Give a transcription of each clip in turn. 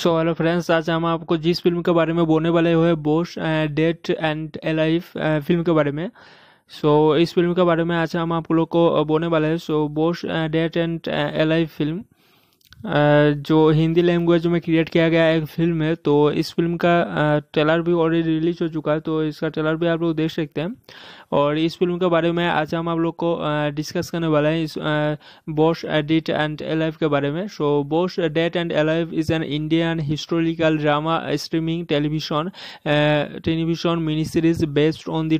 So hello friends आज हम आपको जिस फिल्म के बारे में बोलने वाले हुए Bose dead and alive film के बारे में सो so, इस फिल्म के बारे में आज हम आप लोग को बोलने वाले हैं so Bose dead and alive film जो हिंदी लैंग्वेज में क्रिएट किया गया एक फिल्म है तो इस फिल्म का ट्रेलर भी ऑलरेडी रिलीज हो चुका है तो इसका ट्रेलर भी आप लोग देख सकते हैं और इस फिल्म के बारे में आज हम आप लोग को डिस्कस करने वाले हैं इस बॉस डेट एंड एलाइव के बारे में so Bose dead and alive is an Indian historical drama streaming television television mini series based on the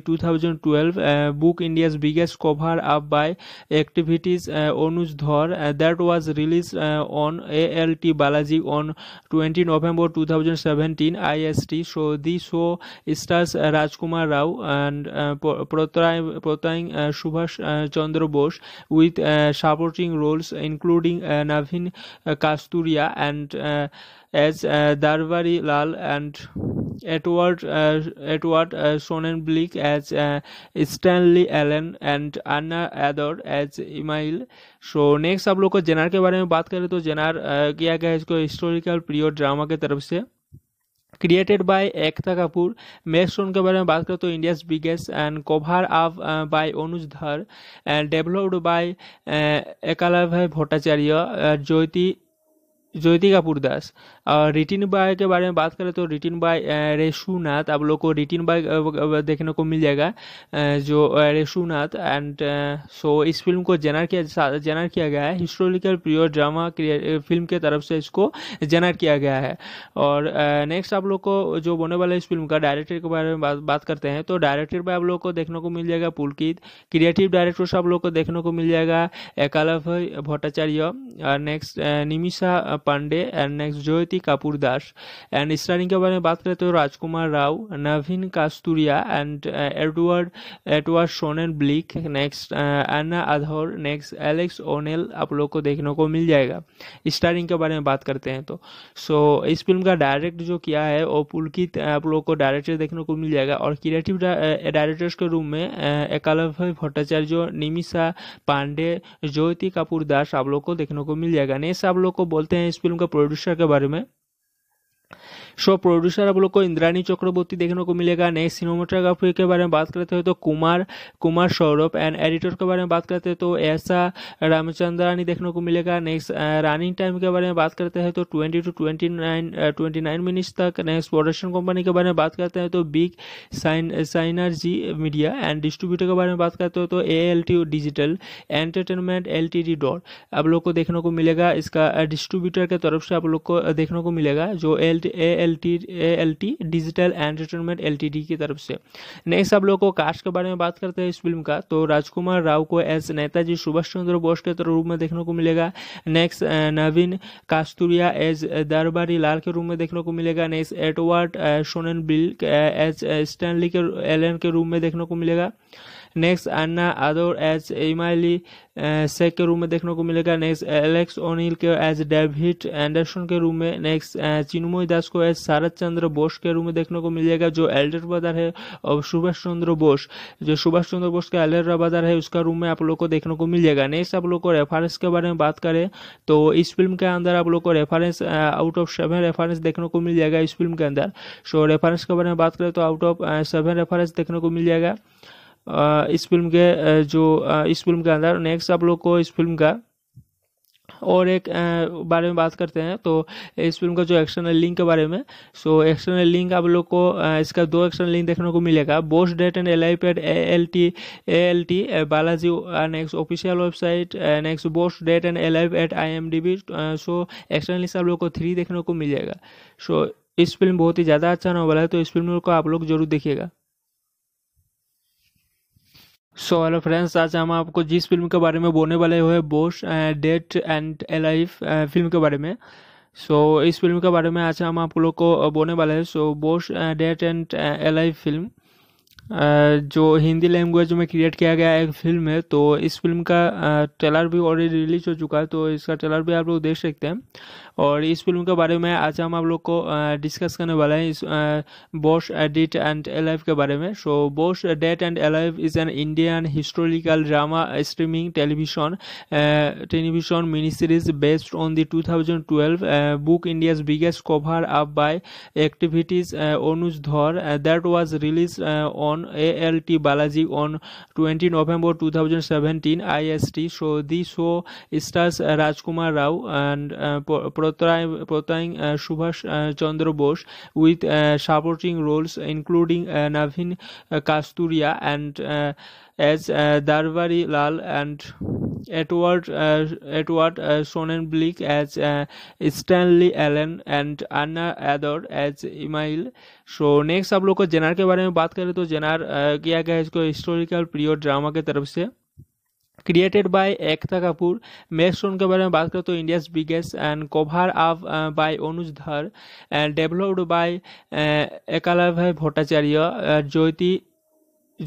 2012 activities Anuj Dhar that up release on A L T Balaji on twenty ALT two thousand seventeen I S T so the show stars Rajkumar Rao and portraying Subhash Chandra Bose with supporting roles including Navin Kasturia and as uh, Darvari Lal and Edward uh, Edward uh, Sonnenblick as uh, Stanley Allen and Anna Ador as Email. So next आप लोग को जेनार के बारे में बात करें तो जेनार किया गया इसको हिस्टोरिकल पीरियड ड्रामा की तरफ से created by Ekta Kapoor, Max Tron के बारे में बात करें तो India's biggest and cover up by Anuj Dhar and developed bye एकला भाई भट्टाचार्य ज्योति ज्योतिका पुरदास और रिटिन बाय के बारे में बात करें तो रिटिन बाय रेशुनाथ आप लोग को रिटिन बाय uh, uh, देखने को मिल जाएगा uh, जो रेशुनाथ एंड सो इस फिल्म को जेनर किया जेनर किया गया है हिस्टोरिकल प्योर ड्रामा फिल्म के तरफ से इसको जेनर किया गया है और नेक्स्ट आप लोग को जो बोने वाला इस फिल्म का डायरेक्टर के बारे में बात, बात करते हैं तो डायरेक्टर बाय आप लोग को देखने को मिल जाएगा पुलकित क्रिएटिव डायरेक्टर से आप लोग को देखने को मिल जाएगा एकालव Bhattacharya next Nimisha Pandey and next Jyoti Kapoor Das and starring के बारे में बात करें तो Rajkumar Rao Naveen Kasturia and Edward Edward Sonnenblick next Anna Ador next Alex O'Neill आप लोग को देखने को मिल जाएगा स्टारिंग के बारे में बात करते हैं तो सो so, इस फिल्म का डायरेक्ट जो किया है वो पुलकित uh, आप लोग को डायरेक्टर देखने को मिल जाएगा और क्रिएटिव डायरेक्टर्स uh, के रूम में uh, एकालभ्य भट्टाचार्य निमिषा पांडे ज्योति कपूर दास आप लोग को देखने को मिल जाएगा नेक्स्ट आप लोग को बोलते हैं इस फिल्म का प्रोड्यूसर के बारे में शो प्रोड्यूसर आप लोग को इंद्रानी चक्रवर्ती देखने को मिलेगा नेक्स्ट सिनेमाटोग्राफी के बारे में बात करते हैं तो कुमार कुमार सौरभ एंड एडिटर के बारे में बात करते हैं तो ऐसा रामचंद्रानी देखने को मिलेगा नेक्स्ट रनिंग टाइम के बारे में बात करते हैं तो twenty two twenty nine twenty nine minutes तक नेक्स्ट प्रोडक्शन कंपनी के बारे में बात करते हैं तो big sign synergy media and distributor के बारे में बात करते हैं तो A L T digital entertainment L T D dot आप लोग को देखने को मिलेगा इसका डिस्ट्रीब्यूटर के तरफ से आप लोग को देखने को मिलेगा जो L A L T A L T digital entertainment L T D की तरफ से नेक्स्ट आप लोग को कास्ट के बारे में बात करते हैं इस फिल्म का तो राजकुमार राव को एज नेताजी सुभाष चंद्र बोस के रूप में देखने को मिलेगा नेक्स्ट नवीन कास्तूरिया एज दरबारी लाल के रूप में देखने को मिलेगा next Edward सोनन bill as Stanley के एलन के रूप में देखने को मिलेगा नेक्स्ट अन्ना आदोर एज इमाइली सेक के रूम में देखने को मिलेगा नेक्स्ट एलेक्स ओनिल के एज डेविड एंडरसन के रूम में नेक्स्ट चिन्मोय दास को एज शरद चंद्र बोस के रूम में देखने को मिल जाएगा जो एल्डर ब्रदर है और सुभाष चंद्र बोस जो सुभाष चंद्र बोस का एल्डर ब्रदर है उसका रूम में आप लोग को देखने को मिल जाएगा नेक्स्ट आप लोग को रेफरेंस के बारे में बात करें तो इस फिल्म के अंदर आप लोग को reference out of seven reference देखने को मिल जाएगा इस फिल्म के अंदर सो रेफरेंस के बारे में बात करें तो आउट ऑफ सेवन रेफरेंस देखने को मिल जाएगा इस फिल्म के जो इस फिल्म के अंदर नेक्स्ट आप लोग को इस फिल्म का और एक बारे में बात करते हैं तो इस फिल्म का जो एक्सटर्नल लिंक के बारे में सो एक्सटर्नल लिंक आप लोग को इसका दो एक्सटर्नल लिंक देखने को मिलेगा Bose dead and L I paid A L T A L T Balaji next official website next Bose dead and L I eight I M D B so external link आप लोग को थ्री देखने को मिलेगा सो so, इस फिल्म बहुत ही ज़्यादा अच्छा नॉवल है तो इस फिल्म को आप लोग जरूर देखिएगा सो हेलो फ्रेंड्स आज हम आपको जिस फिल्म के बारे में बोलने वाले हुए Bose dead and alive film के बारे में सो so, इस फिल्म के बारे में आज हम आप लोग को uh, बोलने वाले हैं so Bose dead and alive film जो हिंदी लैंग्वेज में क्रिएट किया गया एक फिल्म है तो इस फिल्म का ट्रेलर uh, भी ऑलरेडी रिलीज हो चुका है तो इसका ट्रेलर भी आप लोग देख सकते हैं और इस फिल्म के बारे में आज हम आप लोग को डिस्कस करने वाले हैं इस बॉश डेट एंड एलाइव के बारे में so Bose dead and alive is an Indian historical drama streaming television television mini series based on the 2012 book India's biggest cover up by activities Anuj Dhar that was release on A L T Balaji on 20 November S T so the show stars Rajkumar Rao and Pratraim, Pratraim uh, Subhash uh, Chandra Bose with uh, supporting roles including uh, Navin uh, Kasturia and uh, as uh, Darvari Lal and Edward uh, Edward uh, Sonnenblick as uh, Stanley Allen and Anna Ador as Email. So next आप लोग को जेनार के बारे में बात करें तो जेनार किया गया इसको हिस्टोरिकल पीरियड ड्रामा की तरफ से created by Ekta Kapoor. Next song के बारे में बात करें तो India's biggest and cover up uh, by Anuj Dhar and developed by uh, Ekalavya Bhattacharya, uh, Jyoti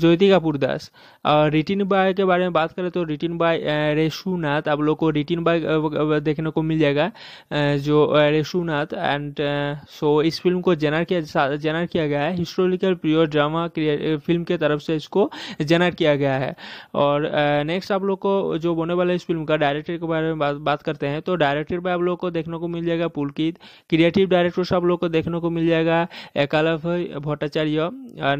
জ্যোতি কাপুর দাস और रिटिन बाय के बारे में बात करें तो रिटिन बाय रेशुनाथ आप लोग को रिटिन बाय देखने को मिल जाएगा जो रेशुनाथ एंड सो इस फिल्म को जेनर किया जेनर किया गया है हिस्टोरिकल प्योर ड्रामा फिल्म के तरफ से इसको जेनर किया गया है और नेक्स्ट आप लोग को जो बोने वाला इस फिल्म का डायरेक्टर के बारे में बात, बात करते हैं तो डायरेक्टर बाय आप लोग को देखने को मिल जाएगा पुलकित क्रिएटिव डायरेक्टर से आप लोग को देखने को मिल जाएगा एकालव Bhattacharya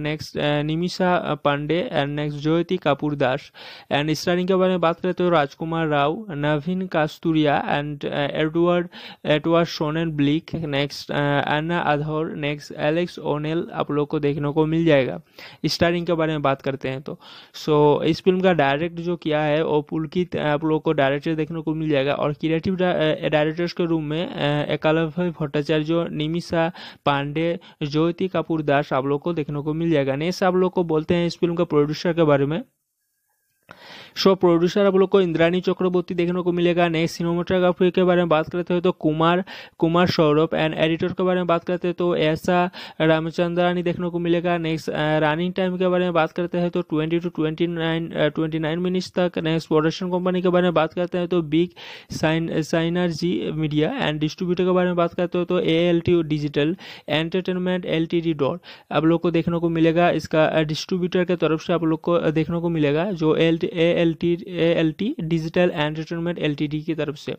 next Nimisha Pandey and next Jyoti Kriti Kapoor Das and starring के बारे में बात करें तो Rajkumar Rao Naveen Kasturia and Edward Edward Sonnenblick next Anna Ador next Alex O'Neill आप लोग को देखने को मिल जाएगा स्टारिंग के बारे में बात करते हैं तो सो so, इस फिल्म का डायरेक्ट जो किया है वो पुलकित uh, आप लोग को डायरेक्टर देखने को मिल जाएगा और क्रिएटिव डायरेक्टर्स uh, के रूम में uh, एकालभ्य भट्टाचार्य निमिषा पांडे ज्योति कपूर दास आप लोग को देखने को मिल जाएगा नेक्स्ट आप लोग को बोलते हैं इस फिल्म का प्रोड्यूसर के बारे में शो प्रोड्यूसर आप लोग को इंद्रानी चक्रवर्ती देखने को मिलेगा नेक्स्ट सिनेमाटोग्राफी के बारे में बात करते हैं तो कुमार कुमार सौरभ एंड एडिटर के बारे में बात करते हैं तो ऐसा रामचंद्रानी देखने को मिलेगा नेक्स्ट रनिंग टाइम के बारे में बात करते हैं तो twenty two twenty nine twenty nine minutes तक नेक्स्ट प्रोडक्शन कंपनी के बारे में बात करते हैं तो big sign synergy media and distributor के बारे में बात करते हो तो A L T digital entertainment L T D dot आप लोग को देखने को मिलेगा इसका डिस्ट्रीब्यूटर के तरफ से आप लोग को देखने को मिलेगा जो L L T A L T A L T digital entertainment L की तरफ से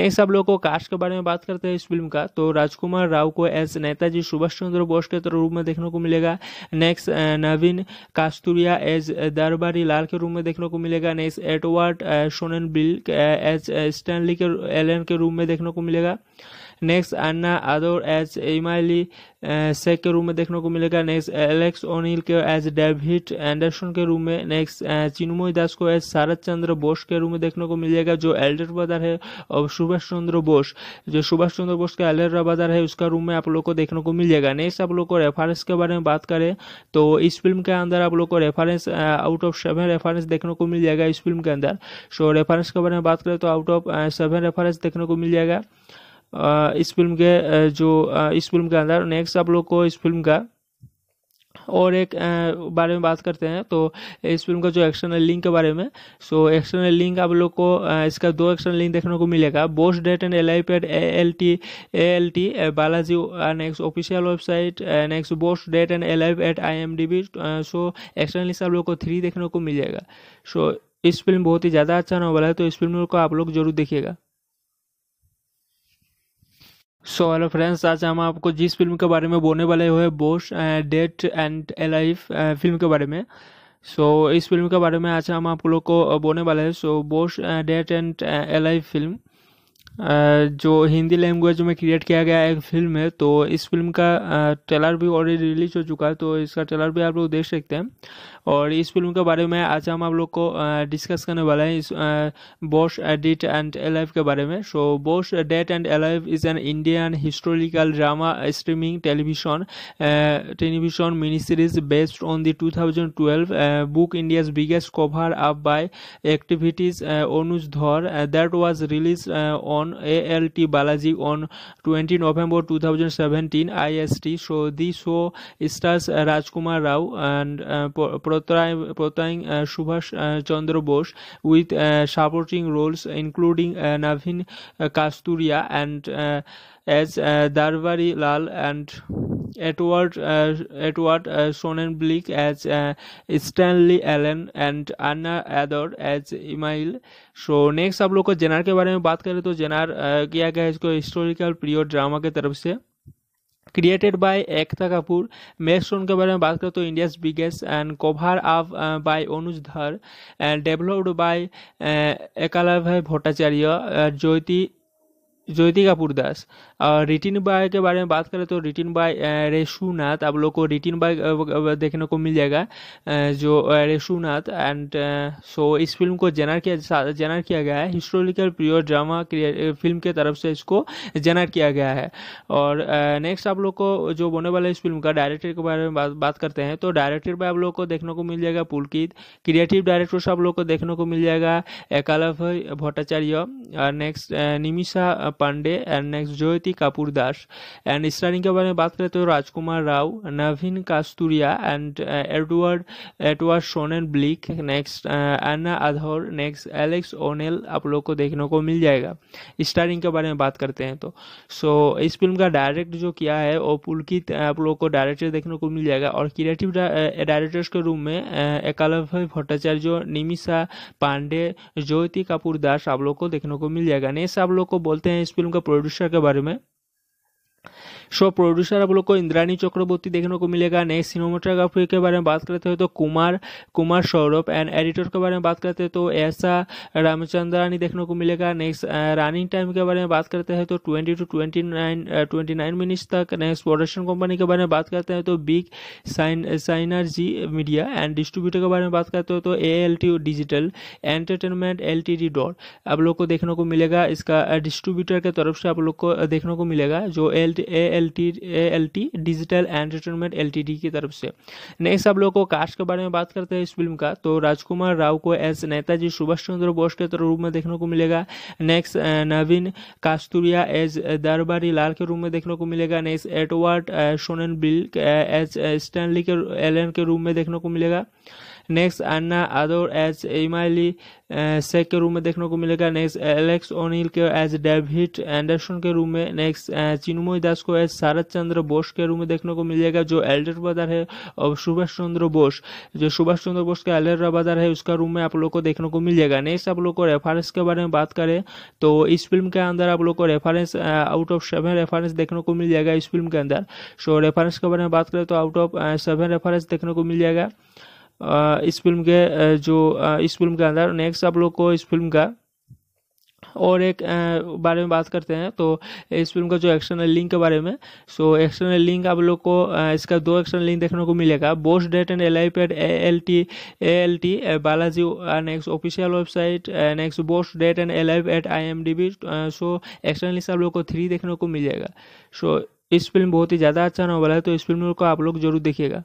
नेक्स्ट आप लोग को कास्ट के बारे में बात करते हैं इस फिल्म का तो राजकुमार राव को एस नेताजी सुभाष चंद्र बोस के रूप में देखने को मिलेगा नेक्स्ट नवीन कास्तूरिया एज दरबारी लाल के रूप में देखने को मिलेगा next Edward सोनन bill as Stanley के एलन के रूप में देखने को मिलेगा नेक्स्ट अन्ना आदोर एज एमाइली सेक के रूम में देखने को मिलेगा नेक्स्ट एलेक्स ओनिल के एज डेविड एंडरसन के रूम में नेक्स्ट चिन्मय दास को एज शरद चंद्र बोस के रूम में देखने को मिल जाएगा जो एल्डर ब्रदर है और सुभाष चंद्र बोस जो सुभाष चंद्र बोस का एल्डर ब्रदर है उसका रूम में आप लोग को देखने को मिल जाएगा नेक्स्ट आप लोग को रेफरेंस के बारे में बात करें तो इस फिल्म के अंदर आप लोग को reference out of seven reference देखने को मिल जाएगा इस फिल्म के अंदर सो रेफरेंस के बारे में बात करें तो आउट ऑफ सेवन रेफरेंस देखने को मिल जाएगा इस फिल्म के जो इस फिल्म के अंदर नेक्स्ट आप लोग को इस फिल्म का और एक बारे में बात करते हैं तो इस फिल्म का जो एक्सटर्नल लिंक के बारे में सो एक्सटर्नल लिंक आप लोग को इसका दो एक्सटर्नल लिंक देखने को मिलेगा boast date and L I paid A L T A L T Balaji next official website next boast date and L I eight I M D B so external link आप लोग को three देखने को मिल जाएगा सो so, इस film बहुत ही ज़्यादा अच्छा नॉवल है तो इस फिल्म को आप लोग जरूर देखिएगा सो हेलो फ्रेंड्स आज हम आपको जिस फिल्म के बारे में बोलने वाले हुए Bose dead and alive film के बारे में सो so, इस फिल्म के बारे में आज हम आप लोग को बोलने वाले हैं so Bose dead and alive film जो हिंदी लैंग्वेज में क्रिएट किया गया एक फिल्म है तो इस फिल्म का ट्रेलर भी ऑलरेडी रिलीज हो चुका है तो इसका ट्रेलर भी आप लोग देख सकते हैं और इस फिल्म के बारे में आज हम आप लोग को डिस्कस करने वाले हैं इस बॉस डेट एंड एलाइव के बारे में so Bose dead and alive is an Indian historical drama streaming television television mini series based on the 2012 book India's biggest cover up by activities Anuj Dhar that was release on on ALT Balaji on 20 November 2017 IST. So the show stars Rajkumar Rao and uh, portraying Subhash Chandra Bose with supporting roles including Navin Kasturia and as uh, Darbari Lal and Edward uh, Edward uh, Sonnenblick as uh, Stanley Allen and Anna Ador as Email so next आप लोग को जेनार के बारे में बात करें तो जेनार uh, किया गया इसको हिस्टोरिकल पीरियड ड्रामा के तरफ से क्रिएटेड बाय एकता कपूर मेस्टोन के बारे में बात करें तो India's biggest and cover up by Anuj Dhar and developed by एकाला भाई भट्टाचार्य ज्योति ज्योति कपूर दास और रिटिन बाय के बारे में बात करें तो रिटिन बाय रेशुनाथ आप लोग को रिटिन बाय देखने को मिल जाएगा जो रेशुनाथ एंड सो इस फिल्म को जेनर किया जेनर किया गया है हिस्टोरिकल प्योर ड्रामा फिल्म के तरफ से इसको जेनर किया गया है और नेक्स्ट आप लोग को जो बोने वाला इस फिल्म का डायरेक्टर के बारे में बात, बात करते हैं तो डायरेक्टर बाय आप लोग को देखने को मिल जाएगा पुलकित क्रिएटिव डायरेक्टर से आप लोग को देखने को मिल जाएगा एकालव Bhattacharya next Nimisha Pandey and next Jyoti Kapoor Das and starring के बारे में बात करें तो Rajkumar Rao Naveen Kasturia and Edward Edward Sonnenblick next Anna Ador next Alex O'Neill आप लोग को देखने को मिल जाएगा स्टारिंग के बारे में बात करते हैं तो सो so, इस फिल्म का डायरेक्ट जो किया है वो पुलकित uh, आप लोग को डायरेक्टर देखने को मिल जाएगा और क्रिएटिव डायरेक्टर्स uh, के रूम में uh, एकालभ्य भट्टाचार्य निमिषा पांडे ज्योति कपूर दास आप लोग को देखने को मिल जाएगा नेक्स्ट आप लोग को बोलते हैं इस फिल्म का प्रोड्यूसर के बारे में शो प्रोड्यूसर आप लोग को इंद्रानी चक्रवर्ती देखने को मिलेगा नेक्स्ट सिनेमाटोग्राफी के बारे में बात करते हैं तो कुमार कुमार सौरभ एंड एडिटर के बारे में बात करते हैं तो ऐसा रामचंद्रानी देखने को मिलेगा नेक्स्ट रनिंग टाइम के बारे में बात करते हैं तो twenty two twenty nine twenty nine minutes तक नेक्स्ट प्रोडक्शन कंपनी के बारे में बात करते हैं तो big sign synergy media and distributor के बारे में बात करते हो तो A L T digital entertainment L T D dot आप लोग को देखने को मिलेगा इसका डिस्ट्रीब्यूटर के तरफ से आप लोग को देखने को मिलेगा जो L A L T L T digital entertainment L की तरफ से नेक्स्ट आप लोगों को कास्ट के बारे में बात करते हैं इस फिल्म का तो राजकुमार राव को एज नेताजी सुभाष चंद्र बोस के रूप में देखने को मिलेगा नेक्स्ट नवीन कास्तूरिया एज दरबारी लाल के रूप में देखने को मिलेगा next Edward सोनन bill as Stanley के एलन के रूप में देखने को मिलेगा नेक्स्ट अन्ना आदोर एज इमाइली सेक के रूम में देखने को मिलेगा नेक्स्ट एलेक्स ओनिल के एज डेविड एंडरसन के रूम में नेक्स्ट चिनुमय दास को एज शरद चंद्र बोस के रूम में देखने को मिल जाएगा जो एल्डर ब्रदर है और सुभाष चंद्र बोस जो सुभाष चंद्र बोस का एल्डर ब्रदर है उसका रूम में आप लोग को देखने को मिल जाएगा नेक्स्ट आप लोग को रेफरेंस के बारे में बात करें तो इस फिल्म के अंदर आप लोग को reference out of seven reference देखने को मिल जाएगा इस फिल्म के अंदर सो रेफरेंस के बारे में बात करें तो आउट ऑफ सेवन रेफरेंस देखने को मिल जाएगा इस फिल्म के जो इस फिल्म के अंदर नेक्स्ट आप लोग को इस फिल्म का और एक बारे में बात करते हैं तो इस फिल्म का जो एक्सटर्नल लिंक के बारे में सो एक्सटर्नल लिंक आप लोग को इसका दो एक्सटर्नल लिंक देखने को मिलेगा Bose dead and L eye pad A L T A L T Balaji next official website next Bose dead and L I eight I M D B so external link आप लोग को थ्री देखने को मिलेगा सो so, इस फिल्म बहुत ही ज़्यादा अच्छा नॉवल है तो इस फिल्म को आप लोग जरूर देखिएगा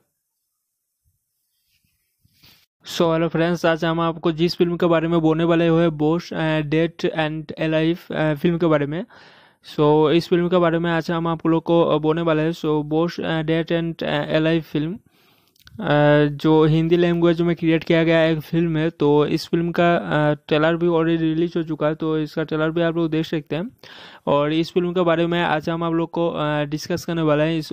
सो हेलो फ्रेंड्स आज हम आपको जिस फिल्म के बारे में बोलने वाले हुए Bose dead and alive film के बारे में सो so, इस फिल्म के बारे में आज हम आप लोग को uh, बोलने वाले हैं so Bose dead and alive film जो हिंदी लैंग्वेज में क्रिएट किया गया एक फिल्म है तो इस फिल्म का ट्रेलर भी ऑलरेडी रिलीज हो चुका है तो इसका ट्रेलर भी आप लोग देख सकते हैं और इस फिल्म के बारे में आज हम आप लोग को डिस्कस करने वाले हैं इस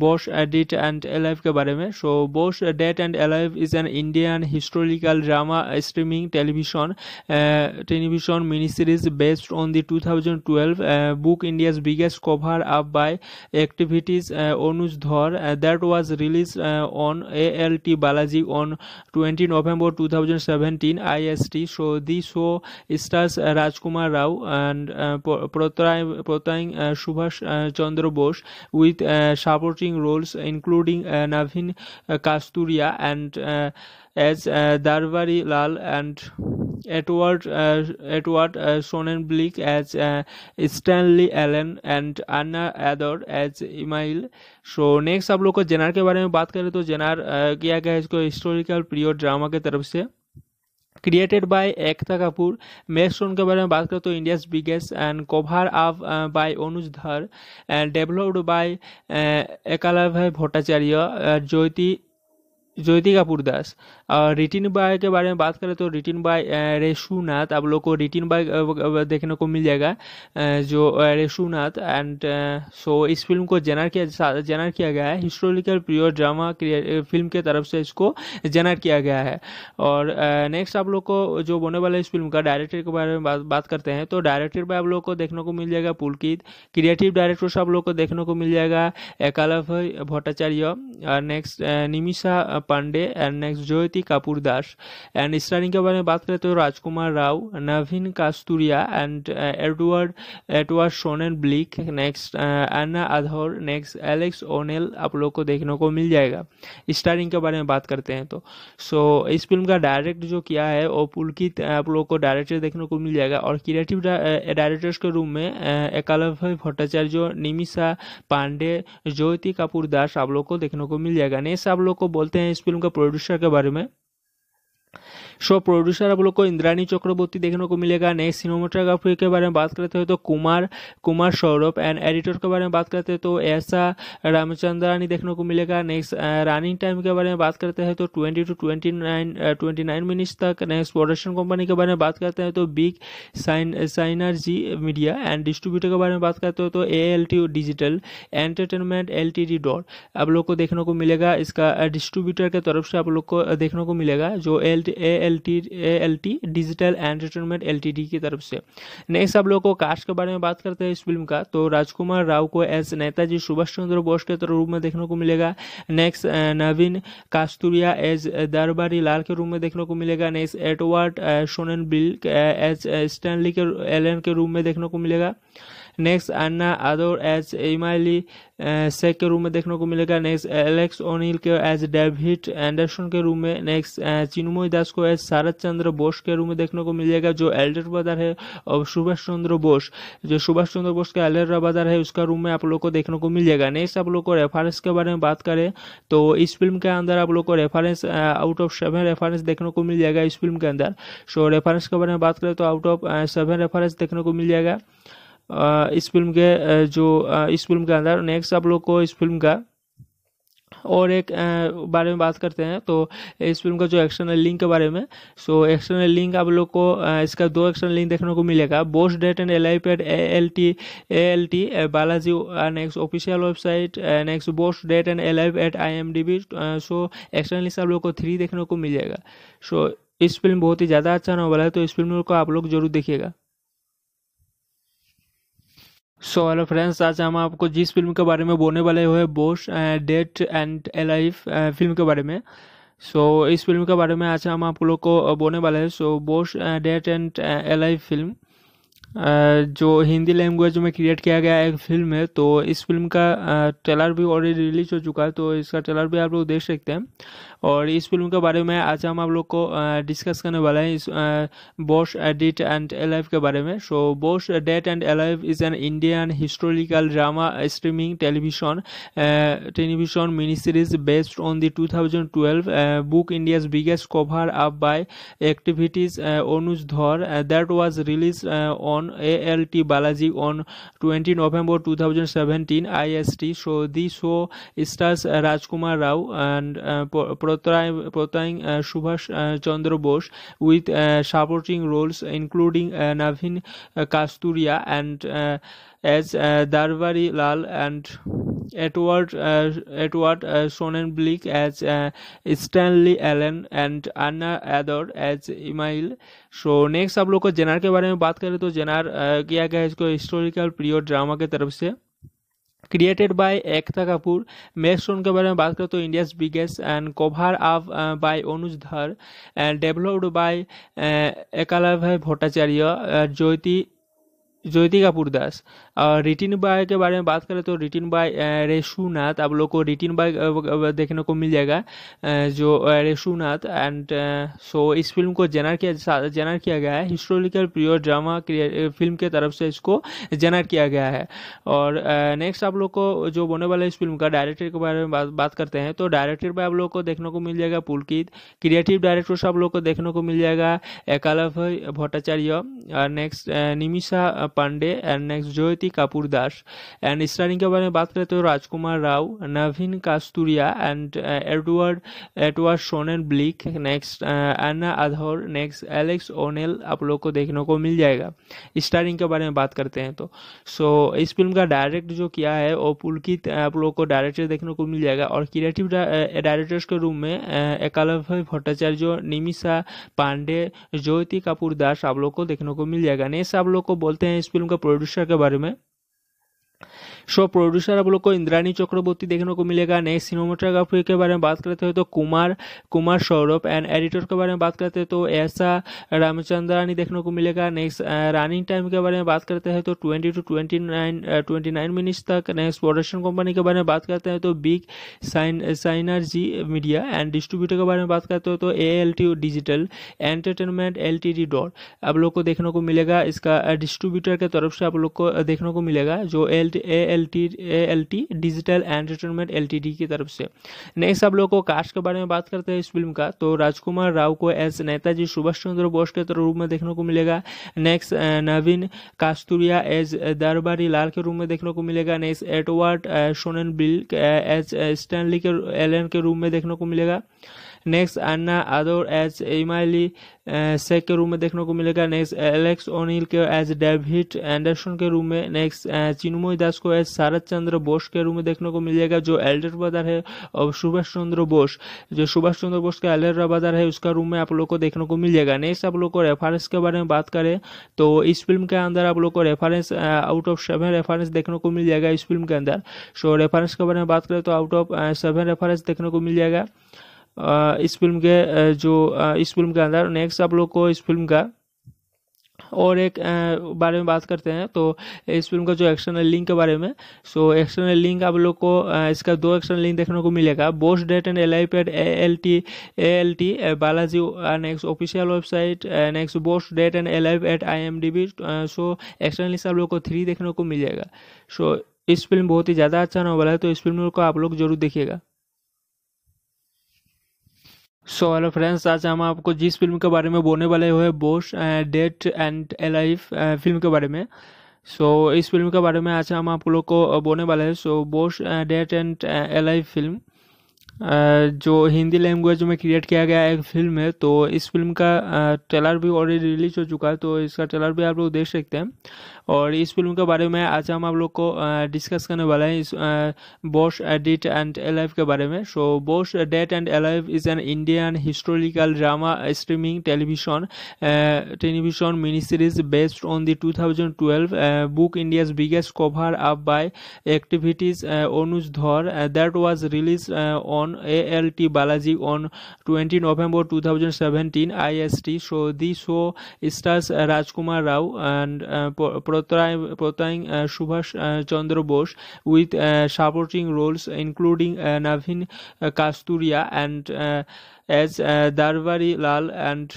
बॉस डेट एंड एलाइव के बारे में so Bose dead and alive is an Indian historical drama streaming television television mini series based on the two thousand twelve book India's biggest cover up by activities Anuj Dhar that was release on on ALT Balaji on 20 November 2017 IST. So the show stars Rajkumar Rao and uh, portraying uh, Subhash uh, Chandra Bose with supporting roles including Navin Kasturia and as uh, Darbaри Lal and Edward uh, Edward uh, Sonnenblick as uh, Stanley Allen and Anna Ador as Email so next आप लोग को जेनार के बारे में बात करें तो जेनार uh, किया गया है इसको हिस्टोरिकल पीरियड ड्रामा के तरफ से क्रिएटेड बाय एकता कपूर मेकस्टोन के बारे में बात करें तो India's biggest and cover up by Anuj Dhar and developed by एकाला भाई भट्टाचार्य ज्योति ज्योति पुरदास और रिटिन बाय के बारे में बात करें तो रिटिन बाय रेशुनाथ आप लोग को रिटिन बाय देखने को मिल जाएगा जो रेशुनाथ एंड सो इस फिल्म को जेनर किया जेनर किया गया है हिस्टोरिकल प्योर ड्रामा फिल्म के तरफ से इसको जेनर किया गया है और नेक्स्ट आप लोग को जो बोने वाला इस फिल्म का डायरेक्टर के बारे में बात, बात करते हैं तो डायरेक्टर बाय आप लोग को देखने को मिल जाएगा पुलकित क्रिएटिव डायरेक्टर से आप लोग को देखने को मिल जाएगा एकालव Bhattacharya next Nimisha Pandey and next Jyoti Kapoor Das and starring के बारे में बात करें तो Rajkumar Rao Naveen Kasturia and Edward Edward Sonnenblick next Anna Ador next Alex O'Neill आप लोग को देखने को मिल जाएगा स्टारिंग के बारे में बात करते हैं तो सो so, इस फिल्म का डायरेक्ट जो किया है वो पुलकित uh, आप लोग को डायरेक्टर देखने को मिल जाएगा और क्रिएटिव डायरेक्टर्स uh, के रूम में uh, एकालभ्य भट्टाचार्य निमिषा पांडे ज्योति कपूर दास आप लोग को देखने को मिल जाएगा नेक्स्ट आप लोग को बोलते हैं इस फिल्म का प्रोड्यूसर के बारे में शो प्रोड्यूसर आप लोग को इंद्रानी चक्रवर्ती देखने को मिलेगा नेक्स्ट सिनेमाटोग्राफी के बारे में बात करते हैं तो कुमार कुमार सौरभ एंड एडिटर के बारे में बात करते हैं तो ऐसा रामचंद्रानी देखने को मिलेगा नेक्स्ट रनिंग टाइम के बारे में बात करते हैं तो twenty two twenty nine twenty nine minutes तक नेक्स्ट प्रोडक्शन कंपनी के बारे में बात करते हैं तो big sign synergy media and distributor के बारे में बात करते हो तो A L T digital entertainment L T D dot आप लोग को देखने को मिलेगा इसका डिस्ट्रीब्यूटर के तरफ से आप लोग को देखने को मिलेगा जो L A L T L T digital entertainment L T D की तरफ से नेक्स्ट आप लोगों को कास्ट के बारे में बात करते हैं इस फिल्म का तो राजकुमार राव को एज नेताजी सुभाष चंद्र बोस के रूप में देखने को मिलेगा नेक्स्ट नवीन कास्तूरिया एज दरबारी लाल के रूप में देखने को मिलेगा next Edward सोनन bill as Stanley के एलन के रूप में देखने को मिलेगा नेक्स्ट अन्ना आदोर एज एमाइली सेक के रूम में देखने को मिलेगा नेक्स्ट एलेक्स ओनिल के एज डेविड एंडरसन के रूम में नेक्स्ट चिन्मोई दास को एज शरद चंद्र बोस के रूम में देखने को मिलेगा जो एल्डर ब्रदर है और सुभाष चंद्र बोस जो सुभाष चंद्र बोस का एल्डर ब्रदर है उसका रूम में आप लोग को देखने को मिल जाएगा नेक्स्ट आप लोग को रेफरेंस के बारे में बात करें तो इस फिल्म के अंदर आप लोग को reference out of seven reference देखने को मिल जाएगा इस फिल्म के अंदर सो रेफरेंस के बारे में बात करें तो आउट ऑफ सेवन रेफरेंस देखने को मिल जाएगा इस फिल्म के जो इस फिल्म के अंदर नेक्स्ट आप लोग को इस फिल्म का और एक बारे में बात करते हैं तो इस फिल्म का जो एक्सटर्नल लिंक के बारे में सो एक्सटर्नल लिंक आप लोग को इसका दो एक्सटर्नल लिंक देखने को मिलेगा Bose dead and L I paid A L T A L T Balaji next official website next Bose dead and L I eight I M D B so external link आप लोग को थ्री देखने को मिलेगा सो so, इस फिल्म बहुत ही ज़्यादा अच्छा नॉवल है तो इस फिल्म को आप लोग जरूर देखिएगा सो हेलो फ्रेंड्स आज हम आपको जिस फिल्म के बारे में बोलने वाले हुए Bose dead and alive film के बारे में सो so, इस फिल्म के बारे में आज हम आप लोग को uh, बोलने वाले हैं so Bose dead and alive film जो हिंदी लैंग्वेज में क्रिएट किया गया एक फिल्म है तो इस फिल्म का ट्रेलर uh, भी ऑलरेडी रिलीज हो चुका है तो इसका ट्रेलर भी आप लोग देख सकते हैं और इस फिल्म के बारे में आज हम आप लोग को डिस्कस करने वाले हैं इस बॉश डेट एंड एलाइव के बारे में so Bose dead and alive is an Indian historical drama streaming television television mini series based on the 2012 book India's biggest cover up by activities Anuj Dhar that was release on A L T Balaji on 20 November S T so the show stars Rajkumar Rao and Pratay, Prataying uh, Subhash uh, Chandra Bose with uh, supporting roles including uh, Navin Kasturia and as uh, Darvari Lal and Edward uh, Edward uh, Sonnenblick as uh, Stanley Allen and Anna Ador as Email. So next आप लोग को जेनार के बारे में बात करें तो जेनार किया गया इसको हिस्टोरिकल पीरियड ड्रामा की तरफ से created by Ekta Kapoor. Next song के बारे में बात करें तो India's biggest and cover up uh, by Anuj Dhar and developed by uh, Ekalavya Bhattacharya, uh, Jyoti ज्योति पुरदास और रिटिन बाय के बारे में बात करें तो रिटिन बाय रेशुनाथ आप लोग को रिटिन बाय देखने को मिल जाएगा जो रेशुनाथ एंड सो इस फिल्म को जेनर किया जेनर किया गया है हिस्टोरिकल प्योर ड्रामा फिल्म के तरफ से इसको जेनर किया गया है और नेक्स्ट आप लोग को जो बोने वाला इस फिल्म का डायरेक्टर के बारे में बात, बात करते हैं तो डायरेक्टर बाय आप लोग को देखने को मिल जाएगा पुलकित क्रिएटिव डायरेक्टर से आप लोग को देखने को मिल जाएगा एकालव Bhattacharya next Nimisha Pandey and next Jyoti Kapoor Das and starring के बारे में बात करें तो Rajkumar Rao Naveen Kasturia and Edward Edward Sonnenblick next Anna Ador next Alex O'Neill आप लोग को देखने को मिल जाएगा स्टारिंग के बारे में बात करते हैं तो सो so, इस फिल्म का डायरेक्ट जो किया है वो पुलकित uh, आप लोग को डायरेक्टर देखने को मिल जाएगा और क्रिएटिव डायरेक्टर्स uh, के रूम में uh, एकालभ्य भट्टाचार्य निमिषा पांडे ज्योति कपूर दास आप लोग को देखने को मिल जाएगा नेक्स्ट आप लोग को बोलते हैं हैं इस फिल्म का प्रोड्यूसर के बारे में शो प्रोड्यूसर आप लोग को इंद्रानी चक्रवर्ती देखने को मिलेगा नेक्स्ट सिनेमाटोग्राफी के बारे में बात करते हैं तो कुमार कुमार सौरभ एंड एडिटर के बारे में बात करते हैं तो ऐसा रामचंद्रानी देखने को मिलेगा नेक्स्ट रनिंग टाइम के बारे में बात करते हैं तो twenty two twenty nine twenty nine minutes तक नेक्स्ट प्रोडक्शन कंपनी के बारे में बात करते हैं तो big sign synergy media and distributor के बारे में बात करते हो तो A L T digital entertainment L T D dot आप लोग को देखने को मिलेगा इसका डिस्ट्रीब्यूटर के तरफ से आप लोग को देखने को मिलेगा जो L A L T L T digital entertainment L T D की तरफ से नेक्स्ट आप लोग को कास्ट के बारे में बात करते हैं इस फिल्म का तो राजकुमार राव को एस नेताजी सुभाष चंद्र बोस के रूप में देखने को मिलेगा नेक्स्ट नवीन कास्तूरिया एज दरबारी लाल के रूप में देखने को मिलेगा next Edward सोनन bill as Stanley के एलन के रूप में देखने को मिलेगा नेक्स्ट अन्ना आदोर एज एमाइली सेक के रूम में देखने को मिलेगा नेक्स्ट एलेक्स ओनिल के एज डेविड एंडरसन के रूम में नेक्स्ट चिन्मय दास को एज शरद चंद्र बोस के रूम में देखने को मिलेगा जो एल्डर ब्रदर है और सुभाष चंद्र बोस जो सुभाष चंद्र बोस का एल्डर ब्रदर है उसका रूम में आप लोग को देखने को मिल जाएगा नेक्स्ट आप लोग को रेफरेंस के बारे में बात करें तो इस फिल्म के अंदर आप लोग को reference out of seven reference देखने को मिल जाएगा इस फिल्म के अंदर सो रेफरेंस के बारे में बात करें तो आउट ऑफ सेवन रेफरेंस देखने को मिल जाएगा इस फिल्म के जो इस फिल्म के अंदर नेक्स्ट आप लोग को इस फिल्म का और एक बारे में बात करते हैं तो इस फिल्म का जो एक्सटर्नल लिंक के बारे में सो एक्सटर्नल लिंक आप लोग को इसका दो एक्सटर्नल लिंक देखने को मिलेगा boast date and L I paid A L T A L T Balaji next official website next boast date and L I eight I M D B so external link आप लोग को three देखने को मिल जाएगा सो so, इस film बहुत ही ज़्यादा अच्छा नॉवल है तो इस फिल्म को आप लोग जरूर देखिएगा सो हेलो फ्रेंड्स आज हम आपको जिस फिल्म के बारे में बोलने वाले हुए Bose dead and alive film के बारे में सो so, इस फिल्म के बारे में आज हम आप लोग को बोलने वाले हैं so Bose dead and alive film जो हिंदी लैंग्वेज में क्रिएट किया गया एक फिल्म है तो इस फिल्म का ट्रेलर भी ऑलरेडी रिलीज हो चुका है तो इसका ट्रेलर भी आप लोग देख सकते हैं और इस फिल्म के बारे में आज हम आप लोग को डिस्कस करने वाले हैं इस बॉस डेट एंड एलाइव के बारे में so Bose dead and alive is an Indian historical drama streaming television television mini series based on the 2012 biggest cover biggest by activities Anuj Dhar that Onuj release on A L T Balaji on ALT Balaji two thousand seventeen I S T so show show Rajkumar Rao Rao and portraying Subhash Chandra Bose with supporting roles including Navin Kasturia and as uh, Darvari Lal and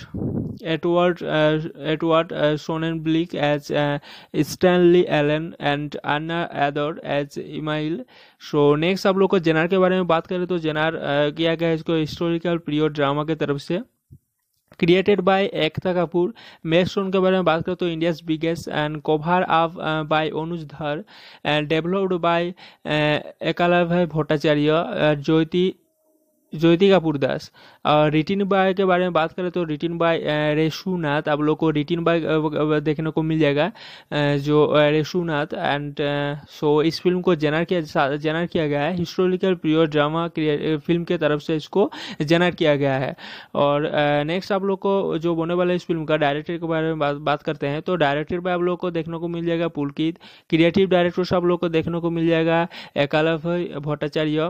Edward uh, Edward uh, Sonnenblick as uh, Stanley Allen and Anna Ador as Email. So next आप लोग को जेनार के बारे में बात करें तो जेनार किया गया इसको हिस्टोरिकल पीरियड ड्रामा के तरफ से created by Ekta Kapoor, Max Tron के बारे में बात करें तो India's biggest and cover up by Anuj Dhar and developed bye एकालय भाई भट्टाचार्य ज्योति ज्योति कपूर दास और रिटिन बाय के बारे में बात करें तो रिटिन बाय रेशुनाथ आप लोग को रिटिन बाय देखने को मिल जाएगा जो रेशुनाथ एंड सो इस फिल्म को जेनर किया जेनर किया गया है हिस्टोरिकल प्रियोर ड्रामा फिल्म के तरफ से इसको जेनर किया गया है और नेक्स्ट आप लोग को जो बोने वाला इस फिल्म का डायरेक्टर के बारे में बात, बात करते हैं तो डायरेक्टर बाय आप लोग को देखने को मिल जाएगा पुलकित क्रिएटिव डायरेक्टर से आप लोग को देखने को मिल जाएगा एकालव Bhattacharya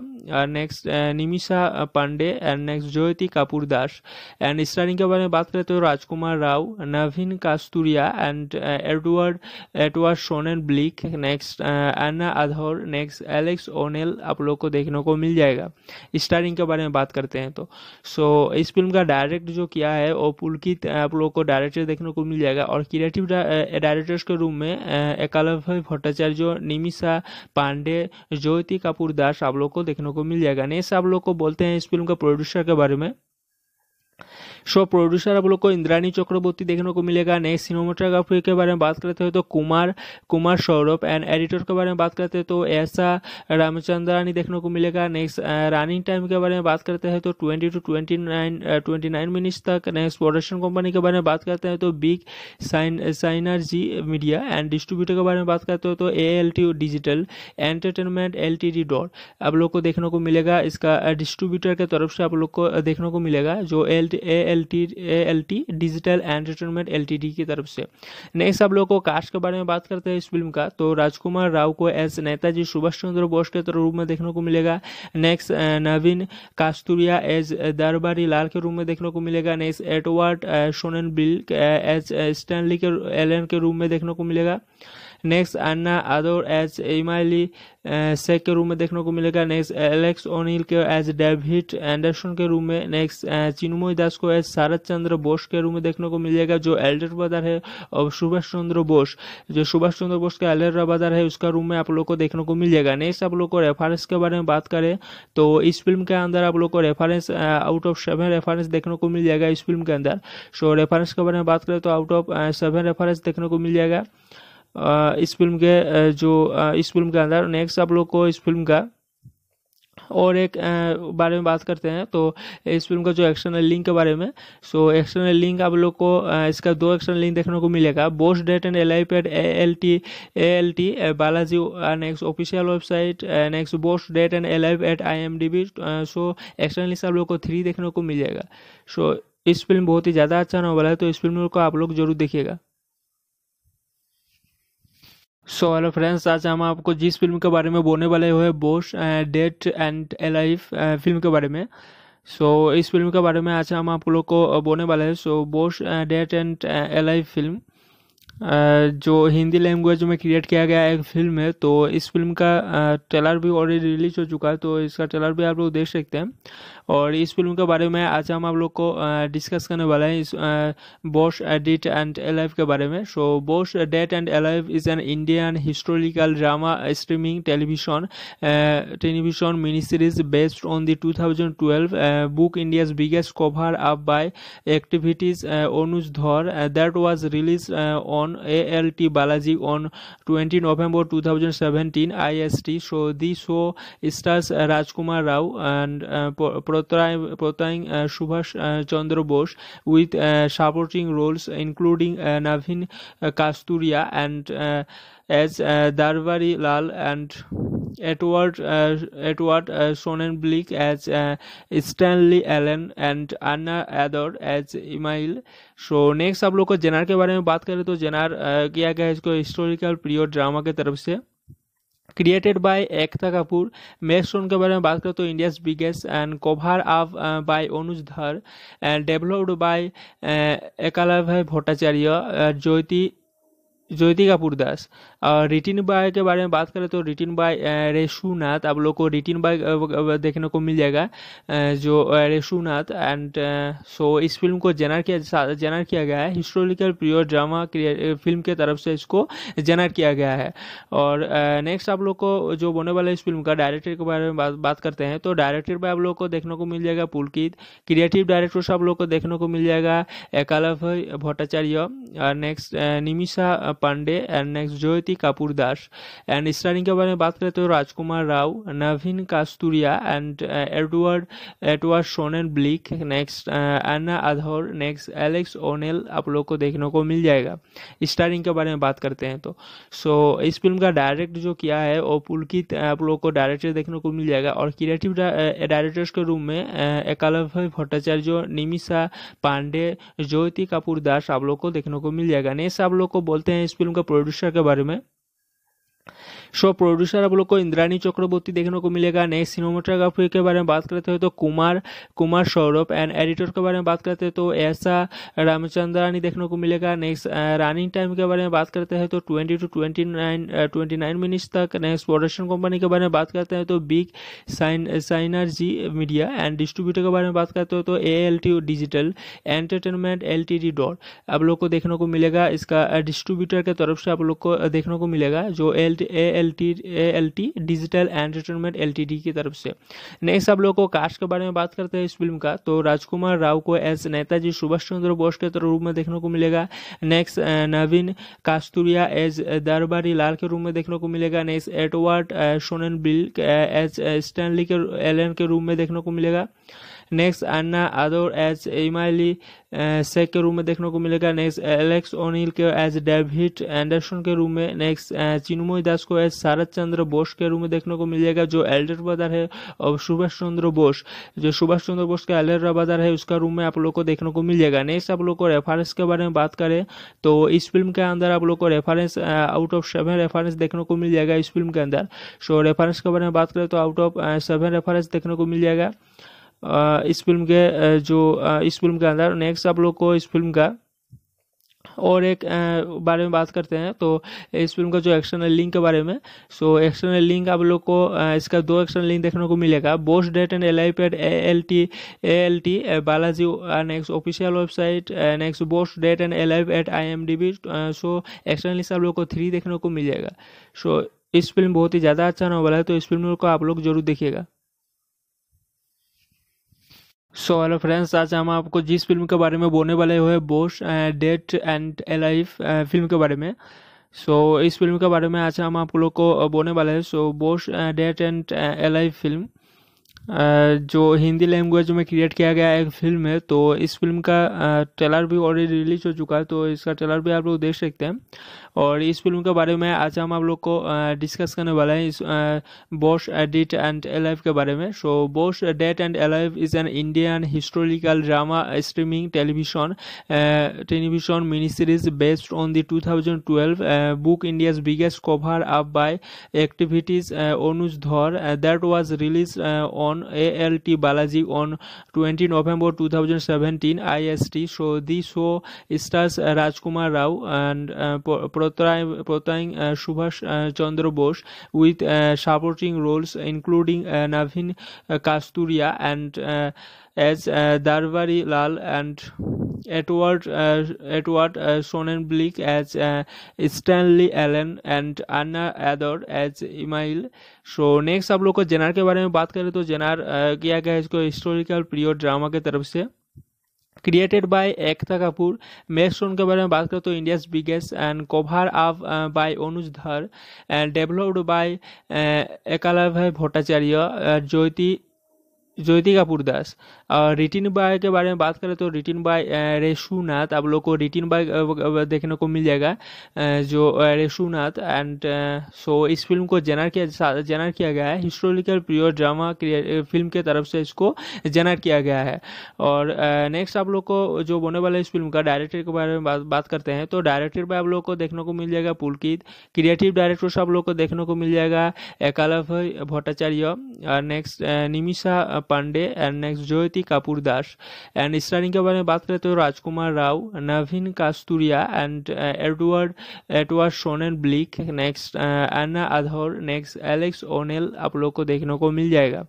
next Nimisha Pandey and next Jyoti Preeti Kapoor Das and starring के बारे में बात करें तो Rajkumar Rao Naveen Kasturia and Edward Edward Sonnenblick next Anna Ador next Alex O'Neill आप लोग को देखने को मिल जाएगा स्टारिंग के बारे में बात करते हैं तो सो so, इस फिल्म का डायरेक्ट जो किया है वो पुलकित uh, आप लोग को डायरेक्टर देखने को मिल जाएगा और क्रिएटिव डायरेक्टर्स uh, के रूम में uh, एकालभ्य भट्टाचार्य निमिषा पांडे ज्योति कपूर दास आप लोग को देखने को मिल जाएगा नेक्स्ट आप लोग को बोलते हैं इस फिल्म का प्रोड्यूसर के बारे में शो प्रोड्यूसर आप लोग को इंद्रानी चक्रवर्ती देखने को मिलेगा नेक्स्ट सिनेमाटोग्राफी के बारे में बात करते हैं तो कुमार कुमार सौरभ एंड एडिटर के बारे में बात करते हैं तो ऐसा रामचंद्रानी देखने को मिलेगा नेक्स्ट रनिंग टाइम के बारे में बात करते हैं तो twenty two twenty nine twenty nine minutes तक नेक्स्ट प्रोडक्शन कंपनी के बारे में बात करते हैं तो big sign ji media and distributor के बारे में बात करते हो तो A L T digital entertainment L T D dot आप लोग को देखने को मिलेगा इसका डिस्ट्रीब्यूटर के तरफ से आप लोग को देखने को मिलेगा जो L A L T A L T digital entertainment L T D की तरफ से नेक्स्ट आप लोग को कास्ट के बारे में बात करते हैं इस फिल्म का तो राजकुमार राव को एज नेताजी सुभाष चंद्र बोस के रूप में देखने को मिलेगा नेक्स्ट नवीन कास्तूरिया एज दरबारी लाल के रूप में देखने को मिलेगा next Edward सोनन bill as Stanley के एलन के रूप में देखने को मिलेगा नेक्स्ट अन्ना अदोर एज इमाइली सेक के रूम में देखने को मिलेगा नेक्स्ट एलेक्स ओनिल के एज डेविड एंडरसन के रूम में नेक्स्ट चिन्मय दास को एज शरद चंद्र बोस के रूम में देखने को मिलेगा जो एल्डर ब्रदर है और सुभाष चंद्र बोस जो सुभाष चंद्र बोस का एल्डर ब्रदर है उसका रूम में आप लोग को देखने को मिल जाएगा नेक्स्ट आप लोग को रेफरेंस के बारे में बात करें तो इस फिल्म के अंदर आप लोग को reference out of seven reference देखने को मिल जाएगा इस फिल्म के अंदर सो रेफरेंस के बारे में बात करें तो आउट ऑफ सेवन रेफरेंस देखने को मिल जाएगा इस फिल्म के जो इस फिल्म के अंदर नेक्स्ट आप लोग को इस फिल्म का और एक बारे में बात करते हैं तो इस फिल्म का जो एक्सटर्नल लिंक के बारे में सो एक्सटर्नल लिंक आप लोग को इसका दो एक्सटर्नल लिंक देखने को मिलेगा Bose dead and L I paid A L T A L T Balaji next official website next Bose dead and L I eight I M D B so external link आप लोग को थ्री देखने को मिलेगा सो so, इस फिल्म बहुत ही ज़्यादा अच्छा नॉवल है तो इस फिल्म को आप लोग जरूर देखिएगा सो हेलो फ्रेंड्स आज हम आपको जिस फिल्म के बारे में बोलने वाले हुए Bose dead and alive film के बारे में सो so, इस फिल्म के बारे में आज हम आप लोग को uh, बोलने वाले हैं so Bose dead and alive film जो हिंदी लैंग्वेज में क्रिएट किया गया एक फिल्म है तो इस फिल्म का ट्रेलर भी ऑलरेडी रिलीज हो चुका है तो इसका ट्रेलर भी आप लोग देख सकते हैं और इस फिल्म के बारे में आज हम आप लोग को डिस्कस करने वाले हैं इस बॉस डेट एंड एलाइव के बारे में so Bose dead and alive is an Indian historical drama streaming television television mini series based on the two thousand twelve book India's biggest cover up by activities Anuj Dhar that was release on on ALT Balaji on 20 November 2017 IST. So the show stars Rajkumar Rao and uh, portraying uh, Subhash uh, Chandra Bose with supporting roles including Navin Kasturia and as uh, Darbaри Lal and Edward uh, Edward uh, Sonnenblick as uh, Stanley Allen and Anna Ador as Email so next आप लोग को जेनार के बारे में बात करें तो जेनार uh, किया गया है इसको हिस्टोरिकल पीरियड ड्रामा के तरफ से क्रिएटेड बाय एकता कपूर मेकस्टोन के बारे में बात करें तो India's biggest and cover up by Anuj Dhar and developed by एकाला भट्टाचार्य ज्योति ज्योति पुरदास और रिटिन बाय के बारे में बात करें तो रिटिन बाय रेशुनाथ आप लोग को रिटिन बाय देखने को मिल जाएगा जो रेशुनाथ एंड सो इस फिल्म को जेनर किया जेनर किया गया है हिस्टोरिकल प्योर ड्रामा फिल्म के तरफ से इसको जेनर किया गया है और नेक्स्ट आप लोग को जो बोने वाला इस फिल्म का डायरेक्टर के बारे में बात, बात करते हैं तो डायरेक्टर बाय आप लोग को देखने को मिल जाएगा पुलकित क्रिएटिव डायरेक्टर से आप लोग को देखने को मिल जाएगा एकालव Bhattacharya next Nimisha Pandey and next Jyoti Kapoor Das and starring के बारे में बात करें तो Rajkumar Rao Naveen Kasturia and Edward Edward Sonnenblick next Anna Ador next Alex O'Neill आप लोग को देखने को मिल जाएगा स्टारिंग के बारे में बात करते हैं तो सो so, इस फिल्म का डायरेक्ट जो किया है वो पुलकित uh, आप लोग को डायरेक्टर देखने को मिल जाएगा और क्रिएटिव डायरेक्टर्स uh, के रूम में uh, एकालभ्य भट्टाचार्य निमिषा पांडे ज्योति कपूर दास आप लोग को देखने को मिल जाएगा नेक्स्ट आप लोग को बोलते हैं इस फिल्म का प्रोड्यूसर के बारे में शो प्रोड्यूसर आप लोग को इंद्रानी चक्रवर्ती देखने को मिलेगा नेक्स्ट सिनेमाटोग्राफी के बारे में बात करते हैं तो कुमार कुमार सौरभ एंड एडिटर के बारे में बात करते हैं तो ऐसा रामचंद्रानी देखने को मिलेगा नेक्स्ट रनिंग टाइम के बारे में बात करते हैं तो twenty two twenty nine twenty nine minutes तक नेक्स्ट प्रोडक्शन कंपनी के बारे में बात करते हैं तो big sign synergy media and distributor के बारे में बात करते हो तो A L T digital entertainment L T D dot आप लोग को देखने को मिलेगा इसका डिस्ट्रीब्यूटर के तरफ से आप लोग को देखने को मिलेगा जो L A L T L T digital entertainment L T D की तरफ से नेक्स्ट आप लोगों को कास्ट के बारे में बात करते हैं इस फिल्म का तो राजकुमार राव को एज नेताजी सुभाष चंद्र बोस के रूप में देखने को मिलेगा नेक्स्ट नवीन कास्तुरिया एज दरबारी लाल के रूप में देखने को मिलेगा next Edward सोनन bill as Stanley के एलन के रूप में देखने को मिलेगा नेक्स्ट अन्ना आदोर एज एमाइली सेक के रूम में देखने को मिलेगा नेक्स्ट एलेक्स ओनिल के एज डेविड एंडरसन के रूम में नेक्स्ट चिन्मोई दास को एज शरद चंद्र बोस के रूम में देखने को मिलेगा जो एल्डर ब्रदर है और सुभाष चंद्र बोस जो सुभाष चंद्र बोस का एल्डर ब्रदर है उसका रूम में आप लोग को देखने को मिल जाएगा नेक्स्ट आप लोग को रेफरेंस के बारे में बात करें तो इस फिल्म के अंदर आप लोग को reference out of seven reference देखने को मिल जाएगा इस फिल्म के अंदर सो रेफरेंस के बारे में बात करें तो आउट ऑफ सेवन रेफरेंस देखने को मिल जाएगा इस फिल्म के जो इस फिल्म के अंदर नेक्स्ट आप लोग को इस फिल्म का और एक बारे में बात करते हैं तो इस फिल्म का जो एक्सटर्नल लिंक के बारे में सो एक्सटर्नल लिंक आप लोग को इसका दो एक्सटर्नल लिंक देखने को मिलेगा Bose dead and L I paid A L T A L T Balaji next official website next Bose dead and L I eight I M D B so external link आप लोग को थ्री देखने को मिलेगा सो so, इस फिल्म बहुत ही ज़्यादा अच्छा नॉवल है तो इस फिल्म को आप लोग जरूर देखिएगा सो हेलो फ्रेंड्स आज हम आपको जिस फिल्म के बारे में बोलने वाले हुए Bose dead and alive film के बारे में सो so, इस फिल्म के बारे में आज हम आप लोग को uh, बोलने वाले हैं so Bose dead and alive film जो हिंदी लैंग्वेज में क्रिएट किया गया एक फिल्म है तो इस फिल्म का ट्रेलर uh, भी ऑलरेडी रिलीज हो चुका है तो इसका ट्रेलर भी आप लोग देख सकते हैं और इस फिल्म के बारे में आज हम आप लोग को डिस्कस करने वाले हैं इस बॉश डेट एंड एलाइव के बारे में so Bose dead and alive is an Indian historical drama streaming television television mini series based on the 2012 book India's biggest cover up by activities Anuj Dhar that was release on A L T Balaji on 20 November S T so the show stars Rajkumar Rao and Pratraim, Pratraim uh, Subhash uh, Chandra Bose with uh, supporting roles including uh, Navin uh, Kasturia and uh, as uh, Darvari Lal and Edward uh, Edward uh, Sonnenblick as uh, Stanley Allen and Anna Ador as Email. So next आप लोग को जेनार के बारे में बात करें तो जेनार किया गया इसको हिस्टोरिकल पीरियड ड्रामा की तरफ से created by Ekta Kapoor. Next song के बारे में बात करें तो India's biggest and cover up uh, by Anuj Dhar and developed by uh, Ekalavya Bhattacharya, uh, Jyoti Jyoti Kapoor दास और रिटिन बाय के बारे में बात करें तो रिटिन बाय रेशुनाथ आप लोग को रिटिन बाय देखने को मिल जाएगा जो रेशुनाथ एंड सो इस फिल्म को जेनर किया जेनर किया गया है हिस्टोरिकल प्योर ड्रामा फिल्म के तरफ से इसको जेनर किया गया है और नेक्स्ट आप लोग को जो बोने वाला इस फिल्म का डायरेक्टर के बारे में बात, बात करते हैं तो डायरेक्टर बाय आप लोग को देखने को मिल जाएगा पुलकित क्रिएटिव डायरेक्टर से आप लोग को देखने को मिल जाएगा एकालव Bhattacharya next Nimisha Pandey and next Jyoti Kriti Kapoor Das and starring के बारे में बात करें तो Rajkumar Rao Naveen Kasturia and Edward Edward Sonnenblick next Anna Ador next Alex O'Neill आप लोग को देखने को मिल जाएगा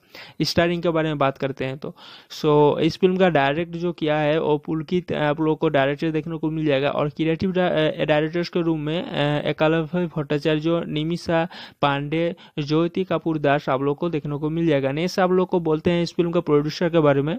स्टारिंग के बारे में बात करते हैं तो सो so, इस फिल्म का डायरेक्ट जो किया है वो पुलकित uh, आप लोग को डायरेक्टर देखने को मिल जाएगा और क्रिएटिव डायरेक्टर्स uh, के रूम में uh, एकालभ्य भट्टाचार्य निमिषा पांडे ज्योति कपूर दास आप लोग को देखने को मिल जाएगा नेक्स्ट आप लोग को बोलते हैं इस फिल्म का प्रोड्यूसर के बारे में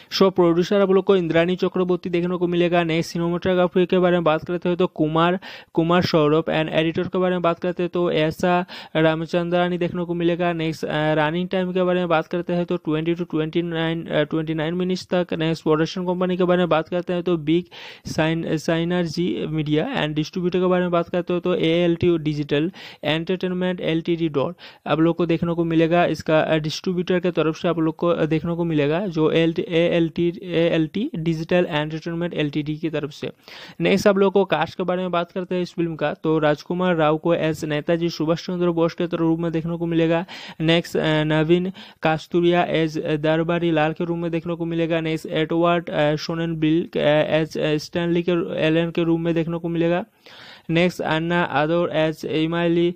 शो प्रोड्यूसर आप लोग को इंद्रानी चक्रवर्ती देखने को मिलेगा नेक्स्ट सिनेमाटोग्राफी के बारे में बात करते हैं तो कुमार कुमार सौरभ एंड एडिटर के बारे में बात करते हैं तो ऐसा रामचंद्रानी देखने को मिलेगा नेक्स्ट रनिंग टाइम के बारे में बात करते हैं तो twenty two twenty nine twenty nine minutes तक नेक्स्ट प्रोडक्शन कंपनी के बारे में बात करते हैं तो big sign synergy media and distributor के बारे में बात करते हो तो A L T digital entertainment L T D dot आप लोग को देखने को मिलेगा इसका डिस्ट्रीब्यूटर के तरफ से आप लोग को देखने को मिलेगा जो L A L T L T digital entertainment L T D की तरफ से नेक्स्ट आप लोग को कास्ट के बारे में बात करते हैं इस फिल्म का तो राजकुमार राव को एस नेताजी सुभाष चंद्र बोस के रूप में देखने को मिलेगा नेक्स्ट नवीन कास्तूरिया एज दरबारी लाल के रूप में देखने को मिलेगा next Edward सोनन bill as Stanley के एलन के रूप में देखने को मिलेगा नेक्स्ट अन्ना आदोर एज एमाइली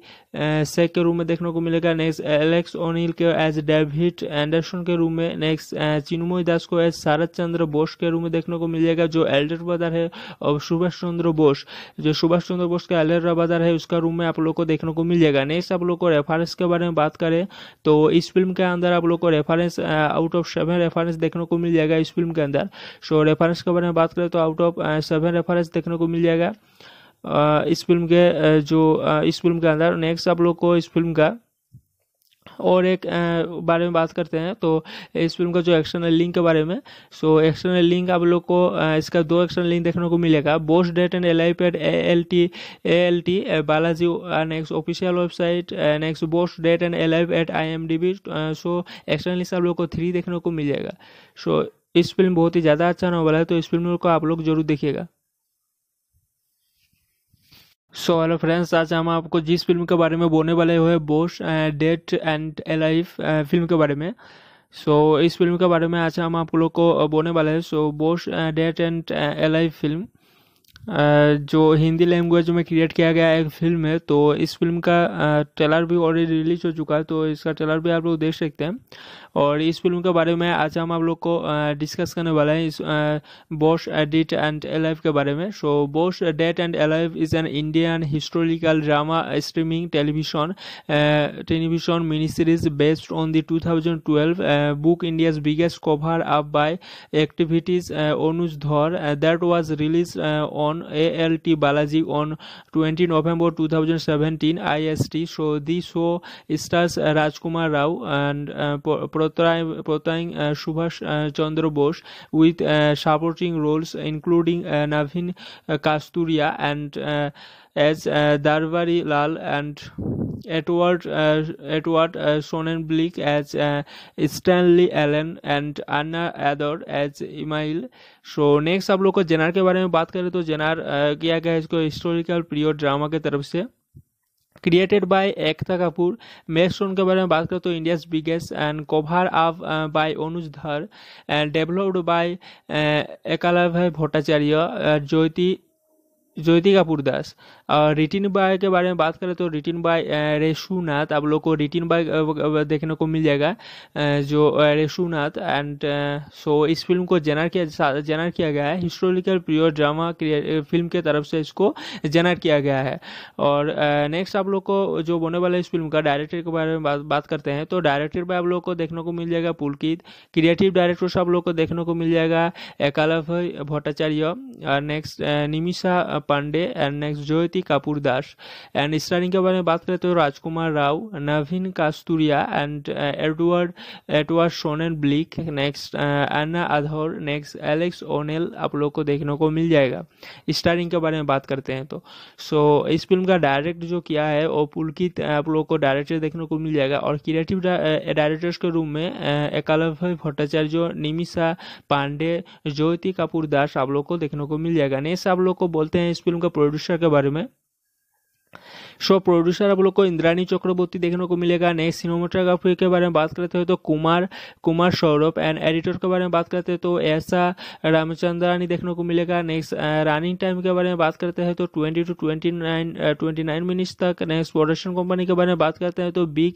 सेक के रूम में देखने को मिलेगा नेक्स्ट एलेक्स ओनिल के एज डेविड एंडरसन के रूम में नेक्स्ट चिन्मय दास को एज शरद चंद्र बोस के रूम में देखने को मिलेगा जो एल्डर ब्रदर है और सुभाष चंद्र बोस जो सुभाष चंद्र बोस का एल्डर ब्रदर है उसका रूम में आप लोग को देखने को मिल जाएगा नेक्स्ट आप लोग को रेफरेंस के बारे में बात करें तो इस फिल्म के अंदर आप लोग को reference out of seven reference देखने को मिल जाएगा इस फिल्म के अंदर सो रेफरेंस के बारे में बात करें तो आउट ऑफ सेवन रेफरेंस देखने को मिल जाएगा इस फिल्म के जो इस फिल्म के अंदर नेक्स्ट आप लोग को इस फिल्म का और एक बारे में बात करते हैं तो इस फिल्म का जो एक्सटर्नल लिंक के बारे में सो एक्सटर्नल लिंक आप लोग को इसका दो एक्सटर्नल लिंक देखने को मिलेगा boast date and L eye pad A L T A L T Balaji next official website next boast date and L I eight I M D B so external link आप लोग को three देखने को मिल जाएगा सो so, इस film बहुत ही ज़्यादा अच्छा नॉवल है तो इस फिल्म को आप लोग जरूर देखिएगा सो हेलो फ्रेंड्स आज हम आपको जिस फिल्म के बारे में बोलने वाले हुए Bose dead and alive film के बारे में सो so, इस फिल्म के बारे में आज हम आप लोग को बोलने वाले हैं so Bose dead and alive film जो हिंदी लैंग्वेज में क्रिएट किया गया एक फिल्म है तो इस फिल्म का ट्रेलर भी ऑलरेडी रिलीज हो चुका है तो इसका ट्रेलर भी आप लोग देख सकते हैं और इस फिल्म के बारे में आज हम आप लोग को डिस्कस करने वाले हैं इस बॉस डेट एंड एलाइव के बारे में so Bose dead and alive is an Indian historical drama streaming television television mini series based on the 2012 biggest cover biggest by activities Anuj Dhar that Onuj release on A L T Balaji on ALT Balaji two thousand seventeen I S T so show show Rajkumar Rao Rao and portraying Subhash Chandra Bose with supporting roles including Navin Kasturia and as uh, Darvari Lal and Edward uh, Edward uh, Sonnenblick as uh, Stanley Allen and Anna Ador as Email. So next आप लोग को जेनार के बारे में बात करें तो जेनार किया गया इसको हिस्टोरिकल पीरियड ड्रामा की तरफ से created by Ekta Kapoor, Max Stone ke bare mein baat kare to India's biggest and cover up uh, by Anuj Dhar and developed by uh, Ekalavai Bhattacharya, uh, Jyoti Jyoti Kapoor Das और written by के बारे में बात करें तो रिटिन bye रेशुनाथ आप लोग को रिटिन बाय देखने को मिल जाएगा जो रेशुनाथ एंड सो इस फिल्म को जेनर किया जेनर किया गया है हिस्टोरिकल प्योर ड्रामा फिल्म के तरफ से इसको जेनर किया गया है और नेक्स्ट आप लोग को जो बोने वाला इस फिल्म का डायरेक्टर के बारे में बात, बात करते हैं तो डायरेक्टर बाय आप लोग को देखने को मिल जाएगा पुलकित क्रिएटिव डायरेक्टर से आप लोग को देखने को मिल जाएगा एकालव Bhattacharya next Nimisha Pandey and next Jyoti Kriti Kapoor Das and starring के बारे में बात करें तो Rajkumar Rao Naveen Kasturia and Edward Edward Sonnenblick next Anna Ador next Alex O'Neill आप लोग को देखने को मिल जाएगा स्टारिंग के बारे में बात करते हैं तो सो so, इस फिल्म का डायरेक्ट जो किया है वो पुलकित uh, आप लोग को डायरेक्टर देखने को मिल जाएगा और क्रिएटिव डायरेक्टर्स uh, के रूम में एकालभ्य भट्टाचार्य निमिषा पांडे ज्योति कपूर दास आप लोग को देखने को मिल जाएगा नेक्स्ट आप लोग को बोलते हैं इस फिल्म का प्रोड्यूसर के बारे में शो प्रोड्यूसर आप लोग को इंद्रानी चक्रवर्ती देखने को मिलेगा नेक्स्ट सिनेमाटोग्राफी के बारे में बात करते हैं तो कुमार कुमार सौरभ एंड एडिटर के बारे में बात करते हैं तो ऐसा रामचंद्रानी देखने को मिलेगा नेक्स्ट रनिंग टाइम के बारे में बात करते हैं तो twenty two twenty nine twenty nine minutes तक नेक्स्ट प्रोडक्शन कंपनी के बारे में बात करते हैं तो big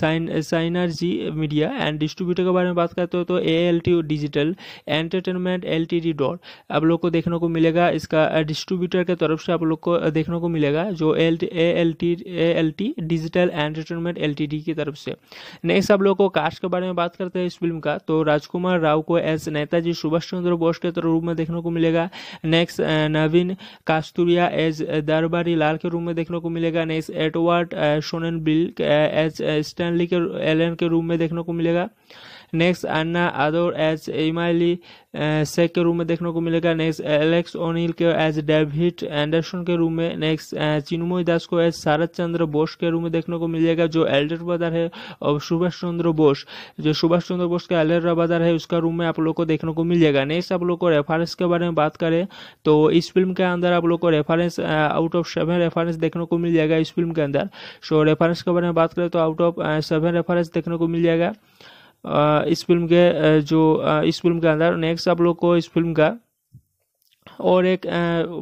sign ji media and distributor के बारे में बात करते हो तो A L T digital entertainment L T D dot आप लोग को देखने को मिलेगा इसका डिस्ट्रीब्यूटर के तरफ से आप लोग को देखने को मिलेगा जो L A L T A L T digital entertainment L T D की तरफ से नेक्स्ट आप लोग को कास्ट के बारे में बात करते हैं इस फिल्म का तो राजकुमार राव को एज नेताजी सुभाष चंद्र बोस के रूप में देखने को मिलेगा नेक्स्ट नवीन कास्तूरिया एज दरबारी लाल के रूप में देखने को मिलेगा next Edward सोनन bill as Stanley के एलन के रूप में देखने को मिलेगा नेक्स्ट अन्ना अदोर एज इमाइली सेक के रूम में देखने को मिलेगा नेक्स्ट एलेक्स ओनिल के एज डेविड एंडरसन के रूम में नेक्स्ट चिन्मय दास को एज शरद चंद्र बोस के रूम में देखने को मिल जाएगा जो एल्डर ब्रदर है और सुभाष चंद्र बोस जो सुभाष चंद्र बोस का एल्डर ब्रदर है उसका रूम में आप लोग को देखने को मिल जाएगा नेक्स्ट आप लोग को रेफरेंस के बारे में बात करें तो इस फिल्म के अंदर आप लोग को reference out of seven reference देखने को मिल जाएगा इस फिल्म के अंदर सो रेफरेंस के बारे में बात करें तो आउट ऑफ सेवन रेफरेंस देखने को मिल जाएगा इस फिल्म के जो इस फिल्म के अंदर नेक्स्ट आप लोग को इस फिल्म का और एक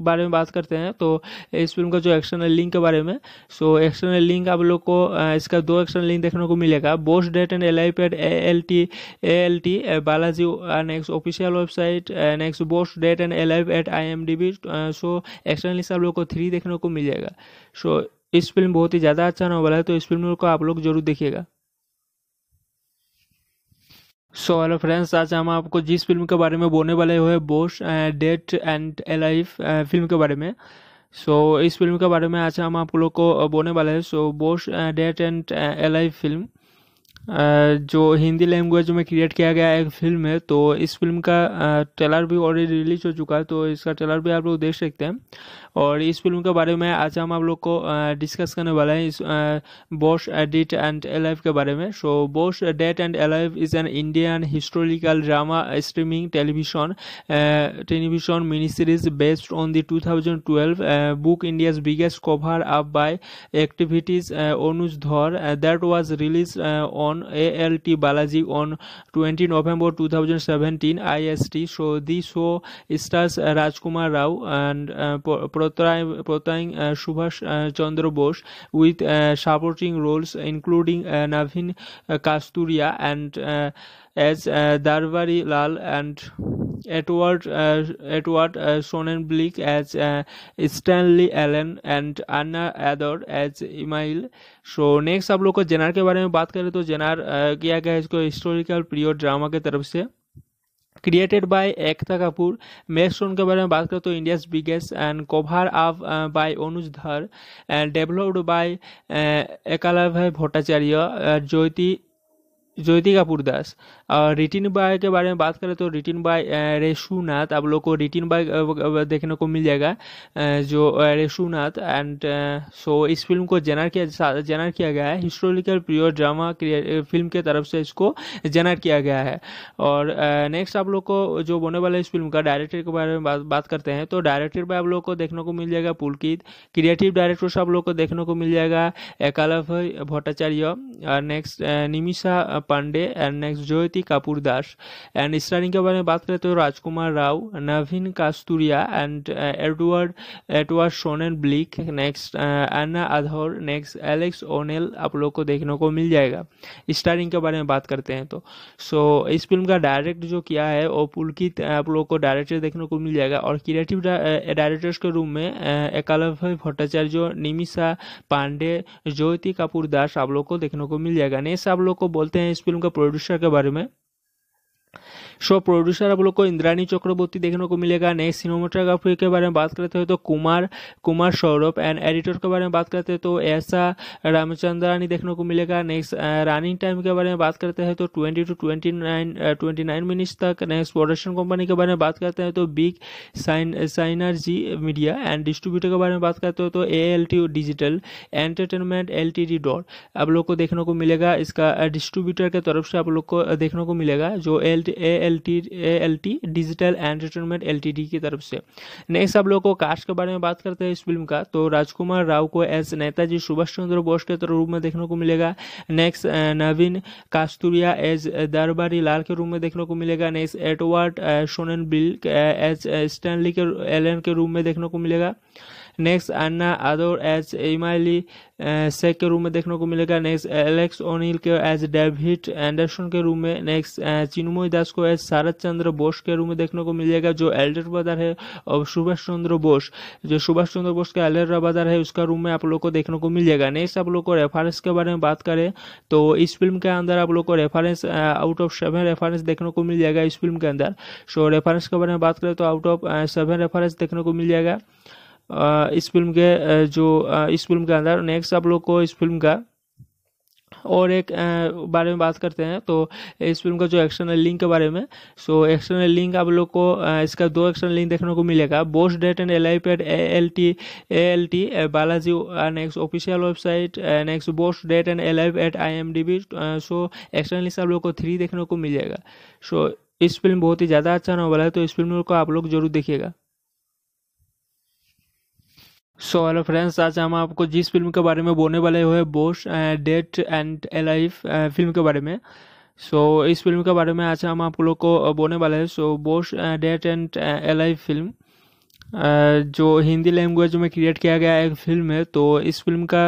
बारे में बात करते हैं तो इस फिल्म का जो एक्सटर्नल लिंक के बारे में सो एक्सटर्नल लिंक आप लोग को इसका दो एक्सटर्नल लिंक देखने को मिलेगा Bose dead and L I paid A L T A L T Balaji next official website next Bose dead and L I eight I M D B so external link आप लोग को थ्री देखने को मिलेगा सो so, इस फिल्म बहुत ही ज़्यादा अच्छा नॉवल है तो इस फिल्म को आप लोग जरूर देखिएगा सो हेलो फ्रेंड्स आज हम आपको जिस फिल्म के बारे में बोलने वाले हुए Bose dead and alive film के बारे में सो so, इस फिल्म के बारे में आज हम आप लोग को uh, बोलने वाले हैं so Bose dead and alive film जो हिंदी लैंग्वेज में क्रिएट किया गया एक फिल्म है तो इस फिल्म का ट्रेलर भी ऑलरेडी रिलीज हो चुका है तो इसका ट्रेलर भी आप लोग देख सकते हैं और इस फिल्म के बारे में आज हम आप लोग को डिस्कस करने वाले हैं इस बॉस डेट एंड एलाइव के बारे में so Bose dead and alive is an Indian historical drama streaming television television mini series based on the two thousand twelve book India's biggest cover up by activities Anuj Dhar that was release on on ALT Balaji on 20 November 2017 IST. So the show stars Rajkumar Rao and uh, portraying uh, Subhash uh, Chandra Bose with supporting roles including Navin Kasturia and as uh, Darbaри Lal and Edward uh, Edward uh, Sonnenblick as uh, Stanley Allen and Anna Ador as Email so next आप लोग को जेनार के बारे में बात करें तो जेनार uh, किया गया है इसको हिस्टोरिकल पीरियड ड्रामा के तरफ से क्रिएटेड बाय एकता कपूर मेकस्टोन के बारे में बात करें तो India's biggest and cover up by Anuj Dhar and developed by एकाला भट्टाचार्य ज्योति ज्योति पुरदास और रिटिन बाय के बारे में बात करें तो रिटिन बाय रेशुनाथ आप लोग को रिटिन बाय देखने को मिल जाएगा जो रेशुनाथ एंड सो इस फिल्म को जेनर किया जेनर किया गया है हिस्टोरिकल प्योर ड्रामा फिल्म के तरफ से इसको जेनर किया गया है और नेक्स्ट आप लोग को जो बोने वाला इस फिल्म का डायरेक्टर के बारे में बात, बात करते हैं तो डायरेक्टर बाय आप लोग को देखने को मिल जाएगा पुलकित क्रिएटिव डायरेक्टर से आप लोग को देखने को मिल जाएगा एकालव Bhattacharya next Nimisha Pandey and next Jyoti Kapoor Das and starring के बारे में बात करें तो Rajkumar Rao Naveen Kasturia and Edward Edward Sonnenblick next Anna Ador next Alex O'Neill आप लोग को देखने को मिल जाएगा स्टारिंग के बारे में बात करते हैं तो सो so, इस फिल्म का डायरेक्ट जो किया है वो पुलकित uh, आप लोग को डायरेक्टर देखने को मिल जाएगा और क्रिएटिव डायरेक्टर्स uh, के रूम में uh, एकालभ्य भट्टाचार्य निमिषा पांडे ज्योति कपूर दास आप लोग को देखने को मिल जाएगा नेक्स्ट आप लोग को बोलते हैं इस फिल्म का प्रोड्यूसर के बारे में शो प्रोड्यूसर आप लोग को इंद्रानी चक्रवर्ती देखने को मिलेगा नेक्स्ट सिनेमाटोग्राफी के बारे में बात करते हैं तो कुमार कुमार सौरभ एंड एडिटर के बारे में बात करते हैं तो ऐसा रामचंद्रानी देखने को मिलेगा नेक्स्ट रनिंग टाइम के बारे में बात करते हैं तो twenty two twenty nine twenty nine minutes तक नेक्स्ट प्रोडक्शन कंपनी के बारे में बात करते हैं तो big sign synergy media and distributor के बारे में बात करते हो तो A L T digital entertainment L T D dot आप लोग को देखने को मिलेगा इसका डिस्ट्रीब्यूटर के तरफ से आप लोग को देखने को मिलेगा जो L A L T L T digital entertainment L T D की तरफ से नेक्स्ट आप लोगों को कास्ट के बारे में बात करते हैं इस फिल्म का तो राजकुमार राव को एज नेताजी सुभाष चंद्र बोस के रूप में देखने को मिलेगा नेक्स्ट नवीन कास्तुरिया एज दरबारी लाल के रूप में देखने को मिलेगा next Edward सोनन bill as Stanley के एलन के रूप में देखने को मिलेगा नेक्स्ट अन्ना आदोर एज एमाइली सेक के रूम में देखने को मिलेगा नेक्स्ट एलेक्स ओनिल के एज डेविड एंडरसन के रूम में नेक्स्ट चिन्मय दास को एज शरद चंद्र बोस के रूम में देखने को मिलेगा जो एल्डर ब्रदर है और सुभाष चंद्र बोस जो सुभाष चंद्र बोस का एल्डर ब्रदर है उसका रूम में आप लोग को देखने को मिल जाएगा नेक्स्ट आप लोग को रेफरेंस के बारे में बात करें तो इस फिल्म के अंदर आप लोग को reference out of seven reference देखने को मिल जाएगा इस फिल्म के अंदर सो रेफरेंस के बारे में बात करें तो आउट ऑफ सेवन रेफरेंस देखने को मिल जाएगा इस फिल्म के जो इस फिल्म के अंदर नेक्स्ट आप लोग को इस फिल्म का और एक बारे में बात करते हैं तो इस फिल्म का जो एक्सटर्नल लिंक के बारे में सो एक्सटर्नल लिंक आप लोग को इसका दो एक्सटर्नल लिंक देखने को मिलेगा Bose dead and L I paid A L T A L T Balaji next official website next Bose dead and L I eight I M D B so external link आप लोग को थ्री देखने को मिलेगा सो so, इस फिल्म बहुत ही ज़्यादा अच्छा नॉवल है तो इस फिल्म को आप लोग जरूर देखिएगा सो हेलो फ्रेंड्स आज हम आपको जिस फिल्म के बारे में बोलने वाले हुए Bose dead and alive film के बारे में सो so, इस फिल्म के बारे में आज हम आप लोग को uh, बोलने वाले हैं so Bose dead and alive film जो हिंदी लैंग्वेज में क्रिएट किया गया एक फिल्म है तो इस फिल्म का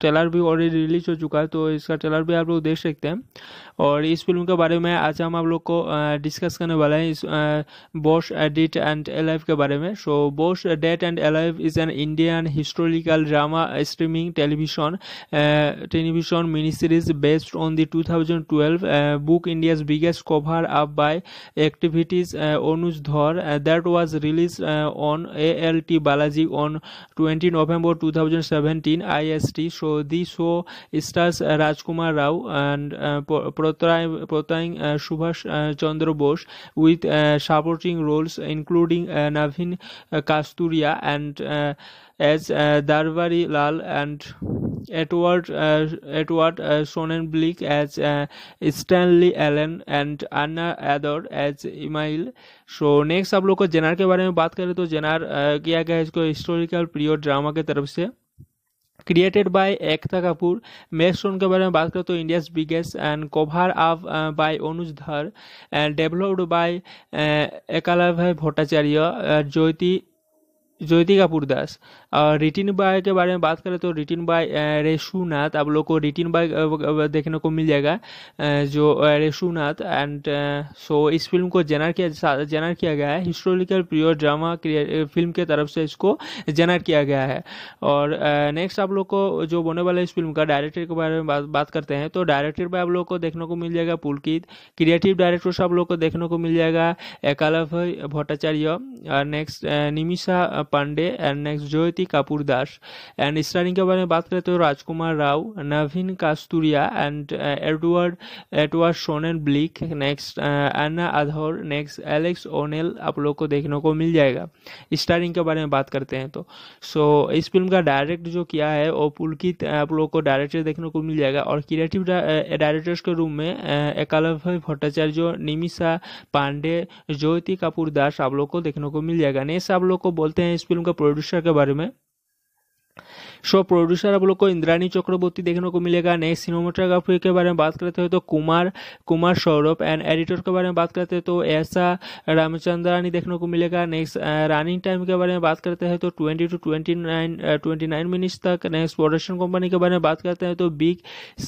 ट्रेलर uh, भी ऑलरेडी रिलीज हो चुका है तो इसका ट्रेलर भी आप लोग देख सकते हैं और इस फिल्म के बारे में आज हम आप लोग को डिस्कस करने वाले हैं इस बॉश डेट एंड एलाइव के बारे में so Bose dead and alive is an Indian historical drama streaming television television mini series based on the 2012 book India's biggest cover up by activities uh, Onuj Dhar uh, that was released uh, on ALT Balaji on 20 November 2017 IST. So the show stars Rajkumar Rao and uh, portraying Subhash Chandra Bose with supporting roles including Navin Kasturia and as Darvari Lal and Edward uh, Edward uh, Sonnenblick as uh, Stanley Allen and Anna Ador as Email so next आप लोग को जेनार के बारे में बात करें तो जेनार किया गया इसको हिस्टोरिकल पीरियड ड्रामा की तरफ से क्रिएटेड बाय एकता कपूर मेस्टोन के बारे में बात करें तो India's biggest and cover up by Anuj Dhar and developed by एकाला भाई भट्टाचार्य ज्योति জ্যোতি কাপুর দাস और रिटिन बाय के बारे में बात करें तो रिटिन बाय रेशुनाथ आप लोग को रिटिन बाय देखने को मिल जाएगा जो रेशुनाथ एंड सो इस फिल्म को जेनर किया जेनर किया गया है हिस्टोरिकल प्योर ड्रामा फिल्म के तरफ से इसको जेनर किया गया है और नेक्स्ट आप लोग को जो बोने वाला इस फिल्म का डायरेक्टर के बारे में बात, बात करते हैं तो डायरेक्टर बाय आप लोग को देखने को मिल जाएगा पुलकित क्रिएटिव डायरेक्टर से आप लोग को देखने को मिल जाएगा एकालभ Bhattacharya next Nimisha Pandey and next जोत श्रीमती कपूर दास एंड स्टारिंग के बारे में बात करें तो Rajkumar Rao Naveen Kasturia and Edward Edward Sonnenblick next Anna Ador next Alex O'Neill आप लोग को देखने को मिल जाएगा स्टारिंग के बारे में बात करते हैं तो सो so, इस फिल्म का डायरेक्ट जो किया है वो पुलकित uh, आप लोग को डायरेक्टर देखने को मिल जाएगा और क्रिएटिव डायरेक्टर्स uh, के रूम में uh, एकालभ्य भट्टाचार्य निमिषा पांडे ज्योति कपूर दास आप लोग को देखने को मिल जाएगा नेक्स्ट आप लोग को बोलते हैं इस फिल्म का प्रोड्यूसर के बारे में शो प्रोड्यूसर आप लोग को इंद्रानी चक्रवर्ती देखने को मिलेगा नेक्स्ट सिनेमाटोग्राफी के बारे में बात करते हैं तो कुमार कुमार सौरभ एंड एडिटर के बारे में बात करते हैं तो ऐसा रामचंद्रानी देखने को मिलेगा नेक्स्ट रनिंग टाइम के बारे में बात करते हैं तो twenty two twenty nine twenty nine minutes तक नेक्स्ट प्रोडक्शन कंपनी के बारे में बात करते हैं तो big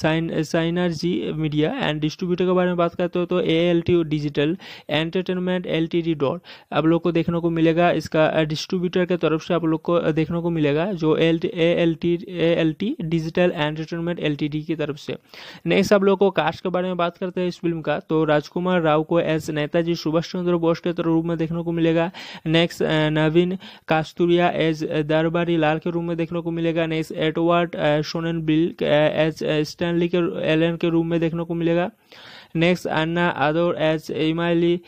sign synergy media and distributor के बारे में बात करते हो तो A L T digital entertainment L T D dot आप लोग को देखने को मिलेगा इसका डिस्ट्रीब्यूटर के तरफ से आप लोग को देखने को मिलेगा जो L A L L T L T digital entertainment L T D की तरफ से नेक्स्ट आप लोगों को कास्ट के बारे में बात करते हैं इस फिल्म का तो राजकुमार राव को एस नेताजी सुभाष चंद्र बोस के रूप में देखने को मिलेगा नेक्स्ट नवीन कास्तुरिया एज दरबारी लाल के रूप में देखने को मिलेगा next Edward सोनन bill as Stanley के एलन के रूप में देखने को मिलेगा नेक्स्ट अन्ना आदोर एज इमाइली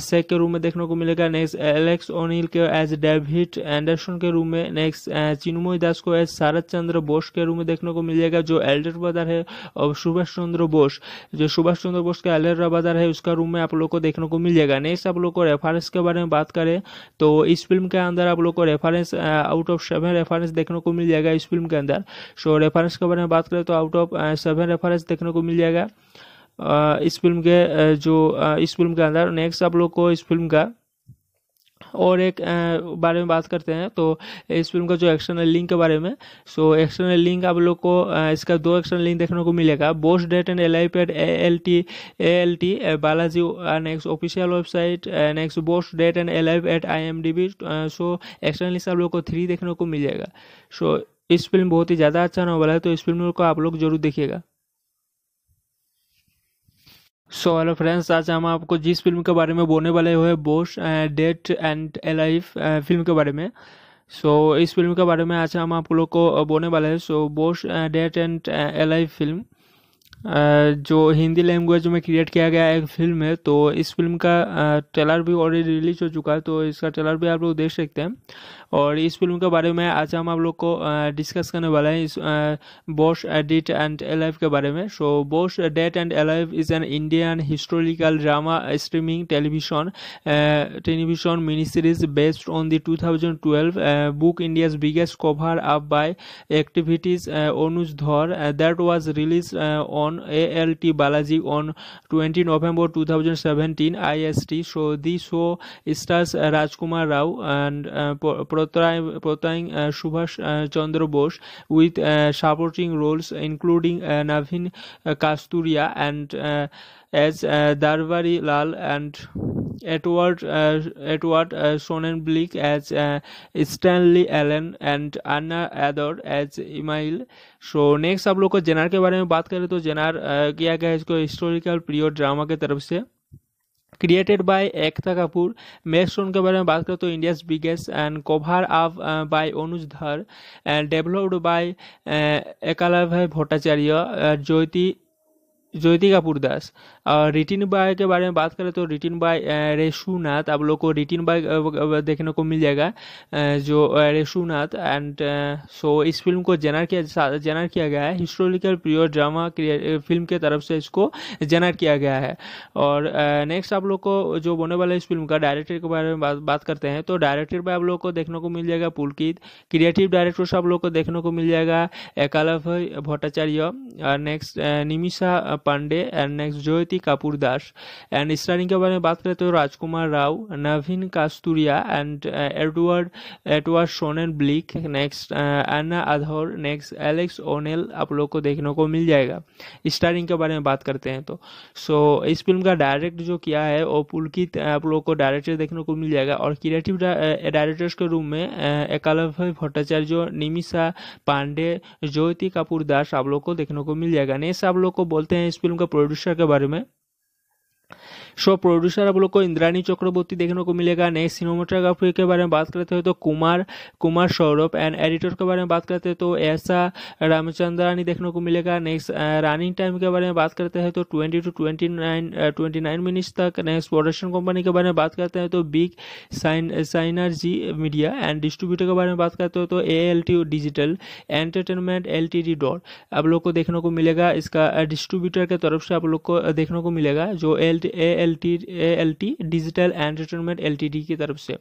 सेक के रूम में देखने को मिलेगा नेक्स्ट एलेक्स ओनिल के एज डेविड एंडरसन के रूम में नेक्स्ट चिनुमय दास को एज शरद चंद्र बोस के रूम में देखने को मिल जाएगा जो एल्डर ब्रदर है और सुभाष चंद्र बोस जो सुभाष चंद्र बोस का एल्डर ब्रदर है उसका रूम में आप लोग को देखने को मिल जाएगा नेक्स्ट आप लोग को रेफरेंस के बारे में बात करें तो इस फिल्म के अंदर आप लोग को reference out of seven reference देखने को मिल जाएगा इस फिल्म के अंदर सो रेफरेंस के बारे में बात करें तो आउट ऑफ सेवन रेफरेंस देखने को मिल जाएगा इस फिल्म के जो इस फिल्म के अंदर नेक्स्ट आप लोग को इस फिल्म का और एक बारे में बात करते हैं तो इस फिल्म का जो एक्सटर्नल लिंक के बारे में सो एक्सटर्नल लिंक आप लोग को इसका दो एक्सटर्नल लिंक देखने को मिलेगा Bose dead and L I paid A L T A L T Balaji next official website next Bose dead and L I eight I M D B so external link आप लोग को थ्री देखने को मिल जाएगा सो इस फिल्म बहुत ही ज़्यादा अच्छा नॉवल है तो इस फिल्म को आप लोग जरूर देखिएगा सो हेलो फ्रेंड्स आज हम आपको जिस फिल्म के बारे में बोलने वाले हुए Bose dead and alive film के बारे में सो so, इस फिल्म के बारे में आज हम आप लोग को uh, बोलने वाले हैं so Bose dead and alive film जो हिंदी लैंग्वेज में क्रिएट किया गया एक फिल्म है तो इस फिल्म का ट्रेलर uh, भी ऑलरेडी रिलीज हो चुका है तो इसका ट्रेलर भी आप लोग देख सकते हैं और इस फिल्म के बारे में आज हम आप लोग को डिस्कस करने वाले हैं इस बॉस डेट एंड एलाइव के बारे में so Bose dead and alive is an Indian historical drama streaming television television mini series based on the 2012 biggest cover biggest by activities Anuj Dhar that Onuj release on A L T Balaji on ALT Balaji two thousand seventeen I S T so show show Rajkumar Rao Rao and Pratang Subhash Chandra Bose with supporting roles including Navin Kasturia and as uh, Darvari Lal and Edward uh, Edward uh, Sonnenblick as uh, Stanley Allen and Anna Ador as Email. So next आप लोग को जेनार के बारे में बात करें तो जेनार किया गया इसको हिस्टोरिकल पीरियड ड्रामा की तरफ से created by Ekta Kapoor, Max Tron के बारे में बात करें तो India's biggest and cover up by Anuj Dhar and developed by एकाला भाई भट्टाचार्य ज्योति ज्योतिका पुरदास और रिटिन बाय के बारे में बात करें तो रिटिन बाय रेशुनाथ आप लोग को रिटिन बाय uh, uh, देखने को मिल जाएगा uh, जो रेशुनाथ एंड सो इस फिल्म को जेनर किया जेनर किया गया है हिस्टोरिकल प्योर ड्रामा फिल्म के तरफ से इसको जेनर किया गया है और नेक्स्ट आप लोग को जो बोने वाला इस फिल्म का डायरेक्टर के बारे में बात, बात करते हैं तो डायरेक्टर बाय आप लोग को देखने को मिल जाएगा पुलकित क्रिएटिव डायरेक्टर से आप लोग को देखने को मिल जाएगा एकालव Bhattacharya next Nimisha Pandey and next Jyoti Kapoor Das and starring के बारे में बात करें तो Rajkumar Rao Naveen Kasturia and Edward Edward Sonnenblick next Anna Ador next Alex O'Neill आप लोग को देखने को मिल जाएगा स्टारिंग के बारे में बात करते हैं तो सो so, इस फिल्म का डायरेक्ट जो किया है वो पुलकित uh, आप लोग को डायरेक्टर देखने को मिल जाएगा और क्रिएटिव डायरेक्टर्स uh, के रूम में uh, एकालभ्य भट्टाचार्य निमिषा पांडे ज्योति कपूर दास आप लोग को देखने को मिल जाएगा नेक्स्ट आप लोग को बोलते हैं इस फिल्म का प्रोड्यूसर के बारे में शो प्रोड्यूसर आप लोग को इंद्रानी चक्रवर्ती देखने को मिलेगा नए सिनेमाटोग्राफी के बारे में बात करते हैं तो कुमार कुमार सौरभ एंड एडिटर के बारे में बात करते हैं तो ऐसा रामचंद्रानी देखने को मिलेगा नेक्स्ट रनिंग टाइम के बारे में बात करते हैं तो twenty two twenty nine twenty nine minutes तक नेक्स्ट प्रोडक्शन कंपनी के बारे में बात करते हैं तो big sign ji media and distributor के बारे में बात करते हो तो A L T digital entertainment L T D dot आप लोग को देखने को मिलेगा इसका डिस्ट्रीब्यूटर के तरफ से आप लोग को देखने को मिलेगा जो L A L T A L T digital entertainment L T D की तरफ से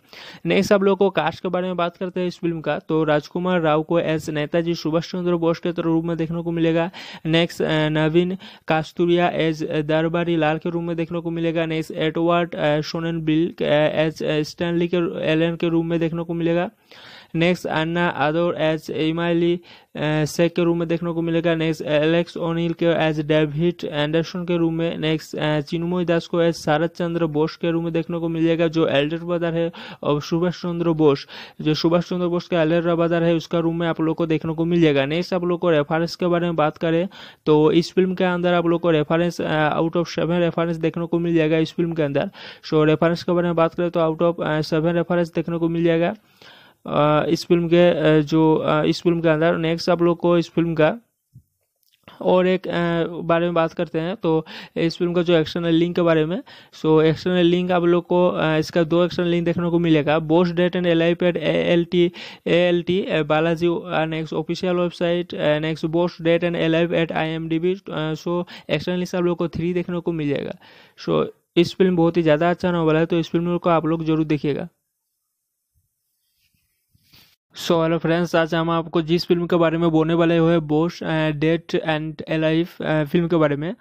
नेक्स्ट आप लोग को कास्ट के बारे में बात करते हैं इस फिल्म का तो राजकुमार राव को एस नेताजी सुभाष चंद्र बोस के रूप में देखने को मिलेगा नेक्स्ट नवीन कास्तूरिया एज दरबारी लाल के रूप में देखने को मिलेगा next Edward सोनन bill as Stanley के एलन के रूप में देखने को मिलेगा नेक्स्ट अन्ना अदोर एज इमाइली सेक के रूम में देखने को मिलेगा नेक्स्ट एलेक्स ओनिल के एज डेविड एंडरसन के रूम में नेक्स्ट चिन्मय दास को एज शरद चंद्र बोस के रूम में देखने को मिल जाएगा जो एल्डर ब्रदर है और सुभाष चंद्र बोस जो सुभाष चंद्र बोस का एल्डर ब्रदर है उसका रूम में आप लोग को देखने को मिल जाएगा नेक्स्ट आप लोग को रेफरेंस के बारे में बात करें तो इस फिल्म के अंदर आप लोग को reference out of seven reference देखने को मिल जाएगा इस फिल्म के अंदर सो रेफरेंस के बारे में बात करें तो आउट ऑफ सेवन रेफरेंस देखने को मिल जाएगा इस फिल्म के जो इस फिल्म के अंदर नेक्स्ट आप लोग को इस फिल्म का और एक बारे में बात करते हैं तो इस फिल्म का जो एक्सटर्नल लिंक के बारे में सो एक्सटर्नल लिंक आप लोग को इसका दो एक्सटर्नल लिंक देखने को मिलेगा Bose dead and L I paid A L T A L T Balaji next official website next Bose dead and L I eight I M D B so external link आप लोग को थ्री देखने को मिलेगा सो so, इस फिल्म बहुत ही ज़्यादा अच्छा नॉवल है तो इस फिल्म को आप लोग जरूर देखिएगा सो हेलो फ्रेंड्स आज हम आपको जिस फिल्म के बारे में बोलने वाले हुए Bose dead and alive film के बारे में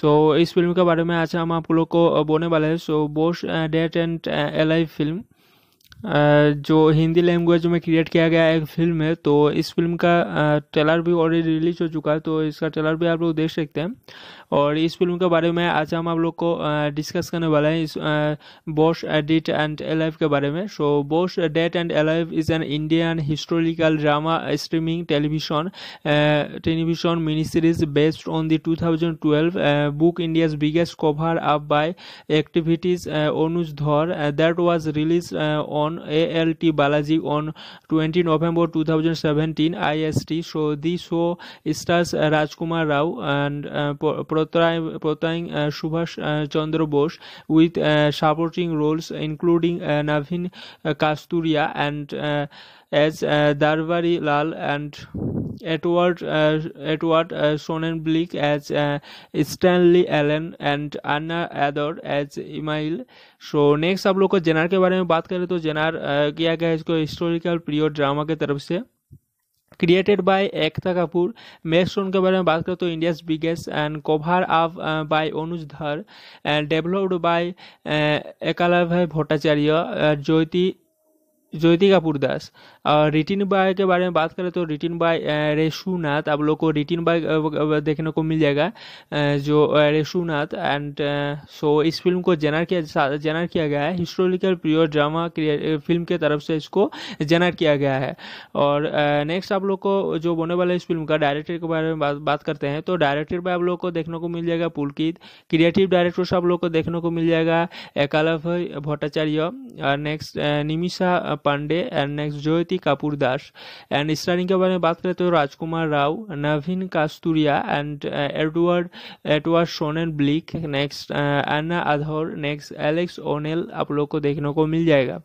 सो so, इस फिल्म के बारे में आज हम आप लोग को बोलने वाले हैं so Bose dead and alive film जो हिंदी लैंग्वेज में क्रिएट किया गया एक फिल्म है तो इस फिल्म का ट्रेलर भी ऑलरेडी रिलीज हो चुका है तो इसका ट्रेलर भी आप लोग देख सकते हैं और इस फिल्म के बारे में आज हम आप लोग को डिस्कस करने वाले हैं इस बॉश डेट एंड एलाइव के बारे में so Bose dead and alive is an Indian historical drama streaming television television mini series based on the 2012 book India's biggest cover up by activities Anuj Dhar that was release on A L T Balaji on 20 November S T so the show stars Rajkumar Rao and portray portraying Subhash Chandra Bose with supporting roles including Naveen Kasturia and as Darbari Lal and Edward uh, Edward uh, Sonnenblick as uh, Stanley Allen and Anna Ador as Emil. So next आप लोग को जेनार के बारे में बात करें तो जेनार किया गया इसको हिस्टोरिकल पीरियड ड्रामा की तरफ से created by Ekta Kapoor. Next song के बारे में बात करें तो India's biggest and cover up uh, by Anuj Dhar and developed by uh, Ekalavya Bhattacharya, uh, Jyoti ज्योति पुरदास और रिटिन बाय के बारे में बात करें तो रिटिन बाय रेशुनाथ आप लोग को रिटिन बाय देखने को मिल जाएगा जो रेशुनाथ एंड सो इस फिल्म को जेनर किया जेनर किया गया है हिस्टोरिकल प्योर ड्रामा फिल्म के तरफ से इसको जेनर किया गया है और नेक्स्ट आप लोग को जो बोने वाला इस फिल्म का डायरेक्टर के बारे में बात, बात करते हैं तो डायरेक्टर बाय आप लोग को देखने को मिल जाएगा पुलकित क्रिएटिव डायरेक्टर से आप लोग को देखने को मिल जाएगा एकालव Bhattacharya next Nimisha Pandey and next Jyoti Kapoor Das and starring के बारे में बात करें तो Rajkumar Rao Naveen Kasturia and Edward Edward Sonnenblick next Anna Ador next Alex O'Neill आप लोग को देखने को मिल जाएगा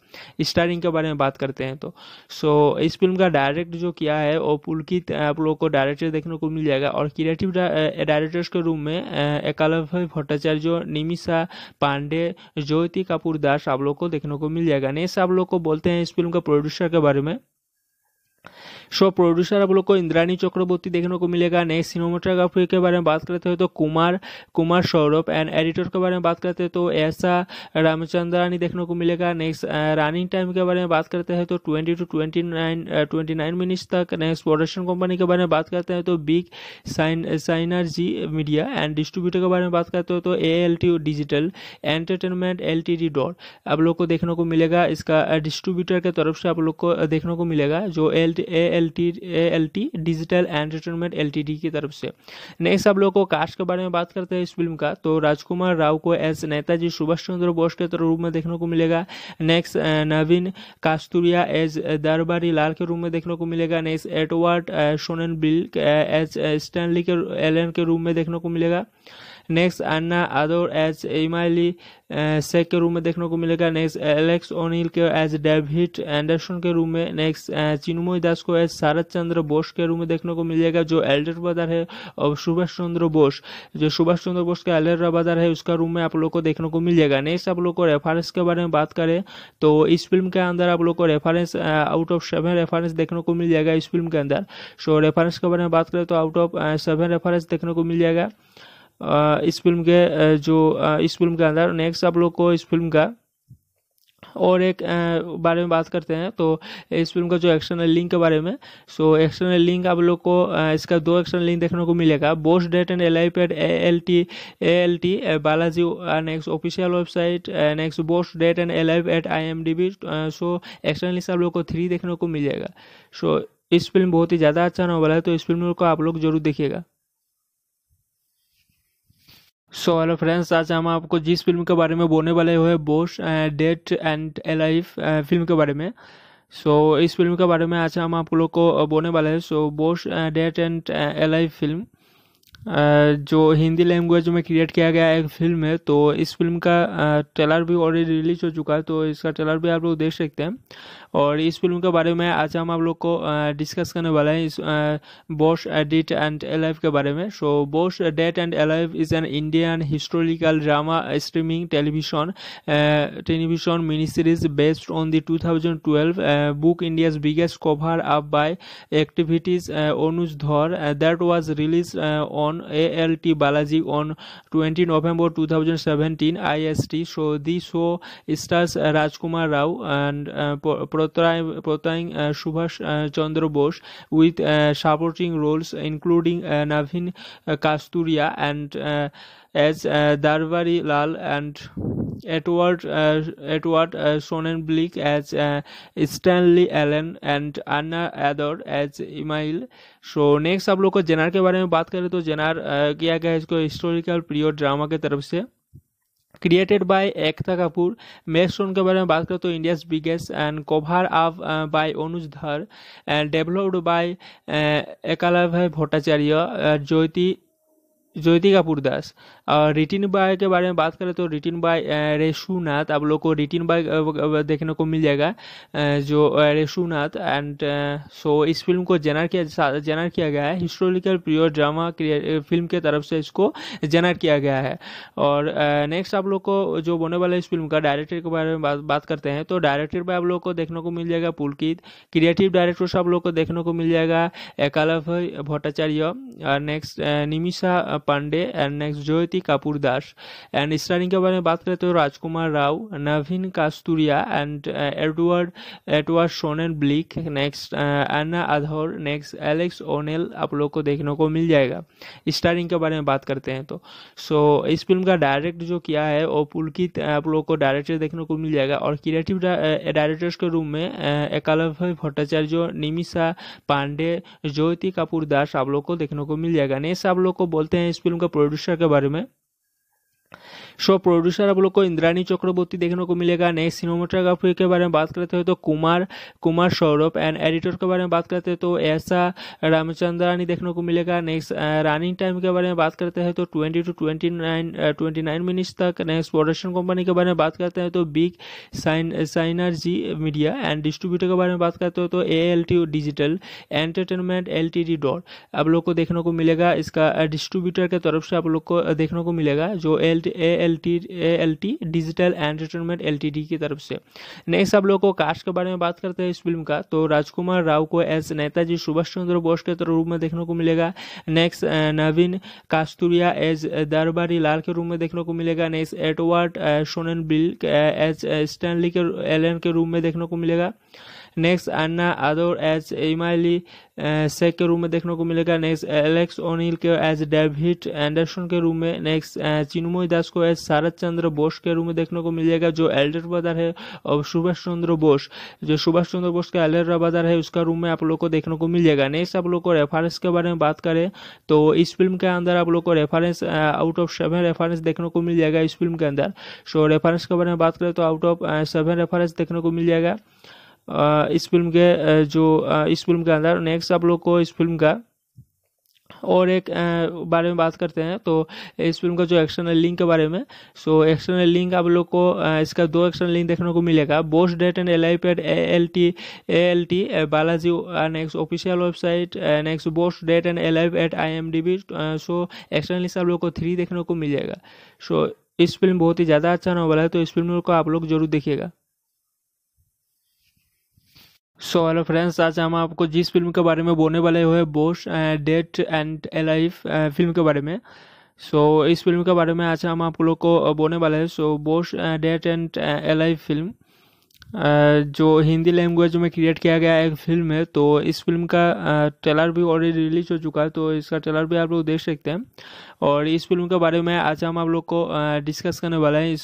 स्टारिंग के बारे में बात करते हैं तो सो so, इस फिल्म का डायरेक्ट जो किया है वो पुलकित uh, आप लोग को डायरेक्टर देखने को मिल जाएगा और क्रिएटिव डायरेक्टर्स uh, के रूम में uh, एकालभ्य भट्टाचार्य निमिषा पांडे ज्योति कपूर दास आप लोग को देखने को मिल जाएगा नेक्स्ट आप लोग को बोलते हैं हैं इस फिल्म का प्रोड्यूसर के बारे में शो प्रोड्यूसर आप लोग को इंद्रानी चक्रवर्ती देखने को मिलेगा नेक्स्ट सिनेमाटोग्राफी के बारे में बात करते हैं तो कुमार कुमार सौरभ एंड एडिटर के बारे में बात करते हैं तो ऐसा रामचंद्रानी देखने को मिलेगा नेक्स्ट रनिंग टाइम के बारे में बात करते हैं तो twenty two twenty nine twenty nine minutes तक नेक्स्ट प्रोडक्शन कंपनी के बारे में बात करते हैं तो big sign signer ji media and distributor के बारे में बात करते हो तो A L T digital entertainment L T D dot आप लोग को देखने को मिलेगा इसका डिस्ट्रीब्यूटर के तरफ से आप लोग को देखने को मिलेगा जो L A L T L T digital entertainment L T D की तरफ से नेक्स्ट आप लोग को कास्ट के बारे में बात करते हैं इस फिल्म का तो राजकुमार राव को एज नेताजी सुभाष चंद्र बोस के रूप में देखने को मिलेगा नेक्स्ट नवीन कास्तूरिया एज दरबारी लाल के रूप में देखने को मिलेगा next Edward सोनन bill as Stanley के एलन के रूप में देखने को मिलेगा नेक्स्ट अन्ना आदोर एज इमाइली सेक के रूम में देखने को मिलेगा नेक्स्ट एलेक्स ओनिल के एज डेविड एंडरसन के रूम में नेक्स्ट चिन्मय दास को एज शरद चंद्र बोस के रूम में देखने को मिलेगा जो एल्डर ब्रदर है और सुभाष चंद्र बोस जो सुभाष चंद्र बोस का एल्डर ब्रदर है उसका रूम में आप लोग को देखने को मिल जाएगा नेक्स्ट आप लोग को रेफरेंस के बारे में बात करें तो इस फिल्म के अंदर आप लोग को reference out of seven reference देखने को मिल जाएगा इस फिल्म के अंदर सो रेफरेंस के बारे में बात करें तो आउट ऑफ सेवन रेफरेंस देखने को मिल जाएगा इस फिल्म के जो इस फिल्म के अंदर नेक्स्ट आप लोग को इस फिल्म का और एक बारे में बात करते हैं तो इस फिल्म का जो एक्सटर्नल लिंक के बारे में सो एक्सटर्नल लिंक आप लोग को इसका दो एक्सटर्नल लिंक देखने को मिलेगा boast date and L eye pad A L T A L T Balaji next official website next boast date and L I eight I M D B so external link आप लोग को three देखने को मिल जाएगा सो इस फिल्म बहुत ही ज़्यादा अच्छा नॉवल है तो इस फिल्म को आप लोग जरूर देखिएगा सो हेलो फ्रेंड्स आज हम आपको जिस फिल्म के बारे में बोलने वाले हुए Bose dead and alive film के बारे में सो so, इस फिल्म के बारे में आज हम आप लोग को uh, बोलने वाले हैं so Bose dead and alive film जो हिंदी लैंग्वेज में क्रिएट किया गया एक फिल्म है तो इस फिल्म का ट्रेलर uh, भी ऑलरेडी रिलीज हो चुका है तो इसका ट्रेलर भी आप लोग देख सकते हैं और इस फिल्म के बारे में आज हम आप लोग को डिस्कस करने वाले हैं इस बॉश डेट एंड एलाइव के बारे में so Bose dead and alive is an Indian historical drama streaming television television mini series based on the 2012 book India's biggest cover up by activities uh, Onuj Dhar uh, that was released uh, on ALT Balaji on 20 November 2017 IST. So the show stars Rajkumar Rao and uh, Pratang Subhash Chandra Bose with supporting roles including Navin Kasturia and as Darvari Lal and Edward uh, Edward uh, Sonnenblick as uh, Stanley Allen and Anna Ador as Email so next आप लोग को जेनार के बारे में बात करें तो जेनार किया गया इसको हिस्टोरिकल पीरियड ड्रामा की तरफ से क्रिएटेड बाय एकता कपूर मेस्टोन के बारे में बात करें तो India's biggest and cover up by Anuj Dhar and developed by एकाला भाई भट्टाचार्य ज्योति ज्योति कपूर दास रिटिन बाय के बारे में बात करें तो रिटिन बाय रेशुनाथ आप लोग को रिटिन बाय देखने को मिल जाएगा जो रेशुनाथ एंड सो इस फिल्म को जेनर किया जेनर किया गया है हिस्टोरिकल प्योर ड्रामा फिल्म के तरफ से इसको जेनर किया गया है और नेक्स्ट आप लोग को जो बोने वाला इस फिल्म का डायरेक्टर के बारे में बात, बात करते हैं तो डायरेक्टर बाय आप लोग को देखने को मिल जाएगा पुलकित क्रिएटिव डायरेक्टर से आप लोग को देखने को मिल जाएगा एकालव Bhattacharya next Nimisha Pandey and next जोत श्रीमती कपूर दास एंड स्टारिंग के बारे में बात करें तो Rajkumar Rao Naveen Kasturia and Edward Edward Sonnenblick next Anna Ador next Alex O'Neill आप लोग को देखने को मिल जाएगा स्टारिंग के बारे में बात करते हैं तो सो so, इस फिल्म का डायरेक्ट जो किया है वो पुलकित uh, आप लोग को डायरेक्टर देखने को मिल जाएगा और क्रिएटिव डायरेक्टर्स uh, के रूम में uh, एकालभ्य भट्टाचार्य निमिषा पांडे ज्योति कपूर दास आप लोग को देखने को मिल जाएगा नेक्स्ट आप लोग को बोलते हैं इस फिल्म का प्रोड्यूसर के बारे में शो प्रोड्यूसर आप लोग को इंद्रानी चक्रवर्ती देखने को मिलेगा नेक्स्ट सिनेमाटोग्राफी के बारे में बात करते हैं तो कुमार कुमार सौरभ एंड एडिटर के बारे में बात करते हैं तो ऐसा रामचंद्रानी देखने को मिलेगा नेक्स्ट रनिंग टाइम के बारे में बात करते हैं तो twenty two twenty nine twenty nine minutes तक नेक्स्ट प्रोडक्शन कंपनी के बारे में बात करते हैं तो big sign synergy media and distributor के बारे में बात करते हो तो A L T digital entertainment L T D dot आप लोग को देखने को मिलेगा इसका डिस्ट्रीब्यूटर के तरफ से आप लोग को देखने को मिलेगा जो L A L L T L T digital entertainment L T D की तरफ से नेक्स्ट आप लोगों को कास्ट के बारे में बात करते हैं इस फिल्म का तो राजकुमार राव को एस नेताजी सुभाष चंद्र बोस के रूप में देखने को मिलेगा नेक्स्ट नवीन कास्तुरिया एज दरबारी लाल के रूप में देखने को मिलेगा next Edward सोनन bill as Stanley के एलन के रूप में देखने को मिलेगा नेक्स्ट अन्ना आदोर एज इमाइली सेक के रूम में देखने को मिलेगा नेक्स्ट एलेक्स ओनिल के एज डेविड एंडरसन के रूम में नेक्स्ट चिनुमय दास को एज शरद चंद्र बोस के रूम में देखने को मिल जाएगा जो एल्डर ब्रदर है और सुभाष चंद्र बोस जो सुभाष चंद्र बोस का एल्डर ब्रदर है उसका रूम में आप लोग को देखने को मिल जाएगा नेक्स्ट आप लोग को रेफरेंस के बारे में बात करें तो इस फिल्म के अंदर आप लोग को reference out of seven reference देखने को मिल जाएगा इस फिल्म के अंदर सो रेफरेंस के बारे में बात करें तो आउट ऑफ सेवन रेफरेंस देखने को मिल जाएगा इस फिल्म के जो इस फिल्म के अंदर नेक्स्ट आप लोग को इस फिल्म का और एक बारे में बात करते हैं तो इस फिल्म का जो एक्सटर्नल लिंक के बारे में सो एक्सटर्नल लिंक आप लोग को इसका दो एक्सटर्नल लिंक देखने को मिलेगा Bose dead and L I paid A L T A L T Balaji next official website next Bose dead and L I eight I M D B so external link आप लोग को थ्री देखने को मिल जाएगा सो इस फिल्म बहुत ही ज़्यादा अच्छा नॉवल है तो इस फिल्म को आप लोग जरूर देखिएगा सो हेलो फ्रेंड्स आज हम आपको जिस फिल्म के बारे में बोलने वाले हुए Bose dead and alive film के बारे में सो so, इस फिल्म के बारे में आज हम आप लोग को बोलने वाले हैं so Bose dead and alive film जो हिंदी लैंग्वेज में क्रिएट किया गया एक फिल्म है तो इस फिल्म का ट्रेलर भी ऑलरेडी रिलीज हो चुका है तो इसका ट्रेलर भी आप लोग देख सकते हैं और इस फिल्म के बारे में आज हम आप लोग को डिस्कस करने वाले हैं इस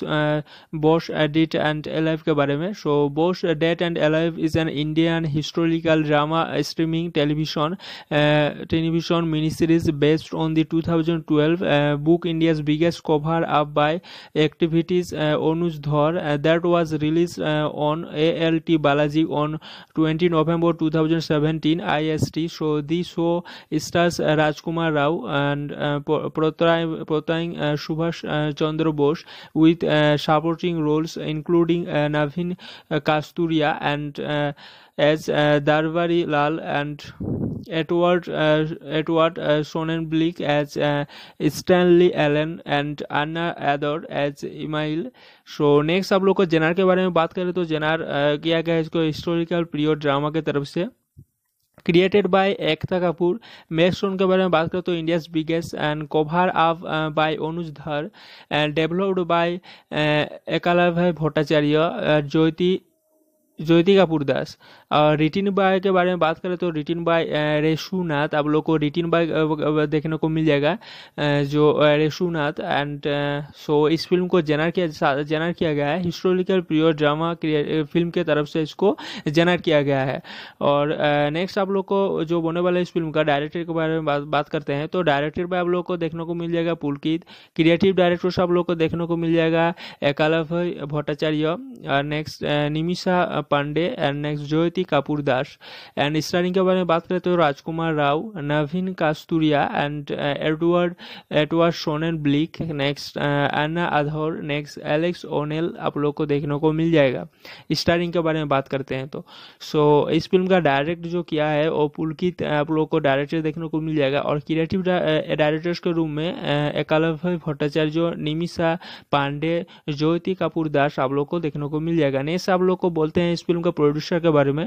बॉस डेट एंड एलाइव के बारे में so Bose dead and alive is an Indian historical drama streaming television television mini series based on the 2012 biggest cover up by activities Anuj Dhar that Onuj release on A L T Balaji on ALT Balaji on thousand November I S T so show show Rajkumar Rao Rao and Pratang Subhash Chandra Bose with supporting roles including Navin Kasturia and as Darvari Lal and Edward uh, Edward uh, Sonnenblick as uh, Stanley Allen and Anna Ador as Email. So next आप लोग को जेनार के बारे में बात करें तो जेनार किया गया इसको हिस्टोरिकल पीरियड ड्रामा की तरफ से created by Ekta Kapoor, Max Tron के बारे में बात करें तो India's biggest and cover up by Anuj Dhar and developed bye एकालय भाई भट्टाचार्य ज्योति ज्योति कपूर दास और रिटिन बाय के बारे में बात करें तो रिटिन बाय रेशुनाथ आप लोग को रिटिन बाय देखने को मिल जाएगा जो रेशुनाथ एंड सो इस फिल्म को जेनर किया जेनर किया गया है हिस्टोरिकल प्रियोर ड्रामा फिल्म के तरफ से इसको जेनर किया गया है और नेक्स्ट आप लोग को जो बोने वाला इस फिल्म का डायरेक्टर के बारे में बात, बात करते हैं तो डायरेक्टर बाय आप लोग को देखने को मिल जाएगा पुलकित क्रिएटिव डायरेक्टर से आप लोग को देखने को मिल जाएगा एकालव Bhattacharya next Nimisha Pandey and next Jyoti Kriti Kapoor Das and starring के बारे में बात करें तो Rajkumar Rao Naveen Kasturia and Edward Edward Sonnenblick next Anna Ador next Alex O'Neill आप लोग को देखने को मिल जाएगा स्टारिंग के बारे में बात करते हैं तो सो इस फिल्म का डायरेक्ट जो किया है वो पुलकित uh, आप लोग को डायरेक्टर देखने को मिल जाएगा और क्रिएटिव डायरेक्टर्स uh, के रूम में uh, एकालभ्य भट्टाचार्य निमिषा पांडे ज्योति कपूर दास आप लोग को देखने को मिल जाएगा नेक्स्ट आप लोग को बोलते हैं इस फिल्म का प्रोड्यूसर के बारे में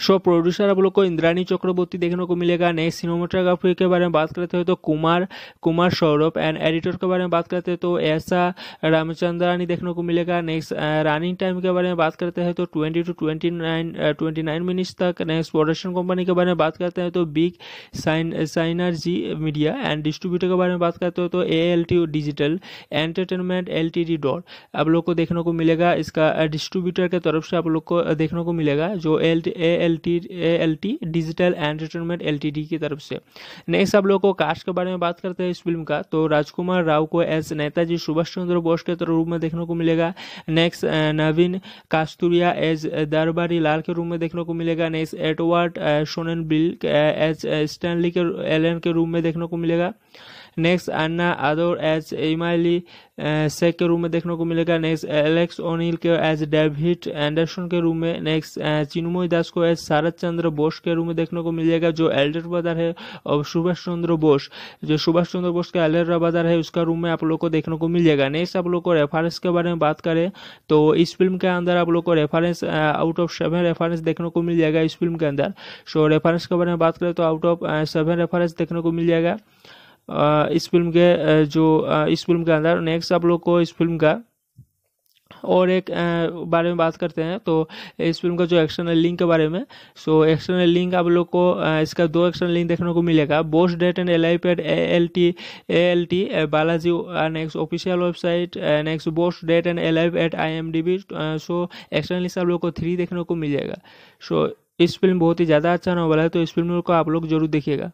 शो प्रोड्यूसर आप लोग को इंद्रानी चक्रवर्ती देखने को मिलेगा नेक्स्ट सिनेमाटोग्राफी के बारे में बात करते हैं तो कुमार कुमार सौरभ एंड एडिटर के बारे में बात करते हैं तो ऐसा रामचंद्रानी देखने को मिलेगा नेक्स्ट रनिंग टाइम के बारे में बात करते हैं तो twenty two twenty nine twenty nine minutes तक नेक्स्ट प्रोडक्शन कंपनी के बारे में बात करते हैं तो big sign ji media and distributor के बारे में बात करते हो तो A L T digital entertainment L T D dot आप लोग को देखने को मिलेगा इसका डिस्ट्रीब्यूटर के तरफ से आप लोग को देखने को मिलेगा जो L A L T A L T digital entertainment L T D की तरफ से नेक्स्ट आप लोगों को कास्ट के बारे में बात करते हैं इस फिल्म का तो राजकुमार राव को एस नेताजी सुभाष चंद्र बोस के रूप में देखने को मिलेगा नेक्स्ट नवीन कास्तूरिया एज दरबारी लाल के रूप में देखने को मिलेगा next Edward सोनन bill as Stanley के एलन के रूप में देखने को मिलेगा नेक्स्ट अन्ना अदोर एज इमाइली सेक के रूम में देखने को मिलेगा नेक्स्ट एलेक्स ओनिल के एज डेविड एंडरसन के रूम में नेक्स्ट चिन्मय दास को एज शरद चंद्र बोस के रूम में देखने को मिल जाएगा जो एल्डर ब्रदर है और सुभाष चंद्र बोस जो सुभाष चंद्र बोस का एल्डर ब्रदर है उसका रूम में आप लोग को देखने को मिल जाएगा नेक्स्ट आप लोग को रेफरेंस के बारे में बात करें तो इस फिल्म के अंदर आप लोग को reference out of seven reference देखने को मिल जाएगा इस फिल्म के अंदर सो रेफरेंस के बारे में बात करें तो आउट ऑफ सेवन रेफरेंस देखने को मिल जाएगा इस फिल्म के जो इस फिल्म के अंदर नेक्स्ट आप लोग को इस फिल्म का और एक बारे में बात करते हैं तो इस फिल्म का जो एक्सटर्नल लिंक के बारे में सो एक्सटर्नल लिंक आप लोग को इसका दो एक्सटर्नल लिंक देखने को मिलेगा Bose dead and L I paid A L T A L T Balaji next official website next Bose dead and L I eight I M D B so external link आप लोग को थ्री देखने को मिलेगा सो so, इस फिल्म बहुत ही ज़्यादा अच्छा नॉवल है तो इस फिल्म को आप लोग जरूर देखिएगा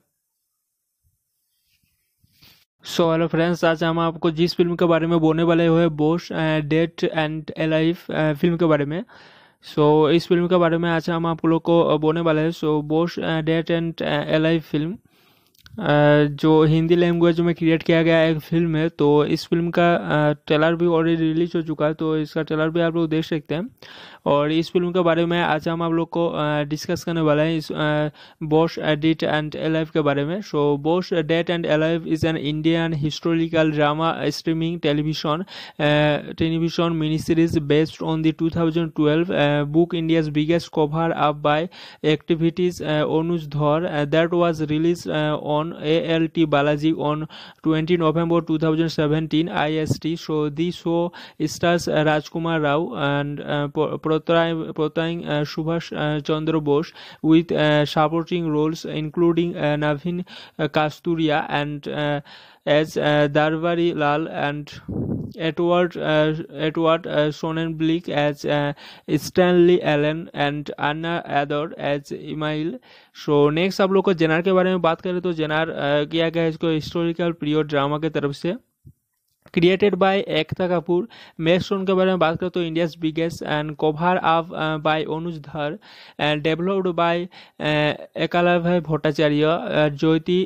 सो हेलो फ्रेंड्स आज हम आपको जिस फिल्म के बारे में बोलने वाले हुए Bose dead and alive film के बारे में सो so, इस फिल्म के बारे में आज हम आप लोग को बोलने वाले हैं so Bose dead and alive film जो हिंदी लैंग्वेज में क्रिएट किया गया एक फिल्म है तो इस फिल्म का ट्रेलर भी ऑलरेडी रिलीज हो चुका है तो इसका ट्रेलर भी आप लोग देख सकते हैं और इस फिल्म के बारे में आज हम आप लोग को डिस्कस करने वाले हैं इस बॉश डेट एंड एलाइव के बारे में so Bose dead and alive is an Indian historical drama streaming television television mini series based on the 2012 book India's biggest cover up by activities Anuj Dhar that was release on A L T Balaji on 20 November S T so the show stars Rajkumar Rao and Pratyay Subhash Chandra Bose with supporting roles including Naveen Kasturia and as Darbari Lal and Edward Edward সোনেন bleak as Stanley Allen and Anna Ador as Email so next আপ লোক জেনার কে বারে বাত করে তো জেনার কি আগে historical প্রিয় ড্রামা তরফ created by Ekta Kapoor. Next song के बारे में बात करें तो India's biggest and cover up uh, by Anuj Dhar and developed by uh, Ekalavya Bhattacharya, uh, Jyoti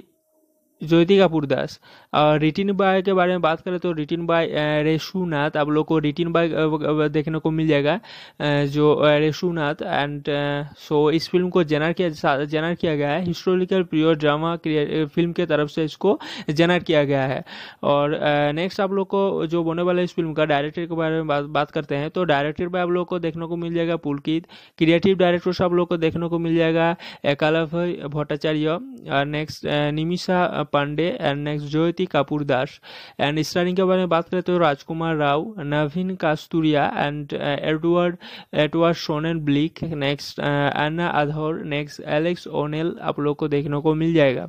Kapoor दास और रिटिन बाय के बारे में बात करें तो रिटिन बाय रेशुनाथ आप लोग को रिटिन बाय uh, देखने को मिल जाएगा uh, जो रेशुनाथ एंड सो इस फिल्म को जेनर किया जेनर किया गया है हिस्टोरिकल प्योर ड्रामा फिल्म के तरफ से इसको जेनर किया गया है और नेक्स्ट uh, आप लोग को जो बोने वाला इस फिल्म का डायरेक्टर के बारे में बात, बात करते हैं तो डायरेक्टर बाय आप लोग को देखने को मिल जाएगा पुलकित क्रिएटिव डायरेक्टर से आप लोग को देखने को मिल जाएगा एकालव Bhattacharya next Nimisha Pandey and next Jyoti Kapoor Das and starring के बारे में बात करें तो Rajkumar Rao Naveen Kasturia and Edward Edward Sonnenblick next Anna Ador next Alex O'Neill आप लोग को देखने को मिल जाएगा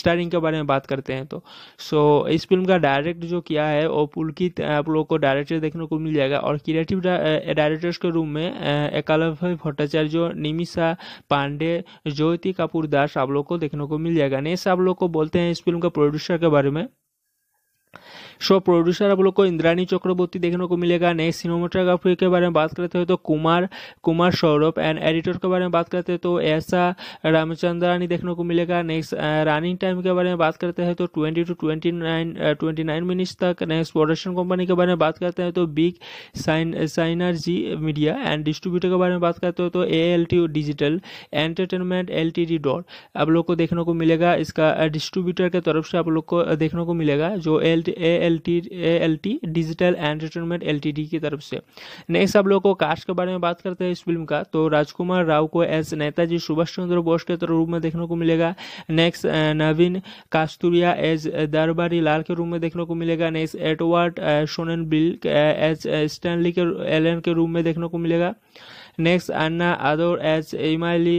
स्टारिंग के बारे में बात करते हैं तो सो so, इस फिल्म का डायरेक्ट जो किया है वो पुलकित uh, आप लोग को डायरेक्टर देखने को मिल जाएगा और क्रिएटिव डायरेक्टर्स uh, के रूम में uh, एकालभ्य भट्टाचार्य निमिषा पांडे ज्योति कपूर दास आप लोग को देखने को मिल जाएगा नेक्स्ट आप लोग को बोलते हैं हैं इस फिल्म का प्रोड्यूसर के बारे में शो प्रोड्यूसर आप लोग को इंद्रानी चक्रवर्ती देखने को मिलेगा नेक्स्ट सिनेमाटोग्राफी के बारे में बात करते हैं तो कुमार कुमार सौरभ एंड एडिटर के बारे में बात करते हैं तो ऐसा रामचंद्रानी देखने को मिलेगा नेक्स्ट रनिंग टाइम के बारे में बात करते हैं तो twenty two twenty nine twenty nine minutes तक नेक्स्ट प्रोडक्शन कंपनी के बारे में बात करते हैं तो big sign signer ji media and distributor के बारे में बात करते हो तो A L T digital entertainment L T D dot आप लोग को देखने को मिलेगा इसका डिस्ट्रीब्यूटर के तरफ से आप लोग को देखने को मिलेगा जो L A L T L T digital entertainment L T D की तरफ से नेक्स्ट आप लोगों को कास्ट के बारे में बात करते हैं इस फिल्म का तो राजकुमार राव को एज नेताजी सुभाष चंद्र बोस के रूप में देखने को मिलेगा नेक्स्ट नवीन कास्तूरिया एज दरबारी लाल के रूप में देखने को मिलेगा next Edward सोनन bill as Stanley के एलन के रूप में देखने को मिलेगा नेक्स्ट अन्ना आदोर एज इमाइली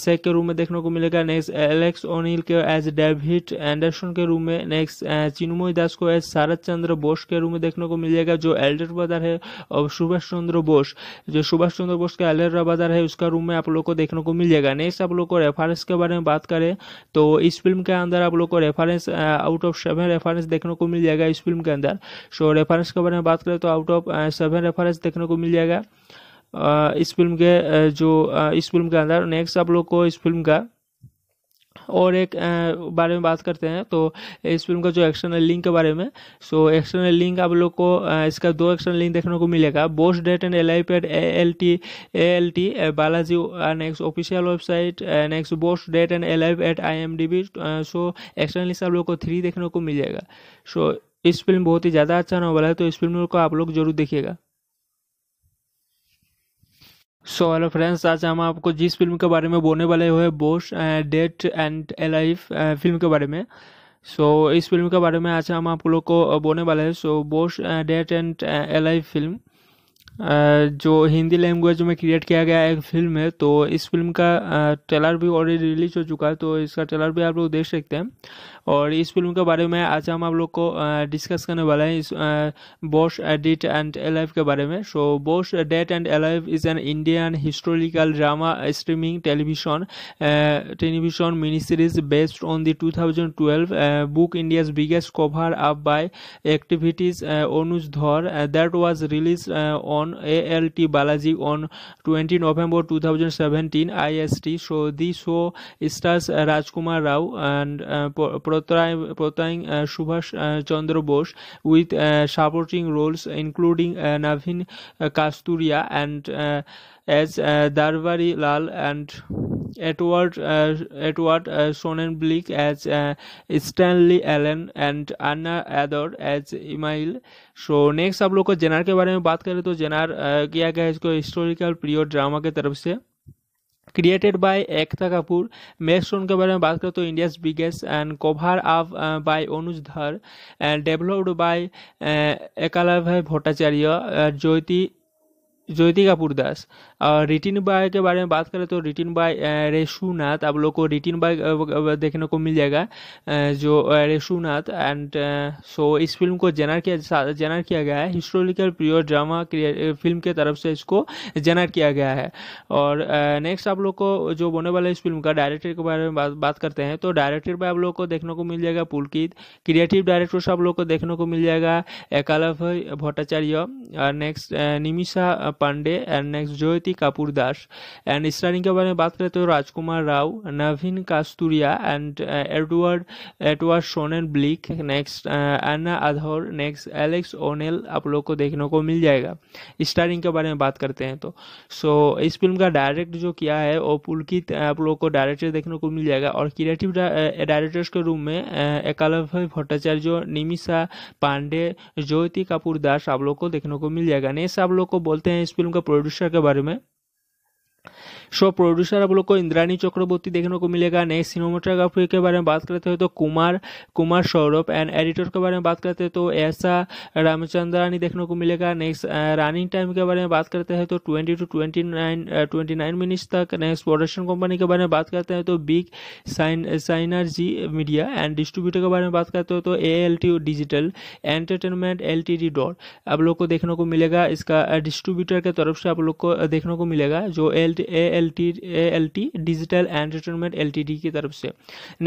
सेक के रूम में देखने को मिलेगा नेक्स्ट एलेक्स ओनिल के एज डेविड एंडरसन के रूम में नेक्स्ट चिन्मय दास को एज शरद चंद्र बोस के रूम में देखने को मिलेगा जो एल्डर ब्रदर है और सुभाष चंद्र बोस जो सुभाष चंद्र बोस का एल्डर ब्रदर है उसका रूम में आप लोग को देखने को मिल जाएगा नेक्स्ट आप लोग को रेफरेंस के बारे में बात करें तो इस फिल्म के अंदर आप लोग को reference out of seven reference देखने को मिल जाएगा इस फिल्म के अंदर सो रेफरेंस के बारे में बात करें तो आउट ऑफ सेवन रेफरेंस देखने को मिल जाएगा इस फिल्म के जो इस फिल्म के अंदर नेक्स्ट आप लोग को इस फिल्म का और एक बारे में बात करते हैं तो इस फिल्म का जो एक्सटर्नल लिंक के बारे में सो एक्सटर्नल लिंक आप लोग को इसका दो एक्सटर्नल लिंक देखने को मिलेगा Bose dead and L eye pad A L T A L T Balaji next official website next Bose dead and L I eight I M D B so external link आप लोग को थ्री देखने को मिल जाएगा सो इस फिल्म बहुत ही ज़्यादा अच्छा नॉवल है तो इस फिल्म को आप लोग जरूर देखिएगा सो हेलो फ्रेंड्स आज हम आपको जिस फिल्म के बारे में बोलने वाले हुए Bose dead and alive film के बारे में सो so, इस फिल्म के बारे में आज हम आप लोग को uh, बोलने वाले हैं so Bose dead and alive film जो हिंदी लैंग्वेज में क्रिएट किया गया एक फिल्म है तो इस फिल्म का ट्रेलर uh, भी ऑलरेडी रिलीज हो चुका है तो इसका ट्रेलर भी आप लोग देख सकते हैं और इस फिल्म के बारे में आज हम आप लोग को डिस्कस करने वाले हैं इस बॉश डेट एंड एलाइव के बारे में so Bose dead and alive is an Indian historical drama streaming television television mini series based on the 2012 book India's biggest cover up by activities uh, Onuj Dhar uh, that was released uh, on ALT Balaji on 20 November 2017 IST. So the show stars Rajkumar Rao and uh, Pratang Subhash Chandra Bose with supporting roles including Navin Kasturia and as Darvari Lal and Edward uh, Edward uh, Sonnenblick as uh, Stanley Allen and Anna Ador as Email so next आप लोग को जेनार के बारे में बात करें तो जेनार किया गया इसको हिस्टोरिकल पीरियड ड्रामा की तरफ से क्रिएटेड बाय एकता कपूर मेस्टोन के बारे में बात करें तो India's biggest and cover up by Anuj Dhar and developed by एकाला भाई भट्टाचार्य ज्योति জ্যোতি কাপুর দাস रिटिन बाय के बारे में बात करें तो रिटिन बाय रेशुनाथ आप लोग को रिटिन बाय देखने को मिल जाएगा जो रेशुनाथ एंड सो इस फिल्म को जेनर किया जेनर किया गया है हिस्टोरिकल प्योर ड्रामा फिल्म के तरफ से इसको जेनर किया गया है और नेक्स्ट आप लोग को जो बोने वाला इस फिल्म का डायरेक्टर के बारे में बात, बात करते हैं तो डायरेक्टर बाय आप लोग को देखने को मिल जाएगा पुलकित क्रिएटिव डायरेक्टर से आप लोग को देखने को मिल जाएगा एकालव Bhattacharya next Nimisha Pandey and next Jyoti Kapoor Das and starring के बारे में बात करें तो Rajkumar Rao Naveen Kasturia and Edward Edward Sonnenblick next Anna Ador next Alex O'Neill आप लोग को देखने को मिल जाएगा स्टारिंग के बारे में बात करते हैं तो सो so, इस फिल्म का डायरेक्ट जो किया है वो पुलकित आप लोग को डायरेक्टर देखने को मिल जाएगा और क्रिएटिव डायरेक्टर्स के रूम में एकालभ्य भट्टाचार्य निमिषा पांडे ज्योति कपूर दास आप लोग को देखने को मिल जाएगा नेक्स्ट आप लोग को बोलते हैं इस फिल्म का प्रोड्यूसर के बारे में शो प्रोड्यूसर आप लोग को इंद्रानी चक्रवर्ती देखने को मिलेगा नेक्स्ट सिनेमाटोग्राफी के बारे में बात करते हैं तो कुमार कुमार सौरभ एंड एडिटर के बारे में बात करते हैं तो ऐसा रामचंद्रानी देखने को मिलेगा नेक्स्ट रनिंग टाइम के बारे में बात करते हैं तो twenty two twenty nine twenty nine minutes तक नेक्स्ट प्रोडक्शन कंपनी के बारे में बात करते हैं तो big sign synergy media and distributor के बारे में बात करते हो तो A L T digital entertainment L T D dot आप लोग को देखने को मिलेगा इसका डिस्ट्रीब्यूटर के तरफ से आप लोग को देखने को मिलेगा जो L A L L T L T digital entertainment L T D की तरफ से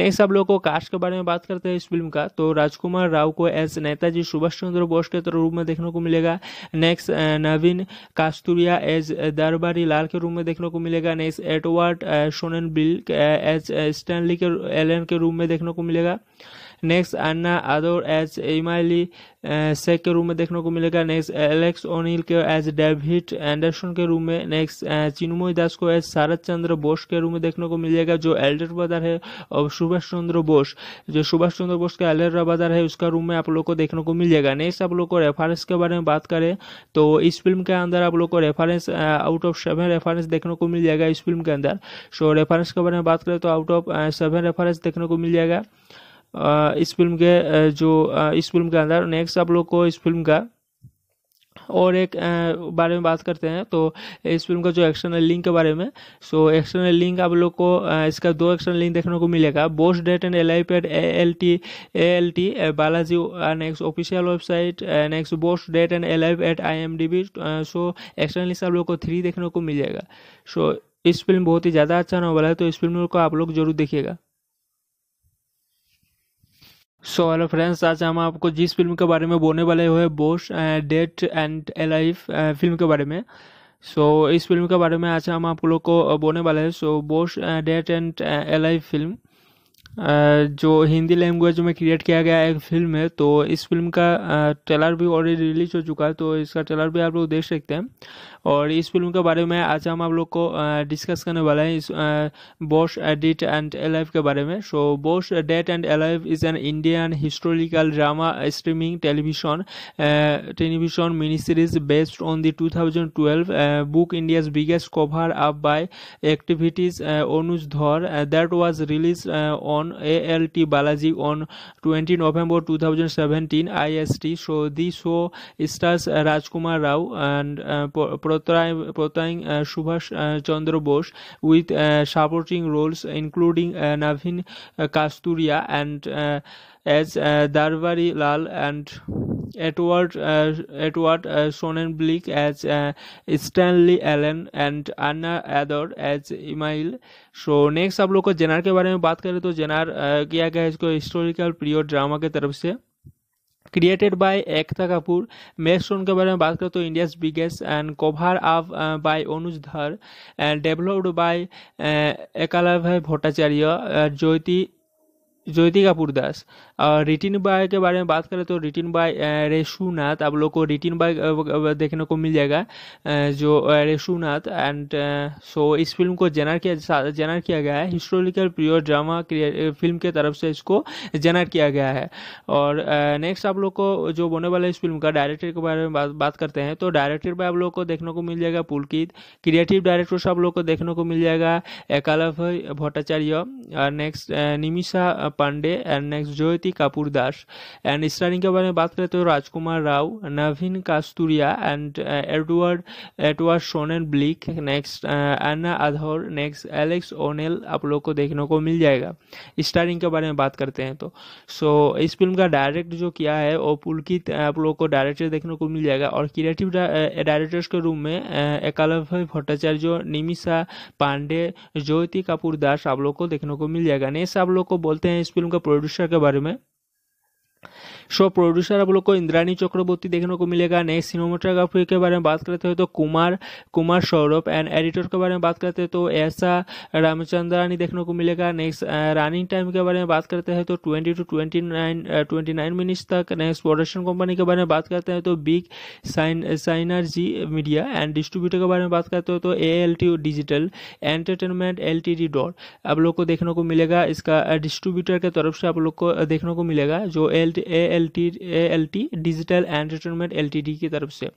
नेक्स्ट आप लोगों को कास्ट के बारे में बात करते हैं इस फिल्म का तो राजकुमार राव को एस नेताजी सुभाष चंद्र बोस के रूप में देखने को मिलेगा नेक्स्ट नवीन कास्तुरिया एज दरबारी लाल के रूप में देखने को मिलेगा next Edward सोनन bill as Stanley के एलन के रूप में देखने को मिलेगा नेक्स्ट अन्ना आदोर एज इमाइली सेक के रूम में देखने को मिलेगा नेक्स्ट एलेक्स ओनिल के एज डेविड एंडरसन के रूम में नेक्स्ट चिनुमय दास को एज शरद चंद्र बोस के रूम में देखने को मिल जाएगा जो एल्डर ब्रदर है और सुभाष चंद्र बोस जो सुभाष चंद्र बोस का एल्डर ब्रदर है उसका रूम में आप लोग को देखने को मिल जाएगा नेक्स्ट आप लोग को रेफरेंस के बारे में बात करें तो इस फिल्म के अंदर आप लोग को reference out of seven reference देखने को मिल जाएगा इस फिल्म के अंदर सो रेफरेंस के बारे में बात करें तो आउट ऑफ सेवन रेफरेंस देखने को मिल जाएगा इस फिल्म के जो इस फिल्म के अंदर नेक्स्ट आप लोग को इस फिल्म का और एक बारे में बात करते हैं तो इस फिल्म का जो एक्सटर्नल लिंक के बारे में सो एक्सटर्नल लिंक आप लोग को इसका दो एक्सटर्नल लिंक देखने को मिलेगा Bose dead and L I paid A L T A L T Balaji next official website next Bose dead and L I eight I M D B so external link आप लोग को थ्री देखने को मिल जाएगा सो इस फिल्म बहुत ही ज़्यादा अच्छा नॉवल है तो इस फिल्म को आप लोग जरूर देखिएगा सो हेलो फ्रेंड्स आज हम आपको जिस फिल्म के बारे में बोलने वाले हुए Bose dead and alive film के बारे में सो so, इस फिल्म के बारे में आज हम आप लोग को बोलने वाले हैं so Bose dead and alive film जो हिंदी लैंग्वेज में क्रिएट किया गया एक फिल्म है तो इस फिल्म का ट्रेलर भी ऑलरेडी रिलीज हो चुका है तो इसका ट्रेलर भी आप लोग देख सकते हैं और इस फिल्म के बारे में आज हम आप लोग को डिस्कस करने वाले हैं इस बॉस डेट एंड एलाइव के बारे में so Bose dead and alive is an Indian historical drama streaming television television mini series based on the two thousand twelve book India's biggest cover up by activities Anuj Dhar that was release on on ALT Balaji on 20 November 2017 IST. So the show stars Rajkumar Rao and uh, portraying uh, Subhash uh, Chandra Bose with supporting roles including Navin Kasturia and as Darbari Lal and Edward Edward Sonnenblick as Stanley Allen and Anna Ador as Email so next आप लोग को जेनार के बारे में बात करें तो जेनार किया गया इसको हिस्टोरिकल पीरियड ड्रामा की तरफ से क्रिएटेड बाय एकता कपूर मेस्टोन के बारे में बात करें तो India's biggest and cover up by Anuj Dhar and developed by एकाला भाई भट्टाचार्य ज्योति জ্যোতি কাপুর দাস और रिटिन बाय के बारे में बात करें तो रिटिन बाय रेशुनाथ आप लोग को रिटिन बाय देखने को मिल जाएगा जो रेशुनाथ एंड सो इस फिल्म को जेनर किया जेनर किया गया है हिस्टोरिकल प्रियोर ड्रामा फिल्म के तरफ से इसको जेनर किया गया है और नेक्स्ट आप लोग को जो बोने वाला इस फिल्म का डायरेक्टर के बारे में बात, बात करते हैं तो डायरेक्टर बाय आप लोग को देखने को मिल जाएगा पुलकित क्रिएटिव डायरेक्टर से आप लोग को देखने को मिल जाएगा एकालभ Bhattacharya next Nimisha Pandey and next Jyoti Kriti Kapoor Das and starring के बारे में बात करें तो Rajkumar Rao Naveen Kasturia and Edward Edward Sonnenblick next Anna Ador next Alex O'Neill आप लोग को देखने को मिल जाएगा स्टारिंग के बारे में बात करते हैं तो सो so, इस फिल्म का डायरेक्ट जो किया है वो पुलकित uh, आप लोग को डायरेक्टर देखने को मिल जाएगा और क्रिएटिव डायरेक्टर्स uh, के रूम में uh, एकालभ्य भट्टाचार्य निमिषा पांडे ज्योति कपूर दास आप लोग को देखने को मिल जाएगा नेक्स्ट आप लोग को बोलते हैं इस फिल्म का प्रोड्यूसर के बारे में शो प्रोड्यूसर आप लोग को इंद्रानी चक्रवर्ती देखने को मिलेगा नेक्स्ट सिनेमाटोग्राफी के बारे में बात करते हैं तो कुमार कुमार सौरभ एंड एडिटर के बारे में बात करते हैं तो ऐसा रामचंद्रानी देखने को मिलेगा नेक्स्ट रनिंग टाइम के बारे में बात करते हैं तो twenty two twenty nine twenty nine minutes तक नेक्स्ट प्रोडक्शन कंपनी के बारे में बात करते हैं तो big sign synergy media and distributor के बारे में बात करते हैं तो A L T digital entertainment L T D dot आप लोग को देखने को मिलेगा इसका डिस्ट्रीब्यूटर के तरफ से आप लोग को देखने को मिलेगा जो L A L T L T digital entertainment L T D की तरफ से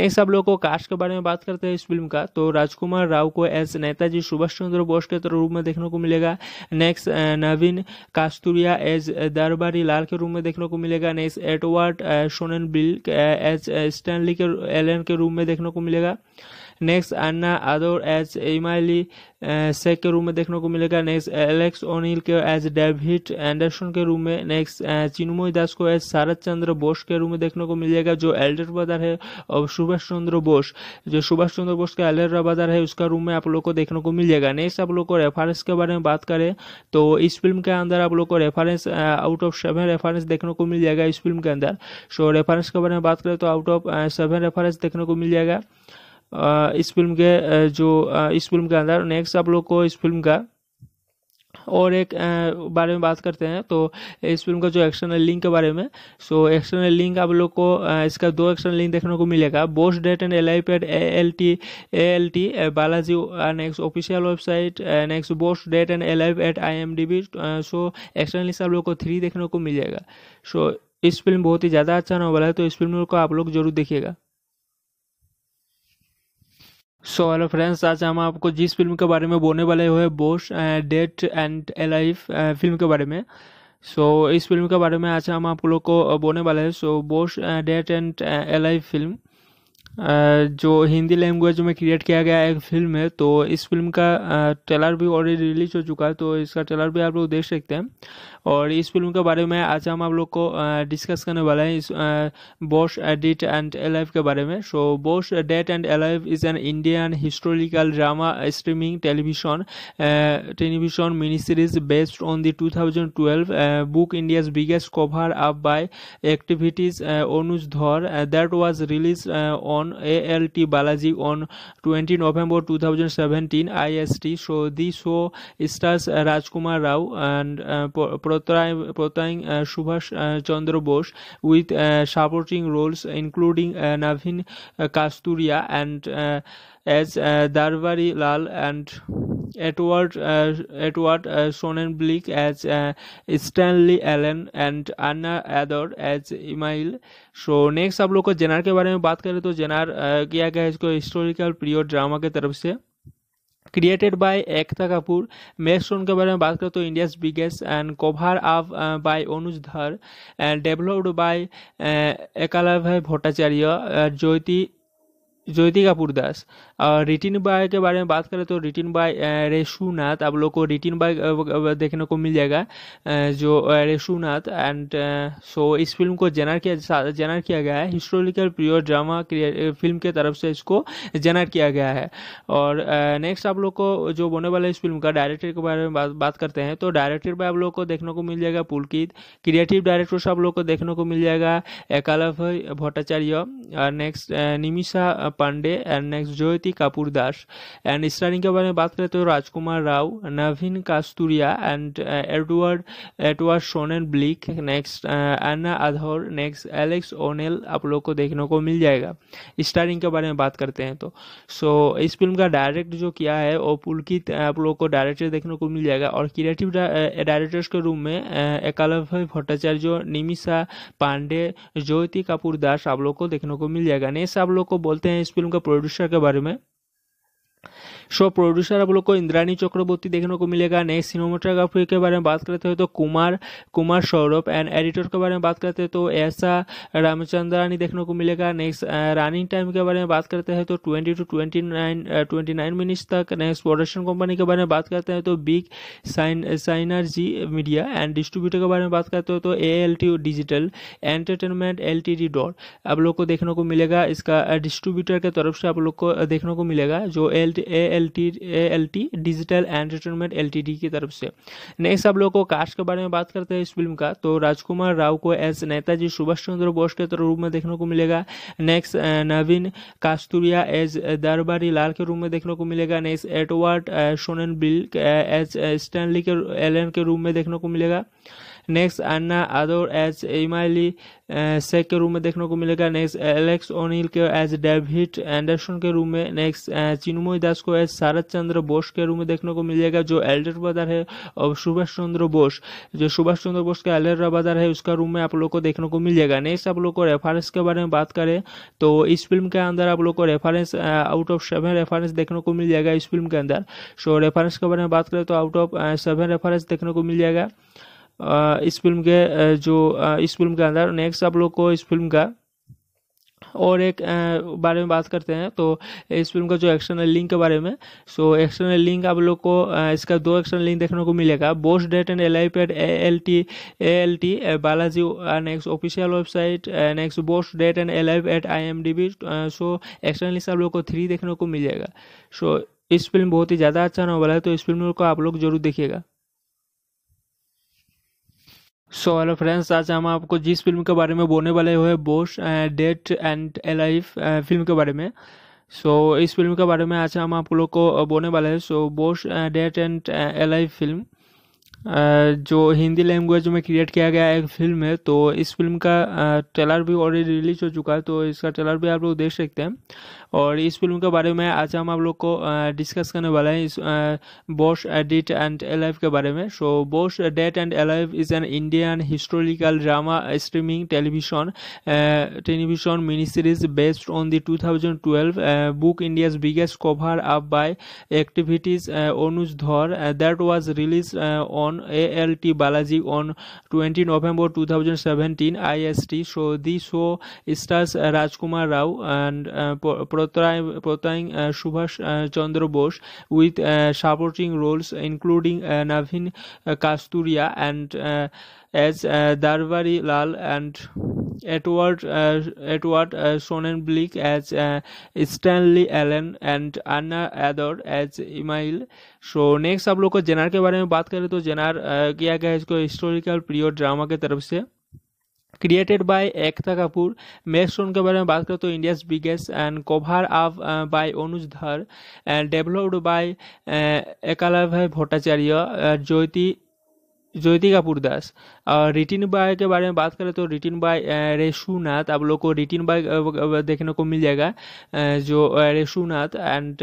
नेक्स्ट आप लोगों को कास्ट के बारे में बात करते हैं इस फिल्म का तो राजकुमार राव को एज नेताजी सुभाष चंद्र बोस के तो रूप में देखने को मिलेगा नेक्स्ट नवीन कास्तुरिया एज दरबारी लाल के रूप में देखने को मिलेगा next Edward सोनन bill as Stanley के एलन के रूप में देखने को मिलेगा नेक्स्ट अन्ना आदोर एज एमाइली सेक के रूम में देखने को मिलेगा नेक्स्ट एलेक्स ओनिल के एज डेविड एंडरसन के रूम में नेक्स्ट चिन्मय दास को एज शरद चंद्र बोस के रूम में देखने को मिलेगा जो एल्डर ब्रदर है और सुभाष चंद्र बोस जो सुभाष चंद्र बोस का एल्डर ब्रदर है उसका रूम में आप लोग को देखने को मिल जाएगा नेक्स्ट आप लोग को रेफरेंस के बारे में बात करें तो इस फिल्म के अंदर आप लोग को reference out of seven reference देखने को मिल जाएगा इस फिल्म के अंदर सो रेफरेंस के बारे में बात करें तो आउट ऑफ सेवन रेफरेंस देखने को मिल जाएगा इस फिल्म के जो इस फिल्म के अंदर नेक्स्ट आप लोग को इस फिल्म का और एक बारे में बात करते हैं तो इस फिल्म का जो एक्सटर्नल लिंक के बारे में सो एक्सटर्नल लिंक आप लोग को इसका दो एक्सटर्नल लिंक देखने को मिलेगा Bose dead and L I paid A L T A L T Balaji next official website next Bose dead and L I eight I M D B so external link आप लोग को थ्री देखने को मिलेगा सो so, इस फिल्म बहुत ही ज़्यादा अच्छा नॉवल है तो इस फिल्म को आप लोग जरूर देखिएगा सो हेलो फ्रेंड्स आज हम आपको जिस फिल्म के बारे में बोलने वाले हुए Bose dead and alive film के बारे में सो so, इस फिल्म के बारे में आज हम आप लोग को uh, बोलने वाले हैं so Bose dead and alive film जो हिंदी लैंग्वेज में क्रिएट किया गया एक फिल्म है तो इस फिल्म का ट्रेलर uh, भी ऑलरेडी रिलीज हो चुका है तो इसका ट्रेलर भी आप लोग देख सकते हैं और इस फिल्म के बारे में आज हम आप लोग को डिस्कस करने वाले हैं इस बॉश डेट एंड एलाइव के बारे में so Bose dead and alive is an Indian historical drama streaming television television mini series based on the 2012 book India's biggest cover up by activities Anuj Dhar that was release on A L T Balaji on 20 November 2017 IST so the show stars Rajkumar Rao and Pratay, Pratang uh, Subhash uh, Chandra Bose with uh, supporting roles including uh, Navin uh, Kasturia and uh, as uh, Darvari Lal and Edward uh, Edward uh, Sonnenblick as uh, Stanley Allen and Anna Ador as Email. So next आप लोग को जेनार के बारे में बात करें तो जेनार किया गया इसको हिस्टोरिकल पीरियड ड्रामा की तरफ से created by Ekta Kapoor. Next song के बारे में बात करें तो India's biggest and cover up uh, by Anuj Dhar and developed by uh, Ekalavya Bhattacharya, uh, Jyoti Kapoor दास और रिटिन बाय के बारे में बात करें तो रिटिन बाय रेशुनाथ आप लोग को रिटिन बाय देखने को मिल जाएगा जो रेशुनाथ एंड सो इस फिल्म को जेनर किया जेनर किया गया है हिस्टोरिकल प्योर ड्रामा फिल्म के तरफ से इसको जेनर किया गया है और नेक्स्ट आप लोग को जो बोने वाला इस फिल्म का डायरेक्टर के बारे में बात, बात करते हैं तो डायरेक्टर बाय आप लोग को देखने को मिल जाएगा पुलकित क्रिएटिव डायरेक्टर से आप लोग को देखने को मिल जाएगा एकालव Bhattacharya next Nimisha Pandey and next Jyoti Kapoor Das and starring के बारे में बात करें तो Rajkumar Rao Naveen Kasturia and Edward Edward Sonnenblick next Anna Ador next Alex O'Neill आप लोग को देखने को मिल जाएगा स्टारिंग के बारे में बात करते हैं तो सो so, इस फिल्म का डायरेक्ट जो किया है वो पुलकित uh, आप लोग को डायरेक्टर देखने को मिल जाएगा और क्रिएटिव डायरेक्टर्स uh, के रूम में uh, एकालभ्य भट्टाचार्य निमिषा पांडे ज्योति कपूर दास आप लोग को देखने को मिल जाएगा नेक्स्ट आप लोग को बोलते हैं हैं इस फिल्म का प्रोड्यूसर के बारे में शो प्रोड्यूसर आप लोग को इंद्रानी चक्रवर्ती देखने को मिलेगा नेक्स्ट सिनेमाटोग्राफी के बारे में बात करते हैं तो कुमार कुमार सौरभ एंड एडिटर के बारे में बात करते हैं तो ऐसा रामचंद्रानी देखने को मिलेगा नेक्स्ट रनिंग टाइम के बारे में बात करते हैं तो twenty two twenty nine twenty nine minutes तक नेक्स्ट प्रोडक्शन कंपनी के बारे में बात करते हैं तो big sign ji media and distributor के बारे में बात करते हो तो A L T digital entertainment L T D dot आप लोग को देखने को मिलेगा इसका डिस्ट्रीब्यूटर के तरफ से आप लोग को देखने को मिलेगा जो L A L T L T digital entertainment L T D की तरफ से नेक्स्ट आप लोग को कास्ट के बारे में बात करते हैं इस फिल्म का तो राजकुमार राव को एज नेताजी सुभाष चंद्र बोस के रूप में देखने को मिलेगा नेक्स्ट नवीन कास्तूरिया एज दरबारी लाल के रूप में देखने को मिलेगा next Edward सोनन bill as Stanley के एलन के रूप में देखने को मिलेगा नेक्स्ट अन्ना आदोर एज एमाइली सेक के रूम में देखने को मिलेगा नेक्स्ट एलेक्स ओनिल के एज डेविड एंडरसन के रूम में नेक्स्ट चिन्मय दास को एज शरद चंद्र बोस के रूम में देखने को मिलेगा जो एल्डर ब्रदर है और सुभाष चंद्र बोस जो सुभाष चंद्र बोस का एल्डर ब्रदर है उसका रूम में आप लोग को देखने को मिल जाएगा नेक्स्ट आप लोग को रेफरेंस के बारे में बात करें तो इस फिल्म के अंदर आप लोग को reference out of seven reference देखने को मिल जाएगा इस फिल्म के अंदर सो रेफरेंस के बारे में बात करें तो आउट ऑफ सेवन रेफरेंस देखने को मिल जाएगा इस फिल्म के जो इस फिल्म के अंदर नेक्स्ट आप लोग को इस फिल्म का और एक बारे में बात करते हैं तो इस फिल्म का जो एक्सटर्नल लिंक के बारे में सो एक्सटर्नल लिंक आप लोग को इसका दो एक्सटर्नल लिंक देखने को मिलेगा Bose dead and L eye pad A L T A L T Balaji next official website next Bose dead and L I eight I M D B so external link आप लोग को थ्री देखने को मिल जाएगा सो इस फिल्म बहुत ही ज़्यादा अच्छा नॉवल है तो इस फिल्म को आप लोग जरूर देखिएगा सो हेलो फ्रेंड्स आज हम आपको जिस फिल्म के बारे में बोलने वाले हुए Bose dead and alive film के बारे में सो so, इस फिल्म के बारे में आज हम आप लोग को uh, बोलने वाले हैं so Bose dead and alive film जो हिंदी लैंग्वेज में क्रिएट किया गया एक फिल्म है तो इस फिल्म का ट्रेलर uh, भी ऑलरेडी रिलीज हो चुका है तो इसका ट्रेलर भी आप लोग देख सकते हैं और इस फिल्म के बारे में आज हम आप लोग को डिस्कस करने वाले हैं इस बॉश डेट एंड एलाइव के बारे में so Bose dead and alive is an Indian historical drama streaming television television mini series based on the 2012 book India's biggest cover up by activities uh, Onuj Dhar uh, that was released uh, on ALT Balaji on 20 November 2017 IST. So the show stars Rajkumar Rao and uh, Pratang Subhash Chandra Bose with supporting roles including Navin Kasturia and as Darvari Lal and Edward uh, Edward uh, Sonnenblick as uh, Stanley Allen and Anna Ador as Email so next आप लोग को जेनार के बारे में बात करें तो जेनार किया गया इसको हिस्टोरिकल पीरियड ड्रामा के तरफ से created by Ekta Kapoor. Next song के बारे में बात करें तो India's biggest and cover up uh, by Anuj Dhar and developed by uh, Ekalav Bhattacharya, uh, Jyoti Jyoti Kapoor दास और रिटिन बाय के बारे में बात करें तो रिटिन बाय रेशुनाथ आप लोग को रिटिन बाय देखने को मिल जाएगा जो रेशुनाथ एंड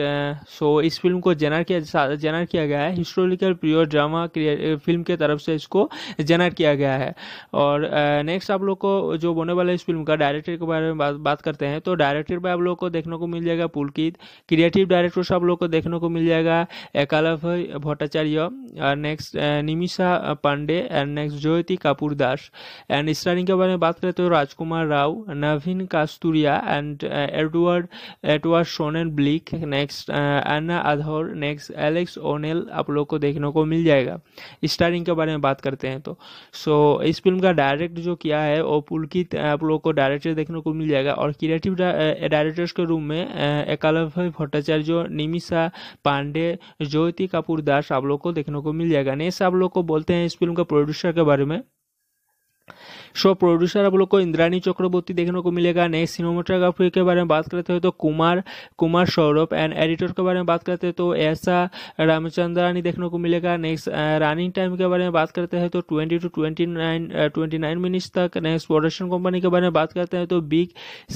सो इस फिल्म को जेनर किया जेनर किया गया है हिस्टोरिकल प्योर ड्रामा फिल्म के तरफ से इसको जेनर किया गया है और नेक्स्ट आप लोग को जो बोने वाला इस फिल्म का डायरेक्टर के बारे में बात बात करते हैं तो डायरेक्टर बाय आप लोग को देखने को मिल जाएगा पुलकित क्रिएटिव डायरेक्टर से आप लोग को देखने को मिल जाएगा एकालभ Bhattacharya next Nimisha Pandey and next Jyoti Kapoor Das and starring के बारे में बात करें तो Rajkumar Rao Naveen Kasturia and Edward Edward Sonnenblick next Anna Ador next Alex O'Neill आप लोग को देखने को मिल जाएगा स्टारिंग के बारे में बात करते हैं तो सो so, इस फिल्म का डायरेक्ट जो किया है वो पुलकित uh, आप लोग को डायरेक्टर देखने को मिल जाएगा और क्रिएटिव डायरेक्टर्स uh, के रूम में uh, एकालभ्य भट्टाचार्य निमिषा पांडे ज्योति कपूर दास आप लोग को देखने को मिल जाएगा नेक्स्ट आप लोग को बोलते हैं इस फिल्म का प्रोड्यूसर के बारे में शो प्रोड्यूसर आप लोग को इंद्रानी चक्रवर्ती देखने को मिलेगा नेक्स्ट सिनेमाटोग्राफी के बारे में बात करते हैं तो कुमार कुमार सौरभ एंड एडिटर के बारे में बात करते हैं तो ऐसा रामचंद्रानी देखने को मिलेगा नेक्स्ट रनिंग टाइम के बारे में बात करते हैं तो twenty two twenty nine twenty nine minutes तक नेक्स्ट प्रोडक्शन कंपनी के बारे में बात करते हैं तो big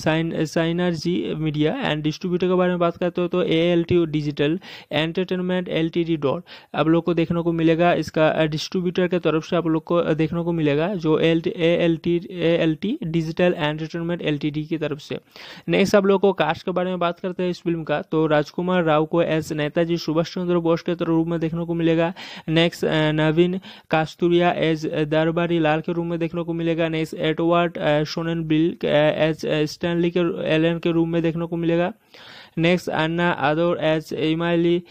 sign synergy media and distributor के बारे में बात करते हो तो A L T digital entertainment L T D dot आप लोग को देखने को मिलेगा इसका डिस्ट्रीब्यूटर के तरफ से आप लोग को देखने को मिलेगा जो L A L L T L T digital entertainment L T D की तरफ से नेक्स्ट आप लोगों को कास्ट के बारे में बात करते हैं इस फिल्म का तो राजकुमार राव को एस नेताजी सुभाष चंद्र बोस के रूप में देखने को मिलेगा नेक्स्ट नवीन कास्तुरिया एज दरबारी लाल के रूप में देखने को मिलेगा next Edward सोनन bill as Stanley के एलन के रूप में देखने को मिलेगा नेक्स्ट अन्ना आदोर एज इमाइली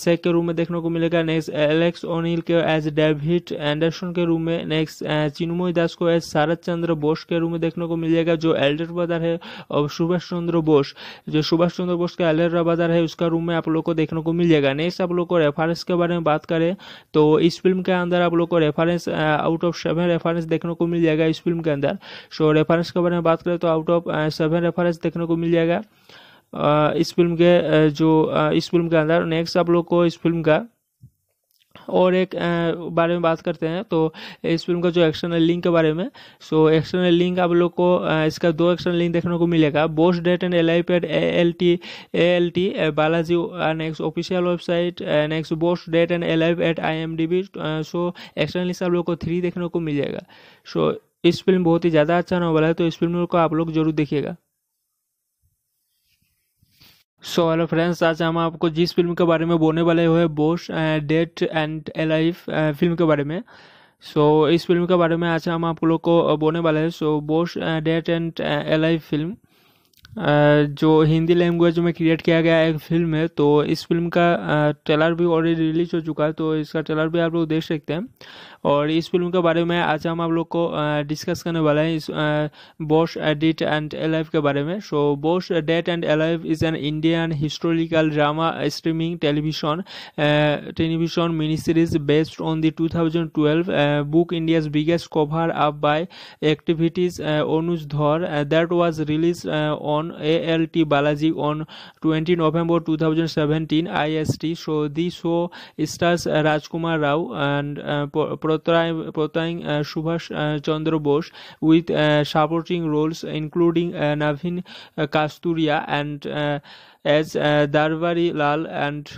सेक के रूम में देखने को मिलेगा नेक्स्ट एलेक्स ओनिल के एज डेविड एंडरसन के रूम में नेक्स्ट चिनुमय दास को एज शरद चंद्र बोस के रूम में देखने को मिल जाएगा जो एल्डर ब्रदर है और सुभाष चंद्र बोस जो सुभाष चंद्र बोस का एल्डर ब्रदर है उसका रूम में आप लोग को देखने को मिल जाएगा नेक्स्ट आप लोग को रेफरेंस के बारे में बात करें तो इस फिल्म के अंदर आप लोग को reference out of seven reference देखने को मिल जाएगा इस फिल्म के अंदर सो रेफरेंस के बारे में बात करें तो आउट ऑफ सेवन रेफरेंस देखने को मिल जाएगा इस फिल्म के जो इस फिल्म के अंदर नेक्स्ट आप लोग को इस फिल्म का और एक बारे में बात करते हैं तो इस फिल्म का जो एक्सटर्नल लिंक के बारे में सो एक्सटर्नल लिंक आप लोग को इसका दो एक्सटर्नल लिंक देखने को मिलेगा Bose dead and L I paid A L T A L T Balaji next official website next Bose dead and L I eight I M D B so external link आप लोग को थ्री देखने को मिल जाएगा सो so, इस फिल्म बहुत ही ज़्यादा अच्छा नॉवल है तो इस फिल्म को आप लोग जरूर देखिएगा सो हेलो फ्रेंड्स आज हम आपको जिस फिल्म के बारे में बोलने वाले हुए Bose dead and alive film के बारे में सो so, इस फिल्म के बारे में आज हम आप लोग को बोलने वाले हैं so Bose dead and alive film जो हिंदी लैंग्वेज में क्रिएट किया गया एक फिल्म है तो इस फिल्म का ट्रेलर भी ऑलरेडी रिलीज हो चुका है तो इसका ट्रेलर भी आप लोग देख सकते हैं और इस फिल्म के बारे में आज हम आप लोग को डिस्कस करने वाले हैं इस बॉस डेट एंड एलाइव के बारे में so Bose dead and alive is an Indian historical drama streaming television television mini series based on the two thousand twelve book India's biggest cover up by activities Anuj Dhar that was release on on ALT Balaji on 20 November 2017 IST. So the show stars Rajkumar Rao and uh, portraying uh, Subhash uh, Chandra Bose with supporting roles including Navin Kasturia and as Darbari Lal and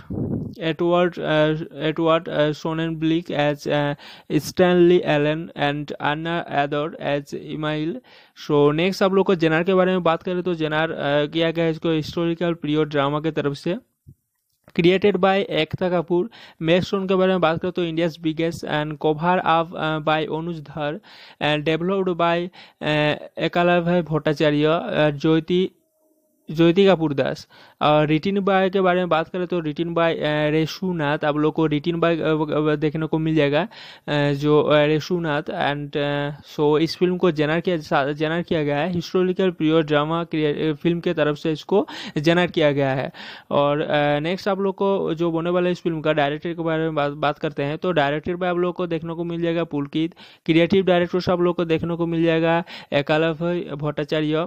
Edward Edward Sonnenblick as Stanley Allen and Anna Ador as Emil so next आप लोग को जेनार के बारे में बात करें तो जेनार किया गया इसको हिस्टोरिकल पीरियड ड्रामा की तरफ से क्रिएटेड बाय एकता कपूर मेस्टोन के बारे में बात करें तो India's biggest and cover up by Anuj Dhar and developed by एकाला भाई भट्टाचार्य ज्योति ज्योति पुरदास और रिटिन बाय के बारे में बात करें तो रिटिन बाय रेशुनाथ आप लोग को रिटिन बाय uh, uh, देखने को मिल जाएगा uh, जो रेशुनाथ एंड सो इस फिल्म को जेनर किया जेनर किया गया है हिस्टोरिकल प्योर ड्रामा फिल्म के तरफ से इसको जेनर किया गया है और नेक्स्ट आप लोग को जो बोने वाला इस फिल्म का डायरेक्टर के बारे में बात, बात करते हैं तो डायरेक्टर बाय आप लोग को देखने को मिल जाएगा पुलकित क्रिएटिव डायरेक्टर से आप लोग को देखने को मिल जाएगा एकालव Bhattacharya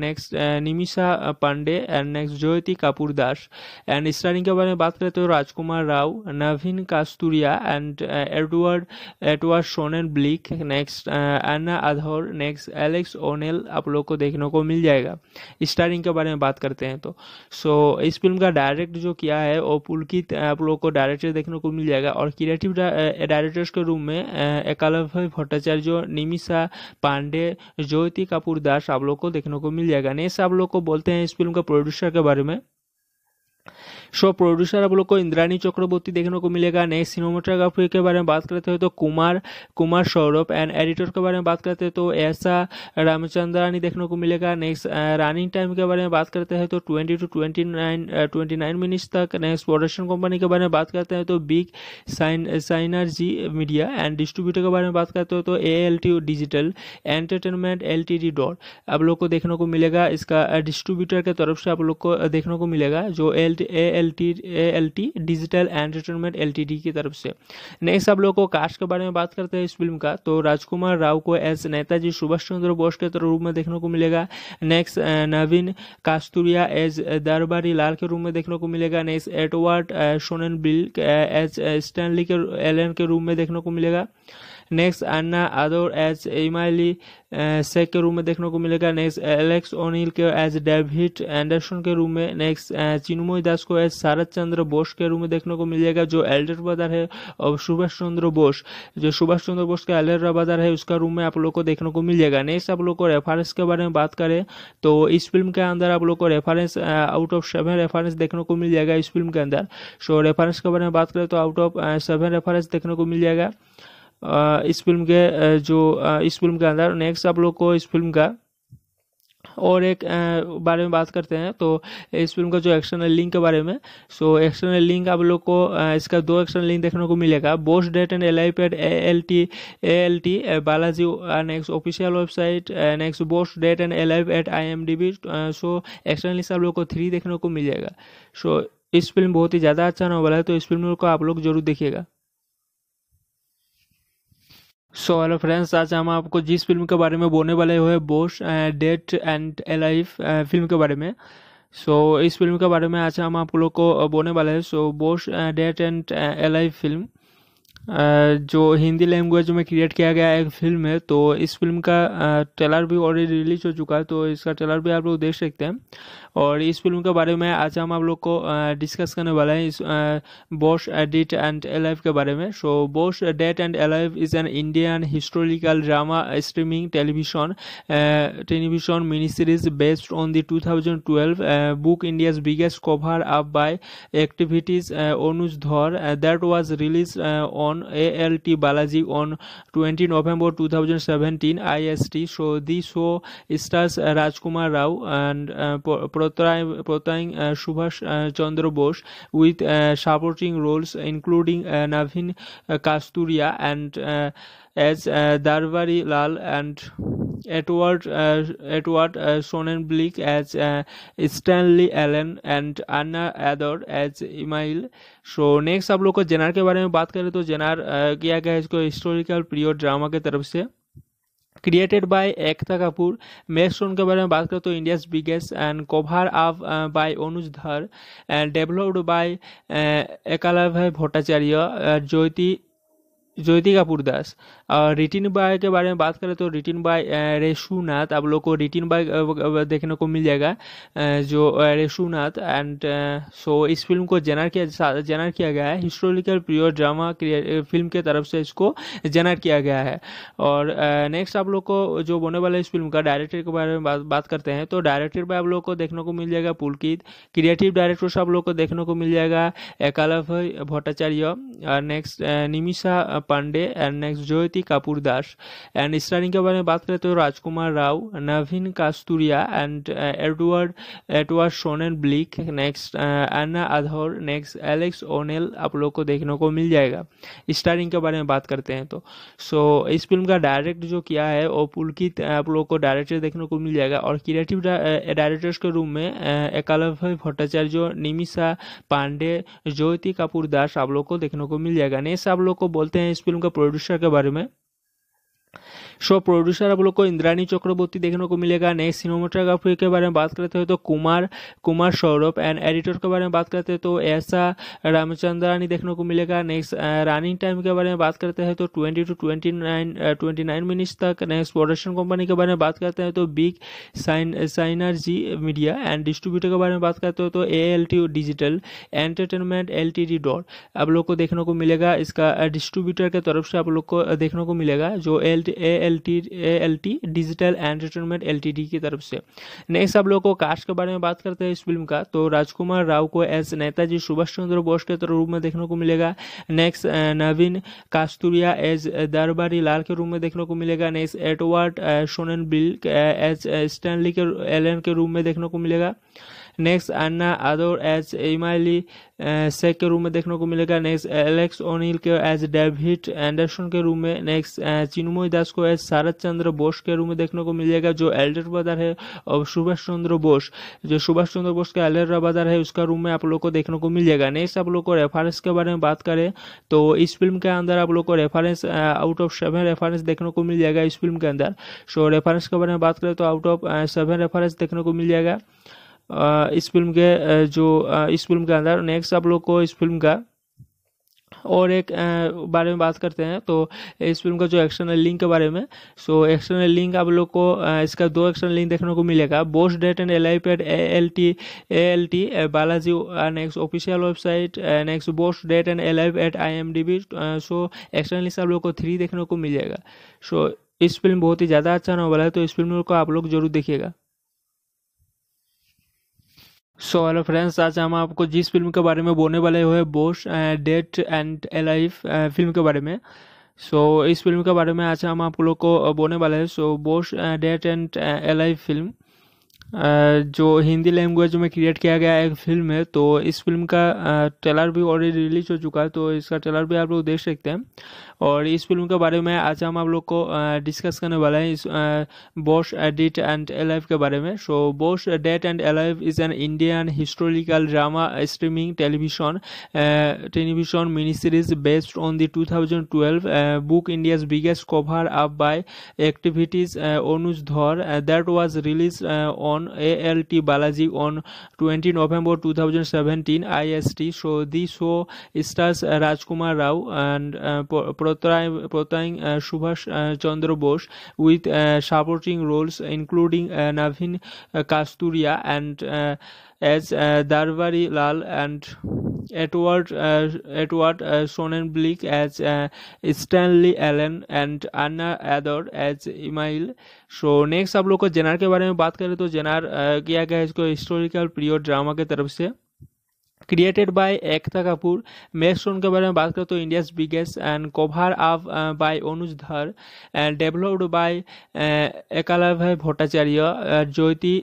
next Nimisha Pandey and next Jyoti Kapoor Das and starring के बारे में बात करें तो Rajkumar Rao Naveen Kasturia and Edward Edward Sonnenblick next Anna Ador next Alex O'Neill आप लोग को देखने को मिल जाएगा स्टारिंग के बारे में बात करते हैं तो सो so, इस फिल्म का डायरेक्ट जो किया है वो पुलकित uh, आप लोग को डायरेक्टर देखने को मिल जाएगा और क्रिएटिव डायरेक्टर्स uh, के रूम में uh, एकालभ्य भट्टाचार्य निमिषा पांडे ज्योति कपूर दास आप लोग को देखने को मिल जाएगा नेक्स्ट आप लोग को बोलते हैं इस फिल्म का प्रोड्यूसर के बारे में शो प्रोड्यूसर आप लोग को इंद्रानी चक्रवर्ती देखने को मिलेगा नेक्स्ट सिनेमाटोग्राफी के बारे में बात करते हैं तो कुमार कुमार सौरभ एंड एडिटर के बारे में बात करते हैं तो ऐसा रामचंद्रानी देखने को मिलेगा नेक्स्ट रनिंग टाइम के बारे में बात करते हैं तो twenty two twenty nine twenty nine minutes तक नेक्स्ट प्रोडक्शन कंपनी के बारे में बात करते हैं तो big sign synergy media and distributor के बारे में बात करते हैं तो A L T digital entertainment L T D dot आप लोग को देखने को मिलेगा इसका डिस्ट्रीब्यूटर के तरफ से आप लोग को देखने को मिलेगा जो L A L T L T digital entertainment L T D की तरफ से नेक्स्ट आप लोगों को कास्ट के बारे में बात करते हैं इस फिल्म का तो राजकुमार राव को एज नेताजी सुभाष चंद्र बोस के तो रूप में देखने को मिलेगा नेक्स्ट नवीन कास्तुरिया एज दरबारी लाल के रूप में देखने को मिलेगा next Edward सोनन bill as Stanley के एलन के रूप में देखने को मिलेगा नेक्स्ट अन्ना आदोर एज एमाइली सेक के रूम में देखने को मिलेगा नेक्स्ट एलेक्स ओनिल के एज डेविड एंडरसन के रूम में नेक्स्ट चिन्मय दास को एज शरद चंद्र बोस के रूम में देखने को मिलेगा जो एल्डर ब्रदर है और सुभाष चंद्र बोस जो सुभाष चंद्र बोस का एल्डर ब्रदर है उसका रूम में आप लोग को देखने को मिल जाएगा नेक्स्ट आप लोग को रेफरेंस के बारे में बात करें तो इस फिल्म के अंदर आप लोग को reference out of seven reference देखने को मिल जाएगा इस फिल्म के अंदर सो रेफरेंस के बारे में बात करें तो आउट ऑफ सेवन रेफरेंस देखने को मिल जाएगा इस फिल्म के जो इस फिल्म के अंदर नेक्स्ट आप लोग को इस फिल्म का और एक बारे में बात करते हैं तो इस फिल्म का जो एक्सटर्नल लिंक के बारे में सो एक्सटर्नल लिंक आप लोग को इसका दो एक्सटर्नल लिंक देखने को मिलेगा Bose dead and L I paid A L T A L T Balaji next official website next Bose dead and L I eight I M D B so external link आप लोग को थ्री देखने को मिलेगा सो so, इस फिल्म बहुत ही ज़्यादा अच्छा नॉवल है तो इस फिल्म को आप लोग जरूर देखिएगा सो हेलो फ्रेंड्स आज हम आपको जिस फिल्म के बारे में बोलने वाले हुए Bose dead and alive film के बारे में सो so, इस फिल्म के बारे में आज हम आप लोग को बोलने वाले हैं so Bose dead and alive film जो हिंदी लैंग्वेज में क्रिएट किया गया एक फिल्म है तो इस फिल्म का ट्रेलर भी ऑलरेडी रिलीज हो चुका है तो इसका ट्रेलर भी आप लोग देख सकते हैं और इस फिल्म के बारे में आज हम आप लोग को डिस्कस करने वाले हैं इस बॉश डेट एंड एलाइव के बारे में so Bose dead and alive is an Indian historical drama streaming television television mini series based on the 2012 book India's biggest cover up by activities Anuj Dhar that was release on A L T Balaji on 20 November S T so the show stars Rajkumar Rao and Pratay, Pratang uh, Subhash uh, Chandra Bose with uh, supporting roles including uh, Navin uh, Kasturia and uh, as uh, Darvari Lal and Edward uh, Edward uh, Sonnenblick as uh, Stanley Allen and Anna Ador as Email. So next आप लोग को जेनार के बारे में बात करें तो जेनार किया गया इसको हिस्टोरिकल पीरियड ड्रामा की तरफ से created by Ekta Kapoor. Next song के बारे में बात करें तो India's biggest and cover up uh, by Anuj Dhar and developed by uh, Ekalavya Bhattacharya, uh, Jyoti Jyotika पुरदास और रिटिन बाय के बारे में बात करें तो रिटिन बाय रेशुनाथ आप लोग को रिटिन बाय देखने को मिल जाएगा जो रेशुनाथ एंड सो इस फिल्म को जेनर किया जेनर किया गया है हिस्टोरिकल प्योर ड्रामा फिल्म के तरफ से इसको जेनर किया गया है और नेक्स्ट आप लोग को जो बोने वाला इस फिल्म का डायरेक्टर के बारे में बात, बात करते हैं तो डायरेक्टर बाय आप लोग को देखने को मिल जाएगा पुलकित क्रिएटिव डायरेक्टर से आप लोग को देखने को मिल जाएगा एकालव Bhattacharya next Nimisha Pandey and next Jyoti Kapoor Das and starring के बारे में बात करें तो Rajkumar Rao Naveen Kasturia and Edward Edward Sonnenblick next Anna Ador next Alex O'Neill आप लोग को देखने को मिल जाएगा स्टारिंग के बारे में बात करते हैं तो सो so, इस फिल्म का डायरेक्ट जो किया है वो पुलकित uh, आप लोग को डायरेक्टर देखने को मिल जाएगा और क्रिएटिव डायरेक्टर्स uh, के रूम में uh, एकालभ्य भट्टाचार्य निमिषा पांडे ज्योति कपूर दास आप लोग को देखने को मिल जाएगा नेक्स्ट आप लोग को बोलते हैं हैं इस फिल्म का प्रोड्यूसर के बारे में सो प्रोड्यूसर आप लोग को इंद्रानी चक्रवर्ती देखने को मिलेगा नेक्स्ट सिनेमाटोग्राफी के बारे में बात करते हैं तो कुमार कुमार सौरभ एंड एडिटर के बारे में बात करते हैं तो ऐसा रामचंद्रानी देखने को मिलेगा नेक्स्ट रनिंग टाइम के बारे में बात करते हैं तो twenty two twenty nine twenty nine minutes तक नेक्स्ट प्रोडक्शन कंपनी के बारे में बात करते हैं तो big sign signer ji media and distributor के बारे में बात करते हो तो A L T digital entertainment L T D dot आप लोग को देखने को मिलेगा इसका डिस्ट्रीब्यूटर के तरफ से आप लोग को देखने को मिलेगा जो L A L T L T digital entertainment L T D की तरफ से नेक्स्ट आप लोग को कास्ट के बारे में बात करते हैं इस फिल्म का तो राजकुमार राव को एज नेताजी सुभाष चंद्र बोस के रूप में देखने को मिलेगा नेक्स्ट नवीन कास्तूरिया एज दरबारी लाल के रूप में देखने को मिलेगा next Edward सोनन bill as Stanley के एलन के रूप में देखने को मिलेगा नेक्स्ट अन्ना आदोर एज एमाइली सेक के रूम में देखने को मिलेगा नेक्स्ट एलेक्स ओनिल के एज डेविड एंडरसन के रूम में नेक्स्ट चिन्मय दास को एज शरद चंद्र बोस के रूम में देखने को मिलेगा जो एल्डर ब्रदर है और सुभाष चंद्र बोस जो सुभाष चंद्र बोस का एल्डर ब्रदर है उसका रूम में आप लोग को देखने को मिल जाएगा नेक्स्ट आप लोग को रेफरेंस के बारे में बात करें तो इस फिल्म के अंदर आप लोग को reference out of seven reference देखने को मिल जाएगा इस फिल्म के अंदर सो रेफरेंस के बारे में बात करें तो आउट ऑफ सेवन रेफरेंस देखने को मिल जाएगा इस फिल्म के जो इस फिल्म के अंदर नेक्स्ट आप लोग को इस फिल्म का और एक बारे में बात करते हैं तो इस फिल्म का जो एक्सटर्नल लिंक के बारे में सो एक्सटर्नल लिंक आप लोग को इसका दो एक्सटर्नल लिंक देखने को मिलेगा Bose dead and L eye pad A L T A L T Balaji next official website next Bose dead and L I eight I M D B so external link आप लोग को थ्री देखने को मिलेगा सो इस फिल्म बहुत ही ज़्यादा अच्छा नॉवल है तो इस फिल्म को आप लोग जरूर देखिएगा सो हेलो फ्रेंड्स आज हम आपको जिस फिल्म के बारे में बोलने वाले हुए Bose dead and alive film के बारे में सो so, इस फिल्म के बारे में आज हम आप लोग को uh, बोलने वाले हैं so Bose dead and alive film जो हिंदी लैंग्वेज में क्रिएट किया गया एक फिल्म है तो इस फिल्म का ट्रेलर uh, भी ऑलरेडी रिलीज हो चुका है तो इसका ट्रेलर भी आप लोग देख सकते हैं और इस फिल्म के बारे में आज हम आप लोग को डिस्कस करने वाले हैं इस बॉश डेट एंड एलाइव के बारे में so Bose dead and alive is an Indian historical drama streaming television television mini series based on the 2012 activities Anuj Dhar that up release on A L T Balaji on twenty ALT Balaji on seventeen November S T so the show stars Rajkumar Rao and portraying Subhash Chandra Bose with supporting roles including Navin Kasturia and as Darwari Lal and Edward uh, Edward uh, Sonnenblick as uh, Stanley Allen and Anna Ador as Email. So next आप लोग को जेनार के बारे में बात करें तो जेनार किया गया इसको हिस्टोरिकल पीरियड ड्रामा के तरफ से created by Ekta Kapoor, Max Stone ke bare mein baat kare to India's biggest and cover up uh, by Anuj Dhar and developed by uh, Ekalavai Bhattacharya, uh, Jyoti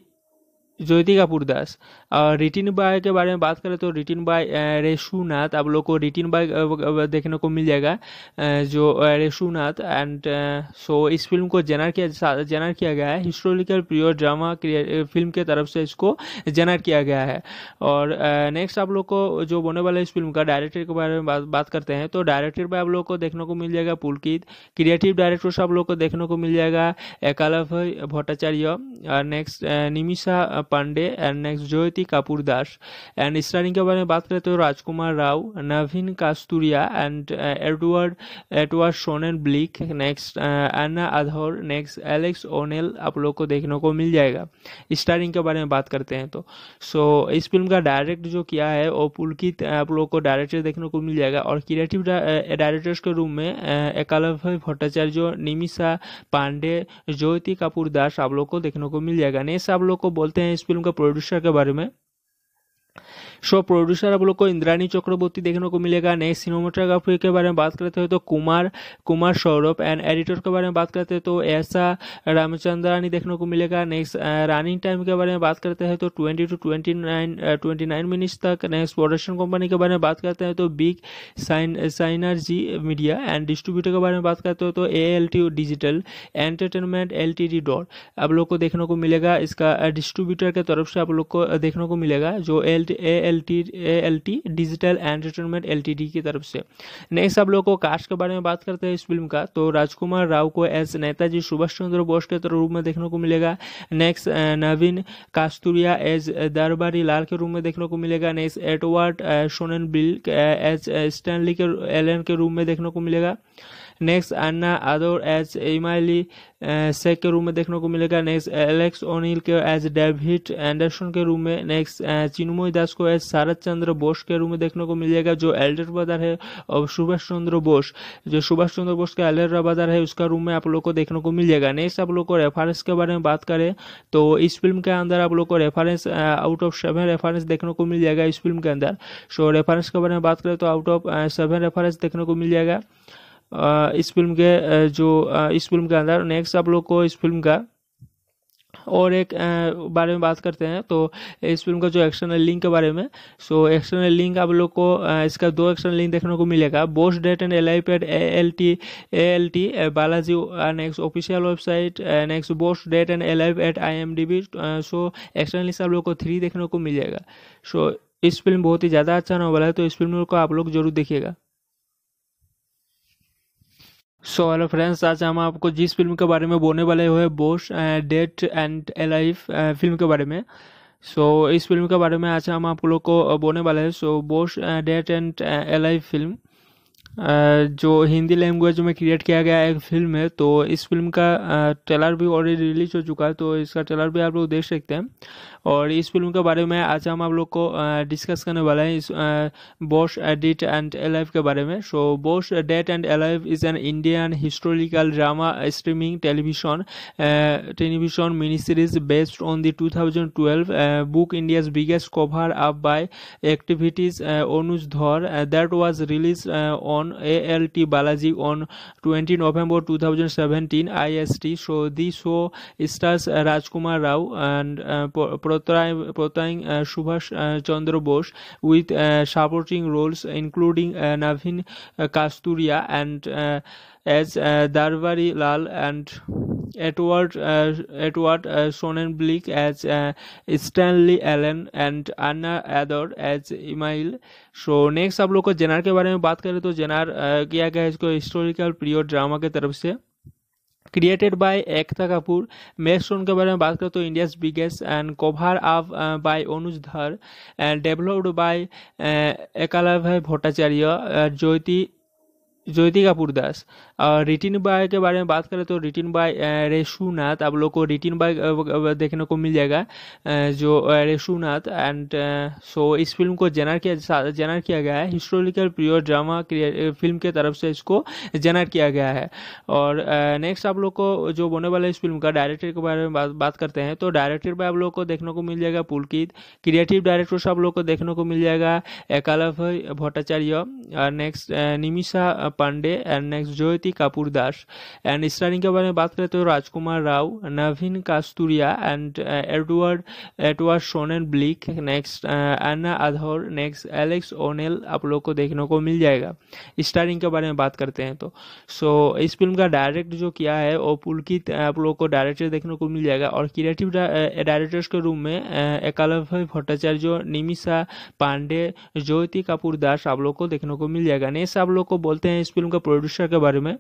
Jyoti Kapoor दास और written by के बारे में बात करें तो रिटिन bye रेशुनाथ आप लोग को रिटिन बाय देखने को मिल जाएगा जो रेशुनाथ एंड सो इस फिल्म को जेनर किया जेनर किया गया है हिस्टोरिकल प्योर ड्रामा फिल्म के तरफ से इसको जेनर किया गया है और नेक्स्ट आप लोग को जो बोने वाला इस फिल्म का डायरेक्टर के बारे में बात, बात करते हैं तो डायरेक्टर बाय आप लोग को देखने को मिल जाएगा पुलकित क्रिएटिव डायरेक्टर से आप लोग को देखने को मिल जाएगा एकालव Bhattacharya next Nimisha Pandey and next Jyoti Kapoor Das and starring के बारे में बात करें तो Rajkumar Rao Naveen Kasturia and Edward Edward Sonnenblick next Anna Ador next Alex O'Neill आप लोग को देखने को मिल जाएगा स्टारिंग के बारे में बात करते हैं तो सो so, इस फिल्म का डायरेक्ट जो किया है वो पुलकित uh, आप लोग को डायरेक्टर देखने को मिल जाएगा और क्रिएटिव डायरेक्टर्स uh, के रूम में uh, एकालभ्य भट्टाचार्य निमिषा पांडे ज्योति कपूर दास आप लोग को देखने को मिल जाएगा नेक्स्ट आप लोग को बोलते हैं इस फिल्म का प्रोड्यूसर के बारे में शो प्रोड्यूसर आप लोग को इंद्रानी चक्रवर्ती देखने को मिलेगा नेक्स्ट सिनेमाटोग्राफी के बारे में बात करते हैं तो कुमार कुमार सौरभ एंड एडिटर के बारे में बात करते हैं तो ऐसा रामचंद्रानी देखने को मिलेगा नेक्स्ट रनिंग टाइम के बारे में बात करते हैं तो twenty two twenty nine twenty nine minutes तक नेक्स्ट प्रोडक्शन कंपनी के बारे में बात करते हैं तो big sign synergy media and distributor के बारे में बात करते हो तो A L T digital entertainment L T D dot आप लोग को देखने को मिलेगा इसका डिस्ट्रीब्यूटर के तरफ से आप लोग को देखने को मिलेगा जो L A L T A L T digital entertainment L T D की तरफ से नेक्स्ट आप लोग को कास्ट के बारे में बात करते हैं इस फिल्म का तो राजकुमार राव को एज नेताजी सुभाष चंद्र बोस के रूप में देखने को मिलेगा नेक्स्ट नवीन कास्तूरिया एज दरबारी लाल के रूप में देखने को मिलेगा next Edward सोनन bill as Stanley के एलन के रूप में देखने को मिलेगा नेक्स्ट अन्ना आदोर एज इमाइली सेक के रूम में देखने को मिलेगा नेक्स्ट एलेक्स ओनिल के एज डेविड एंडरसन के रूम में नेक्स्ट चिनुमय दास को एज शरद चंद्र बोस के रूम में देखने को मिल जाएगा जो एल्डर ब्रदर है और सुभाष चंद्र बोस जो सुभाष चंद्र बोस का एल्डर ब्रदर है उसका रूम में आप लोग को देखने को मिल जाएगा नेक्स्ट आप लोग को रेफरेंस के बारे में बात करें तो इस फिल्म के अंदर आप लोग को reference out of seven reference देखने को मिल जाएगा इस फिल्म के अंदर सो रेफरेंस के बारे में बात करें तो आउट ऑफ सेवन रेफरेंस देखने को मिल जाएगा इस फिल्म के जो इस फिल्म के अंदर नेक्स्ट आप लोग को इस फिल्म का और एक बारे में बात करते हैं तो इस फिल्म का जो एक्सटर्नल लिंक के बारे में सो एक्सटर्नल लिंक आप लोग को इसका दो एक्सटर्नल लिंक देखने को मिलेगा Bose dead and L I paid A L T A L T Balaji next official website next Bose dead and L I eight I M D B so external link आप लोग को थ्री देखने को मिलेगा सो so, इस फिल्म बहुत ही ज़्यादा अच्छा नॉवल है तो इस फिल्म को आप लोग जरूर देखिएगा सो हेलो फ्रेंड्स आज हम आपको जिस फिल्म के बारे में बोलने वाले हुए Bose dead and alive film के बारे में सो so, इस फिल्म के बारे में आज हम आप लोग को बोलने वाले हैं so Bose dead and alive film जो हिंदी लैंग्वेज में क्रिएट किया गया एक फिल्म है तो इस फिल्म का ट्रेलर भी ऑलरेडी रिलीज हो चुका है तो इसका ट्रेलर भी आप लोग देख सकते हैं और इस फिल्म के बारे में आज हम आप लोग को डिस्कस करने वाले हैं इस बॉस डेट एंड एलाइव के बारे में so Bose dead and alive is an Indian historical drama streaming television television mini series based on the two thousand twelve book India's biggest cover up by activities Anuj Dhar that was release on on ALT Balaji on 20 November 2017 IST. So this show stars Rajkumar Rao and uh, portraying uh, Subhash uh, Chandra Bose with supporting roles including Navin Kasturia and as uh, Darbaри Lal and Edward uh, Edward uh, Sonnenblick as uh, Stanley Allen and Anna Ador as Email so next आप लोग को जेनार के बारे में बात करें तो जेनार uh, किया गया इसको हिस्टोरिकल पीरियड ड्रामा के तरफ से क्रिएटेड बाय एकता कपूर मेस्टोन के बारे में बात करें तो India's biggest and cover up by Anuj Dhar and developed by एकाला भाई भट्टाचार्य ज्योति ज्योति कपूर दास और रिटिन बाय के बारे में बात करें तो रिटिन बाय रेशुनाथ आप लोग को रिटिन बाय देखने को मिल जाएगा जो रेशुनाथ एंड सो इस फिल्म को जेनर किया जेनर किया गया है हिस्टोरिकल प्योर ड्रामा फिल्म के तरफ से इसको जेनर किया गया है और नेक्स्ट आप लोग को जो बोने वाला इस फिल्म का डायरेक्टर के बारे में बात, बात करते हैं तो डायरेक्टर बाय आप लोग को देखने को मिल जाएगा पुलकित क्रिएटिव डायरेक्टर से आप लोग को देखने को मिल जाएगा एकालभ Bhattacharya next Nimisha Pandey and next Jyoti Kriti Kapoor Das and starring के बारे में बात करें तो Rajkumar Rao Naveen Kasturia and Edward Edward Sonnenblick next Anna Ador next Alex O'Neill आप लोग को देखने को मिल जाएगा स्टारिंग के बारे में बात करते हैं तो सो इस फिल्म का डायरेक्ट जो किया है वो पुलकित uh, आप लोग को डायरेक्टर देखने को मिल जाएगा और क्रिएटिव डायरेक्टर्स uh, के रूम में uh, एकालभ्य भट्टाचार्य निमिषा पांडे ज्योति कपूर दास आप लोग को देखने को मिल जाएगा नेक्स्ट आप लोग को बोलते हैं इस फिल्म के प्रोड्यूसर के बारे में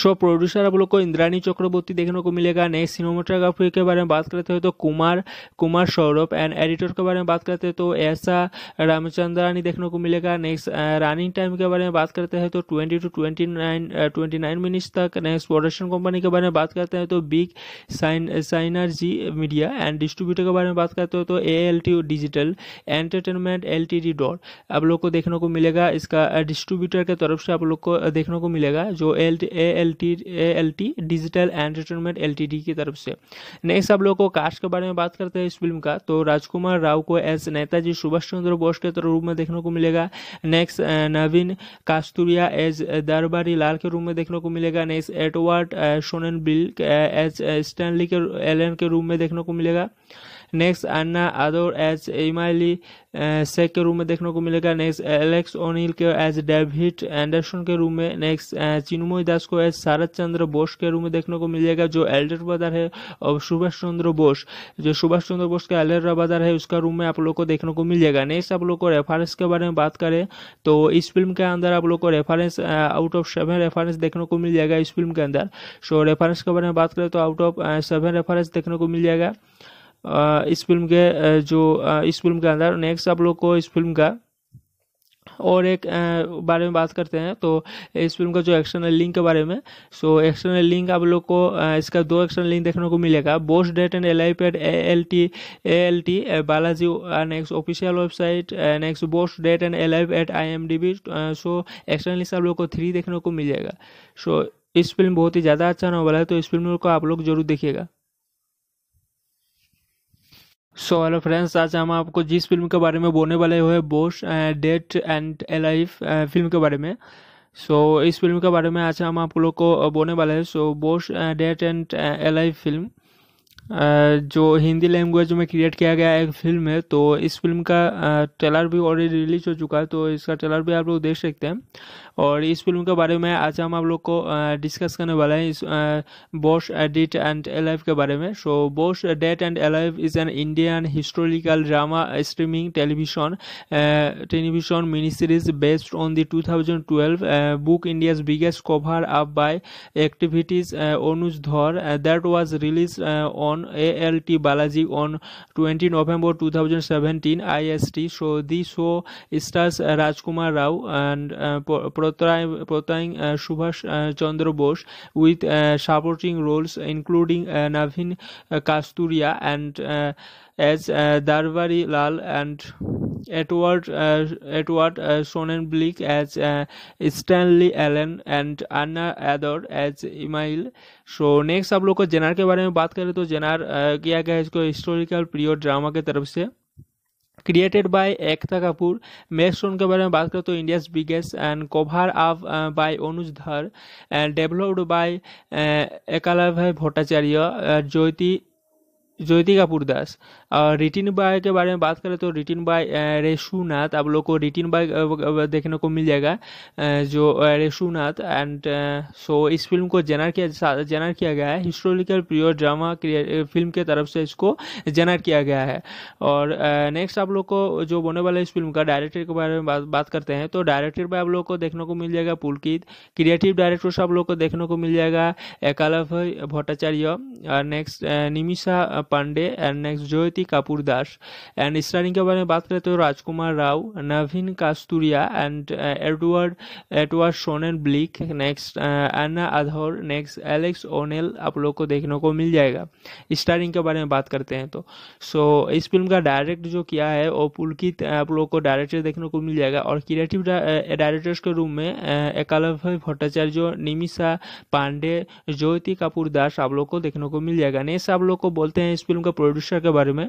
शो प्रोड्यूसर आप लोग को इंद्रानी चक्रवर्ती देखने को मिलेगा नेक्स्ट सिनेमाटोग्राफी के बारे में बात करते हैं तो कुमार कुमार सौरभ एंड एडिटर के बारे में बात करते हैं तो ऐसा रामचंद्रानी देखने को मिलेगा नेक्स्ट रनिंग टाइम के बारे में बात करते हैं तो twenty two twenty nine twenty nine minutes तक नेक्स्ट प्रोडक्शन कंपनी के बारे में बात करते हैं तो big sign synergy media and distributor के बारे में बात करते हैं तो A L T digital entertainment L T D dot आप लोग को देखने को मिलेगा इसका डिस्ट्रीब्यूटर के तरफ से आप लोग को देखने को मिलेगा जो L A L T L T digital entertainment L T D की तरफ से नेक्स्ट आप लोगों को कास्ट के बारे में बात करते हैं इस फिल्म का तो राजकुमार राव को एज नेताजी सुभाष चंद्र बोस के रूप में देखने को मिलेगा नेक्स्ट नवीन कास्तुरिया एज दरबारी लाल के रूप में देखने को मिलेगा next Edward सोनन bill as Stanley के एलन के रूप में देखने को मिलेगा नेक्स्ट अन्ना आदोर एज एमाइली सेक के रूम में देखने को मिलेगा नेक्स्ट एलेक्स ओनिल के एज डेविड एंडरसन के रूम में नेक्स्ट चिन्मय दास को एज शरद चंद्र बोस के रूम में देखने को मिलेगा जो एल्डर ब्रदर है और सुभाष चंद्र बोस जो सुभाष चंद्र बोस का एल्डर ब्रदर है उसका रूम में आप लोग को देखने को मिल जाएगा नेक्स्ट आप लोग को रेफरेंस के बारे में बात करें तो इस फिल्म के अंदर आप लोग को reference out of seven reference देखने को मिल जाएगा इस फिल्म के अंदर सो रेफरेंस के बारे में बात करें तो आउट ऑफ सेवन रेफरेंस देखने को मिल जाएगा इस फिल्म के जो इस फिल्म के अंदर नेक्स्ट आप लोग को इस फिल्म का और एक बारे में बात करते हैं तो इस फिल्म का जो एक्सटर्नल लिंक के बारे में सो एक्सटर्नल लिंक आप लोग को इसका दो एक्सटर्नल लिंक देखने को मिलेगा Bose dead and L I paid A L T A L T Balaji next official website next Bose dead and L I eight I M D B so external link आप लोग को थ्री देखने को मिलेगा सो so, इस फिल्म बहुत ही ज़्यादा अच्छा नॉवल है तो इस फिल्म को आप लोग जरूर देखिएगा सो हेलो फ्रेंड्स आज हम आपको जिस फिल्म के बारे में बोलने वाले हुए Bose dead and alive film के बारे में सो so, इस फिल्म के बारे में आज हम आप लोग को बोलने वाले हैं so Bose dead and alive film जो हिंदी लैंग्वेज में क्रिएट किया गया एक फिल्म है तो इस फिल्म का ट्रेलर भी ऑलरेडी रिलीज हो चुका है तो इसका ट्रेलर भी आप लोग देख सकते हैं और इस फिल्म के बारे में आज हम आप लोग को डिस्कस करने वाले हैं इस बॉश डेट एंड एलाइव के बारे में so Bose dead and alive is an Indian historical drama streaming television television mini series based on the 2012 book India's biggest cover up by activities Anuj Dhar that was release on A L T Balaji on 20 November S T so the show stars Rajkumar Rao and Prathai, Prathang uh, Subhash uh, Chandra Bose with uh, supporting roles including uh, Navin uh, Kasturia and uh, as uh, Darvari Lal and Edward uh, Edward uh, Sonnenblick as uh, Stanley Allen and Anna Ador as Email. So next आप लोग को जेनार के बारे में बात करें तो जेनार किया गया इसको हिस्टोरिकल पीरियड ड्रामा की तरफ से created by Ekta Kapoor. Next song के बारे में बात करें तो India's biggest and cover up uh, by Anuj Dhar and developed by uh, Ekalavya Bhattacharya, uh, Jyoti জ্যোতি কাপুর দাস और रिटिन बाय के बारे में बात करें तो रिटिन बाय रेशुनाथ आप लोग को रिटिन बाय देखने को मिल जाएगा जो रेशुनाथ एंड सो इस फिल्म को जेनर किया जेनर किया गया है हिस्टोरिकल प्योर ड्रामा फिल्म के तरफ से इसको जेनर किया गया है और नेक्स्ट आप लोग को जो बोने वाला इस फिल्म का डायरेक्टर के बारे में बात, बात करते हैं तो डायरेक्टर बाय आप लोग को देखने को मिल जाएगा पुलकित क्रिएटिव डायरेक्टर से आप लोग को देखने को मिल जाएगा एकालव Bhattacharya next Nimisha Pandey and next Jyoti Kriti Kapoor Das and starring के बारे में बात करें तो Rajkumar Rao Naveen Kasturia and Edward Edward Sonnenblick next Anna Ador next Alex O'Neill आप लोग को देखने को मिल जाएगा स्टारिंग के बारे में बात करते हैं तो सो so, इस फिल्म का डायरेक्ट जो किया है वो पुलकित uh, आप लोग को डायरेक्टर देखने को मिल जाएगा और क्रिएटिव डायरेक्टर्स uh, के रूम में uh, एकालभ्य भट्टाचार्य निमिषा पांडे ज्योति कपूर दास आप लोग को देखने को मिल जाएगा नेक्स्ट आप लोग को बोलते हैं इस फिल्म के प्रोड्यूसर के बारे में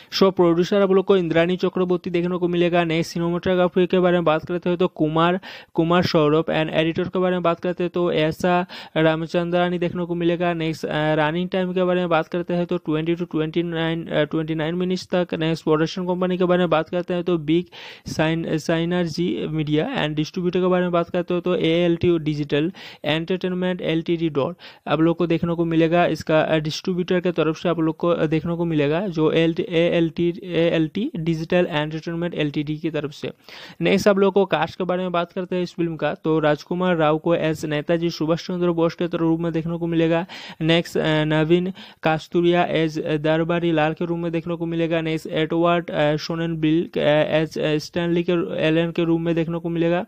शो प्रोड्यूसर आप लोग को इंद्रानी चक्रवर्ती देखने को मिलेगा नेक्स्ट सिनेमाटोग्राफी के बारे में बात करते हैं तो कुमार कुमार सौरभ एंड एडिटर के बारे में बात करते हैं तो ऐसा रामचंद्रानी देखने को मिलेगा नेक्स्ट रनिंग टाइम के बारे में बात करते हैं तो twenty two twenty nine twenty nine minutes तक नेक्स्ट प्रोडक्शन कंपनी के बारे में बात करते हैं तो big sign signer ji media and distributor के बारे में बात करते हो तो A L T digital entertainment L T D dot आप लोग को देखने को मिलेगा इसका डिस्ट्रीब्यूटर के तरफ से आप लोग को देखने को मिलेगा जो L A L T L T digital entertainment L T D की तरफ से नेक्स्ट आप लोग को कास्ट के बारे में बात करते हैं इस फिल्म का तो राजकुमार राव को एज नेताजी सुभाष चंद्र बोस के रूप में देखने को मिलेगा नेक्स्ट नवीन कास्तूरिया एज दरबारी लाल के रूप में देखने को मिलेगा next Edward सोनन bill as Stanley के एलन के रूप में देखने को मिलेगा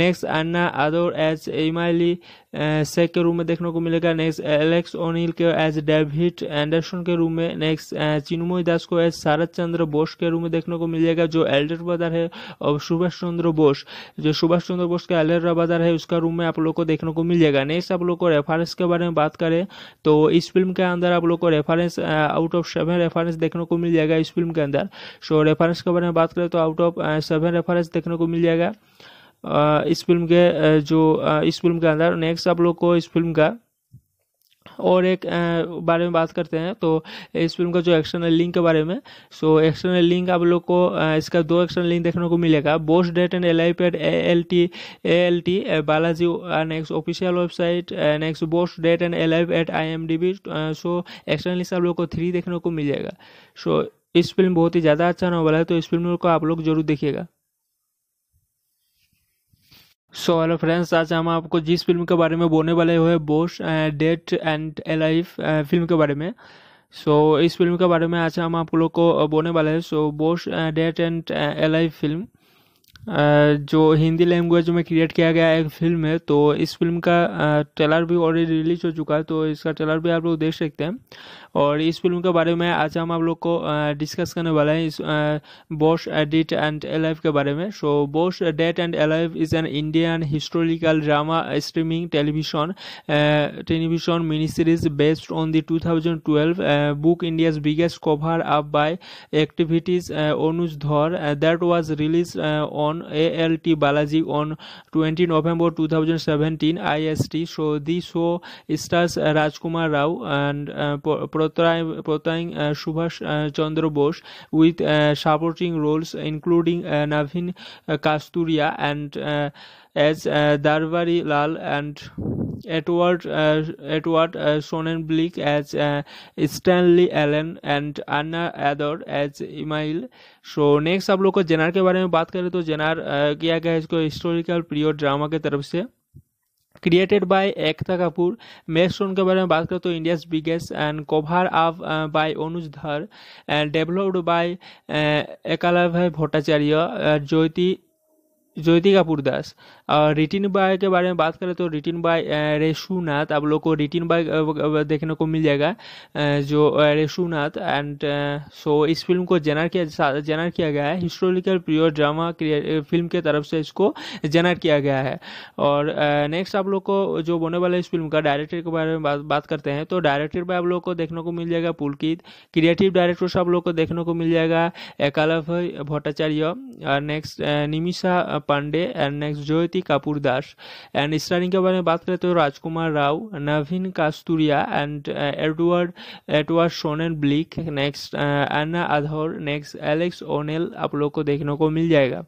नेक्स्ट अन्ना आदोर एज इमाइली सेक के रूम में देखने को मिलेगा नेक्स्ट एलेक्स ओनिल के एज डेविड एंडरसन के रूम में नेक्स्ट चिन्मय दास को एज शरद चंद्र बोस के रूम में देखने को मिलेगा जो एल्डर ब्रदर है और सुभाष चंद्र बोस जो सुभाष चंद्र बोस का एल्डर ब्रदर है उसका रूम में आप लोग को देखने को मिल जाएगा नेक्स्ट आप लोग को रेफरेंस के बारे में बात करें तो इस फिल्म के अंदर आप लोग को reference out of seven reference देखने को मिल जाएगा इस फिल्म के अंदर सो रेफरेंस के बारे में बात करें तो आउट ऑफ सेवन रेफरेंस देखने को मिल जाएगा इस फिल्म के जो इस फिल्म के अंदर नेक्स्ट आप लोग को इस फिल्म का और एक बारे में बात करते हैं तो इस फिल्म का जो एक्सटर्नल लिंक के बारे में सो एक्सटर्नल लिंक आप लोग को इसका दो एक्सटर्नल लिंक देखने को मिलेगा Bose dead and L I paid A L T A L T Balaji next official website next Bose dead and L I eight I M D B so external link आप लोग को थ्री देखने को मिलेगा सो इस फिल्म बहुत ही ज़्यादा अच्छा नॉवल है तो इस फिल्म को आप लोग जरूर देखिएगा सो हेलो फ्रेंड्स आज हम आपको जिस फिल्म के बारे में बोलने वाले हुए Bose dead and alive film के बारे में सो so, इस फिल्म के बारे में आज हम आप लोग को uh, बोलने वाले हैं so Bose dead and alive film जो हिंदी लैंग्वेज में क्रिएट किया गया एक फिल्म है तो इस फिल्म का ट्रेलर uh, भी ऑलरेडी रिलीज हो चुका है तो इसका ट्रेलर भी आप लोग देख सकते हैं और इस फिल्म के बारे में आज हम आप लोग को डिस्कस करने वाले हैं इस बॉश डेट एंड एलाइव के बारे में so Bose dead and alive is an Indian historical drama streaming television television mini series based on the 2012 India's biggest cover up by activities Anuj Dhar that Onuj release on A L T Balaji on ALT Balaji on thousand November I S T so show show Rajkumar Rao Rao and Pratang Subhash Chandra Bose with supporting roles including Navin Kasturia and as Darvari Lal and Edward uh, Edward uh, Sonnenblick as uh, Stanley Allen and Anna Ador as Email. So next आप लोग को जेनार के बारे में बात करें तो जेनार किया गया इसको हिस्टोरिकल पीरियड ड्रामा के तरफ से created by Ekta Kapoor, Max Stone के बारे में बात करें तो India's biggest and cover up by Anuj Dhar and developed by एकाला भाई भट्टाचार्य ज्योति ज्योति कपूर दास और रिटिन बाय के बारे में बात करें तो रिटिन बाय रेशुनाथ आप लोग को रिटिन बाय देखने को मिल जाएगा जो रेशुनाथ एंड सो इस फिल्म को जेनर किया जेनर किया गया है हिस्टोरिकल प्योर ड्रामा फिल्म के तरफ से इसको जेनर किया गया है और नेक्स्ट आप लोग को जो बोने वाला इस फिल्म का डायरेक्टर के बारे में बात, बात करते हैं तो डायरेक्टर बाय आप लोग को देखने को मिल जाएगा पुलकित क्रिएटिव डायरेक्टर से आप लोग को देखने को मिल जाएगा एकालव Bhattacharya next Nimisha Pandey and next Jyoti Kapoor Das and starring के बारे में बात करें तो Rajkumar Rao Naveen Kasturia and Edward Edward Sonnenblick next Anna Ador next Alex O'Neill आप लोग को देखने को मिल जाएगा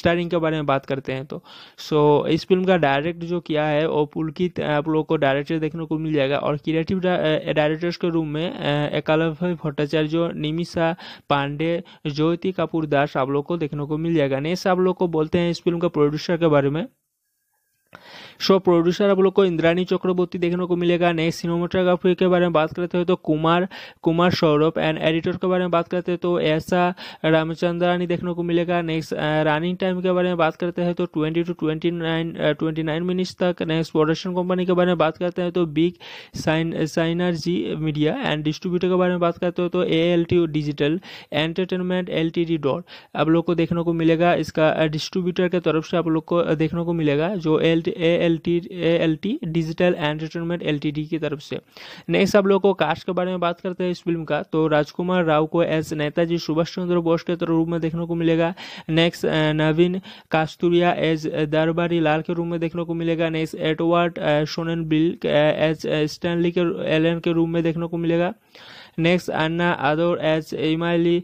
स्टारिंग के बारे में बात करते हैं तो सो so, इस फिल्म का डायरेक्ट जो किया है वो पुलकित uh, आप लोग को डायरेक्टर देखने को मिल जाएगा और क्रिएटिव डायरेक्टर्स uh, के रूम में एकालभ्य भट्टाचार्य निमिषा पांडे ज्योति कपूर दास आप लोग को देखने को मिल जाएगा नेक्स्ट आप लोग को बोलते हैं इस फिल्म का प्रोड्यूसर के बारे में शो प्रोड्यूसर आप लोग को इंद्रानी चक्रवर्ती देखने को मिलेगा नेक्स्ट सिनेमाटोग्राफी के बारे में बात करते हैं तो कुमार कुमार सौरभ एंड एडिटर के बारे में बात करते हैं तो ऐसा रामचंद्रानी देखने को मिलेगा नेक्स्ट रनिंग टाइम के बारे में बात करते हैं तो twenty two twenty twenty nine minutes तक नेक्स्ट प्रोडक्शन कंपनी के बारे में बात करते हैं तो big sign synergy media and distributor के बारे में बात करते हो तो A L T digital entertainment L T D dot आप लोग को देखने को मिलेगा इसका डिस्ट्रीब्यूटर के तरफ से आप लोग को देखने को मिलेगा जो L A L T A L T digital entertainment L T D की तरफ से नेक्स्ट आप लोग को कास्ट के बारे में बात करते हैं इस फिल्म का तो राजकुमार राव को एज नेताजी सुभाष चंद्र बोस के रूप में देखने को मिलेगा नेक्स्ट नवीन कास्तुरिया एज दरबारी लाल के रूप में देखने को मिलेगा next Edward सोनन bill as Stanley के एलन के रूप में देखने को मिलेगा नेक्स्ट अन्ना आदोर एज इमाइली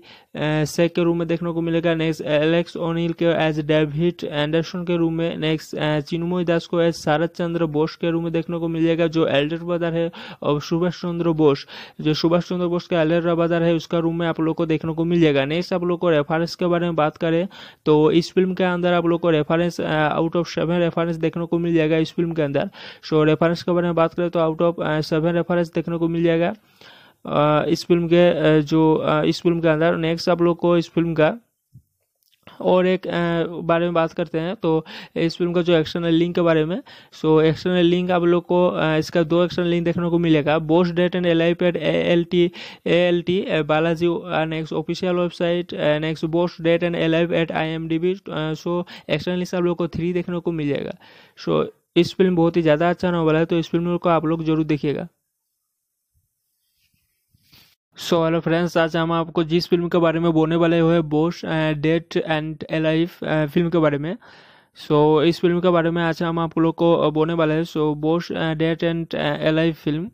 सेक के रूम में देखने को मिलेगा नेक्स्ट एलेक्स ओनिल के एज डेविड एंडरसन के रूम में नेक्स्ट चिनुमय दास को एज शरद चंद्र बोस के रूम में देखने को मिल जाएगा जो एल्डर ब्रदर है और सुभाष चंद्र बोस जो सुभाष चंद्र बोस का एल्डर ब्रदर है उसका रूम में आप लोग को देखने को मिल जाएगा नेक्स्ट आप लोग को रेफरेंस के बारे में बात करें तो इस फिल्म के अंदर आप लोग को reference out of seven reference देखने को मिल जाएगा इस फिल्म के अंदर सो रेफरेंस के बारे में बात करें तो आउट ऑफ सेवन रेफरेंस देखने को मिल जाएगा इस फिल्म के जो इस फिल्म के अंदर नेक्स्ट आप लोग को इस फिल्म का और एक बारे में बात करते हैं तो इस फिल्म का जो एक्सटर्नल लिंक के बारे में सो एक्सटर्नल लिंक आप लोग को इसका दो एक्सटर्नल लिंक देखने को मिलेगा Bose dead and L I paid A L T A L T Balaji next official website next Bose dead and L I eight I M D B so external link आप लोग को थ्री देखने को मिलेगा सो so, इस फिल्म बहुत ही ज़्यादा अच्छा नॉवल है तो इस फिल्म को आप लोग जरूर देखिएगा सो हेलो फ्रेंड्स आज हम आपको जिस फिल्म के बारे में बोलने वाले हुए Bose dead and alive film के बारे में सो so, इस फिल्म के बारे में आज हम आप लोग को uh, बोलने वाले हैं so Bose dead and alive film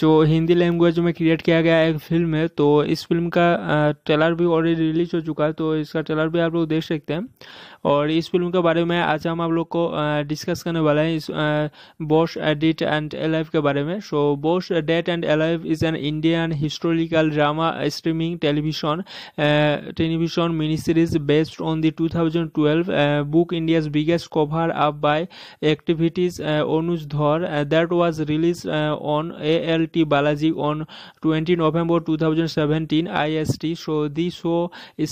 जो हिंदी लैंग्वेज में क्रिएट किया गया एक फिल्म है तो इस फिल्म का ट्रेलर uh, भी ऑलरेडी रिलीज हो चुका है तो इसका ट्रेलर भी आप लोग देख सकते हैं और इस फिल्म के बारे में आज हम आप लोग को डिस्कस करने वाले हैं इस बॉश डेट एंड एलाइव के बारे में so Bose dead and alive is an Indian historical drama streaming television television mini series based on the 2012 book India's biggest cover up by activities Onuj Dhar that was released on ALT Balaji on 20 November 2017 IST. So the show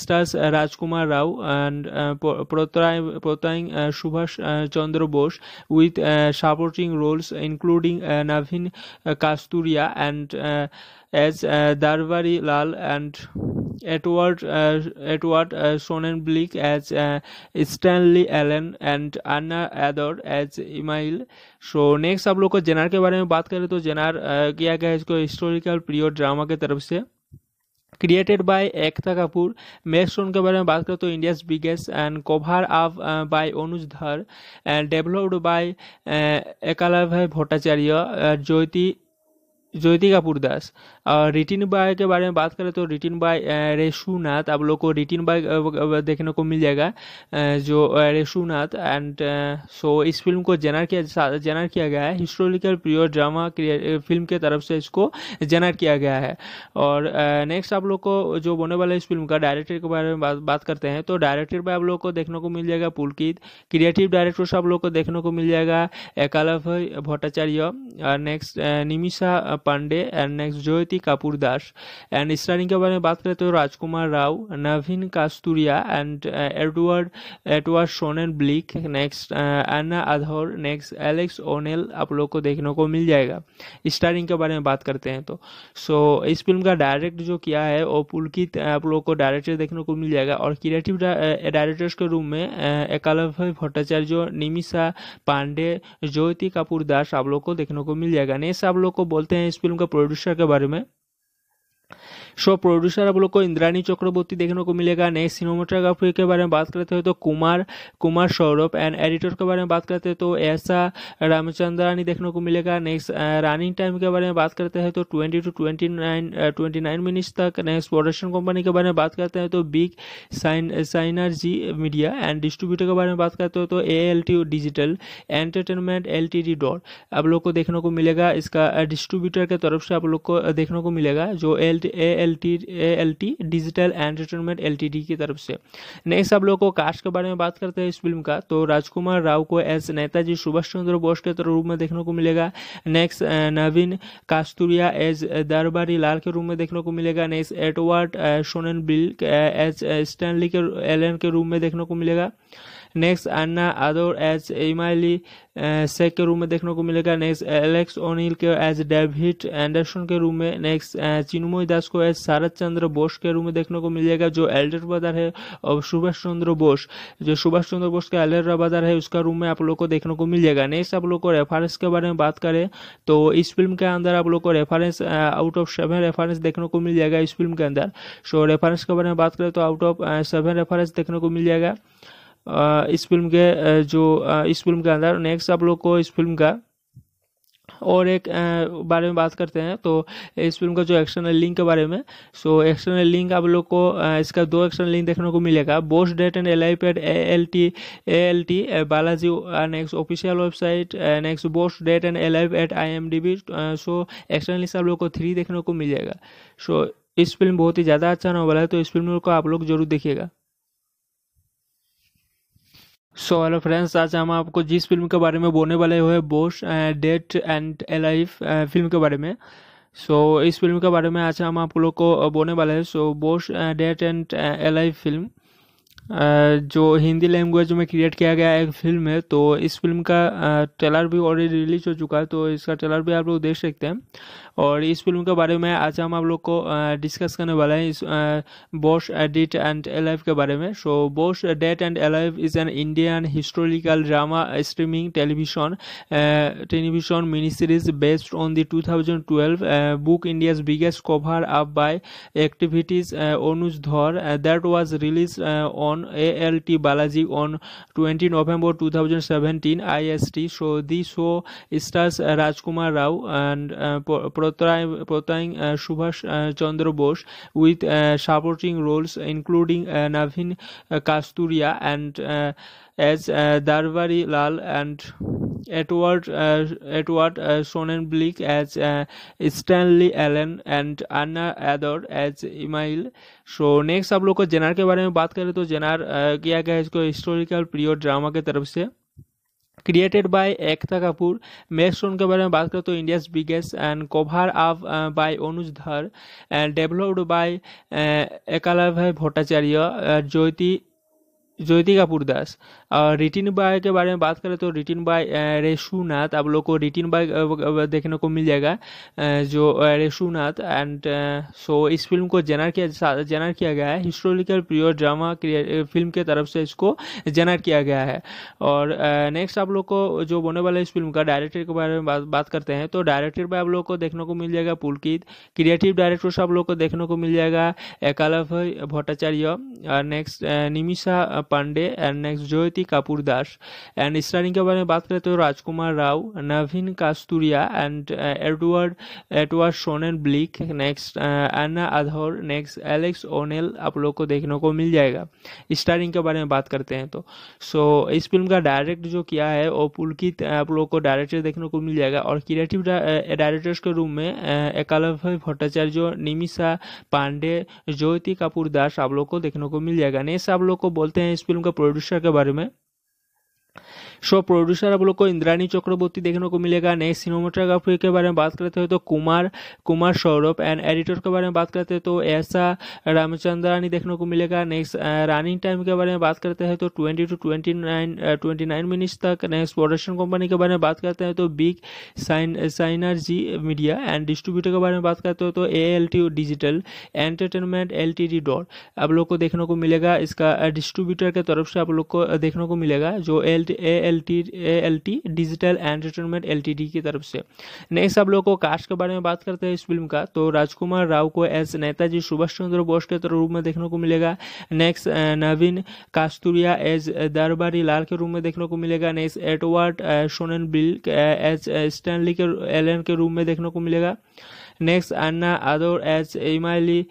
stars Rajkumar Rao and uh, Pratyang Subhash Chandra Bose with supporting roles including Navin Kasturia and as Darvari Lal and Edward uh, Edward uh, Sonnenblick as uh, Stanley Allen and Anna Ador as Email. So next आप लोग को जेनार के बारे में बात करें तो जेनार किया गया इसको हिस्टोरिकल पीरियड ड्रामा की तरफ से created by Ekta Kapoor. Max Stone के बारे में बात करें तो India's biggest and cover up by Anuj Dhar and developed by Ekalavya Bhattacharya Jyoti Jyoti पुरदास और रिटिन बाय के बारे में बात करें तो रिटिन बाय रेशुनाथ आप लोग को रिटिन बाय uh, uh, देखने को मिल जाएगा uh, जो रेशुनाथ एंड सो इस फिल्म को जेनर किया जेनर किया गया है हिस्टोरिकल प्योर ड्रामा फिल्म के तरफ से इसको जेनर किया गया है और नेक्स्ट आप लोग को जो बोने वाला इस फिल्म का डायरेक्टर के बारे में बात, बात करते हैं तो डायरेक्टर बाय आप लोग को देखने को मिल जाएगा पुलकित क्रिएटिव डायरेक्टर से आप लोग को देखने को मिल जाएगा एकालव Bhattacharya next Nimisha Pandey and next Jyoti Kapoor Das and starring के बारे में बात करें तो Rajkumar Rao Naveen Kasturia and Edward Edward Sonnenblick next Anna Ador next Alex O'Neill आप लोग को देखने को मिल जाएगा स्टारिंग के बारे में बात करते हैं तो सो so, इस फिल्म का डायरेक्ट जो किया है वो पुलकित uh, आप लोग को डायरेक्टर देखने को मिल जाएगा और क्रिएटिव डायरेक्टर्स uh, के रूम में uh, एकालभ्य भट्टाचार्य निमिषा पांडे ज्योति कपूर दास आप लोग को देखने को मिल जाएगा नेक्स्ट आप लोग को बोलते हैं इस फिल्म का प्रोड्यूसर के बारे में शो प्रोड्यूसर आप लोग को इंद्रानी चक्रवर्ती देखने को मिलेगा नेक्स्ट सिनेमाटोग्राफी के बारे में बात करते हैं तो कुमार कुमार सौरभ एंड एडिटर के बारे में बात करते हैं तो ऐसा रामचंद्रानी देखने को मिलेगा नेक्स्ट रनिंग टाइम के बारे में बात करते हैं तो twenty two twenty nine twenty nine minutes तक नेक्स्ट प्रोडक्शन कंपनी के बारे में बात करते हैं तो big sign synergy media and distributor के बारे में बात करते हैं तो A L T digital entertainment L T D dot आप लोग को देखने को मिलेगा इसका डिस्ट्रीब्यूटर के तरफ से आप लोग को देखने को मिलेगा जो L A L T L T digital entertainment L T D की तरफ से नेक्स्ट आप लोगों को कास्ट के बारे में बात करते हैं इस फिल्म का तो राजकुमार राव को एज नेताजी सुभाष चंद्र बोस के तो रूप में देखने को मिलेगा नेक्स्ट नवीन कास्तुरिया एज दरबारी लाल के रूप में देखने को मिलेगा next Edward सोनन bill as Stanley के एलन के रूप में देखने को मिलेगा नेक्स्ट अन्ना आदोर एज एमाइली सेक के रूम में देखने को मिलेगा नेक्स्ट एलेक्स ओनिल के एज डेविड एंडरसन के रूम में नेक्स्ट चिन्मय दास को एज शरद चंद्र बोस के रूम में देखने को मिलेगा जो एल्डर ब्रदर है और सुभाष चंद्र बोस जो सुभाष चंद्र बोस का एल्डर ब्रदर है उसका रूम में आप लोग को देखने को मिल जाएगा नेक्स्ट आप लोग को रेफरेंस के बारे में बात करें तो इस फिल्म के अंदर आप लोग को reference out of seven reference देखने को मिल जाएगा इस फिल्म के अंदर सो रेफरेंस के बारे में बात करें तो आउट ऑफ सेवन रेफरेंस देखने को मिल जाएगा इस फिल्म के जो इस फिल्म के अंदर नेक्स्ट आप लोग को इस फिल्म का और एक बारे में बात करते हैं तो इस फिल्म का जो एक्सटर्नल लिंक के बारे में सो एक्सटर्नल लिंक आप लोग को इसका दो एक्सटर्नल लिंक देखने को मिलेगा Bose dead and L I paid A L T A L T Balaji next official website next Bose dead and L I eight I M D B so external link आप लोग को थ्री देखने को मिलेगा सो so, इस फिल्म बहुत ही ज़्यादा अच्छा नॉवल है तो इस फिल्म को आप लोग जरूर देखिएगा सो हेलो फ्रेंड्स आज हम आपको जिस फिल्म के बारे में बोलने वाले हुए Bose dead and alive film के बारे में सो so, इस फिल्म के बारे में आज हम आप लोग को uh, बोलने वाले हैं so Bose dead and alive film जो हिंदी लैंग्वेज में क्रिएट किया गया एक फिल्म है तो इस फिल्म का ट्रेलर uh, भी ऑलरेडी रिलीज हो चुका है तो इसका ट्रेलर भी आप लोग देख सकते हैं और इस फिल्म के बारे में आज हम आप लोग को डिस्कस करने वाले हैं इस बॉश डेट एंड एलाइव के बारे में so Bose dead and alive is an Indian historical drama streaming television television mini series based on the 2012 book India's biggest cover up by activities uh, Onuj Dhar uh, that was released uh, on ALT Balaji on 20 November 2017 IST. So the show stars Rajkumar Rao and uh, Pratyang, Pratyang uh, Subhash uh, Chandra Bose with uh, supporting roles including uh, Navin uh, Kasturia and uh, as uh, Darvari Lal and Edward uh, Edward uh, Sonnenblick as uh, Stanley Allen and Anna Ador as Email. So next आप लोग को जेनार के बारे में बात करें तो जेनार किया गया इसको हिस्टोरिकल पीरियड ड्रामा की तरफ से created by Ekta Kapoor. Next song के बारे में बात करें तो India's biggest and cover up uh, by Anuj Dhar and developed by uh, Ekalavya Bhattacharya, uh, Jyoti Jyoti Kapoor Das written by के बारे में बात करें तो रिटिन बाय रेशुनाथ आप लोग को रिटिन बाय देखने को मिल जाएगा जो रेशुनाथ एंड सो इस फिल्म को जेनर किया जेनर किया गया है हिस्टोरिकल प्रियो ड्रामा फिल्म के तरफ से इसको जेनर किया गया है और नेक्स्ट आप लोग को जो बोने वाला इस फिल्म का डायरेक्टर के बारे में बात बात करते हैं तो डायरेक्टर बाय आप लोग को देखने को मिल जाएगा पुलकित क्रिएटिव डायरेक्टर से आप लोग को देखने को मिल जाएगा एकालव Bhattacharya next Nimisha Pandey and next Jyoti Shashi Kapoor Das and starring के बारे में बात करें तो Rajkumar Rao Naveen Kasturia and Edward Edward Sonnenblick next Anna Ador next Alex O'Neill आप लोग को देखने को मिल जाएगा स्टारिंग के बारे में बात करते हैं तो सो so, इस फिल्म का डायरेक्ट जो किया है वो पुलकित uh, आप लोग को डायरेक्टर देखने को मिल जाएगा और क्रिएटिव डायरेक्टर्स uh, के रूम में uh, एकालभ्य भट्टाचार्य निमिषा पांडे ज्योति कपूर दास आप लोग को देखने को मिल जाएगा नेक्स्ट आप लोग को बोलते हैं इस फिल्म के प्रोड्यूसर के बारे में शो प्रोड्यूसर आप लोग को इंद्रानी चक्रवर्ती देखने को मिलेगा नेक्स्ट सिनेमाटोग्राफी के बारे में बात करते हैं तो कुमार कुमार सौरभ एंड एडिटर के बारे में बात करते हैं तो ऐसा रामचंद्रानी देखने को मिलेगा नेक्स्ट रनिंग टाइम के बारे में बात करते हैं तो twenty two twenty nine twenty nine minutes तक नेक्स्ट प्रोडक्शन कंपनी के बारे में बात करते हैं तो big sign synergy media and distributor के बारे में बात करते हो तो A L T digital entertainment L T D dot आप लोग को देखने को मिलेगा इसका डिस्ट्रीब्यूटर के तरफ से आप लोग को देखने को मिलेगा जो L A L L T L T digital entertainment L की तरफ से नेक्स्ट आप लोगों को कास्ट के बारे में बात करते हैं इस फिल्म का तो राजकुमार राव को एज नेताजी सुभाष चंद्र बोस के रूप में देखने को मिलेगा नेक्स्ट नवीन कास्तुरिया एज दरबारी लाल के रूप में देखने को मिलेगा next Edward सोनन bill as Stanley के एलन के रूप में देखने को मिलेगा नेक्स्ट अन्ना आदोर एज इमाइली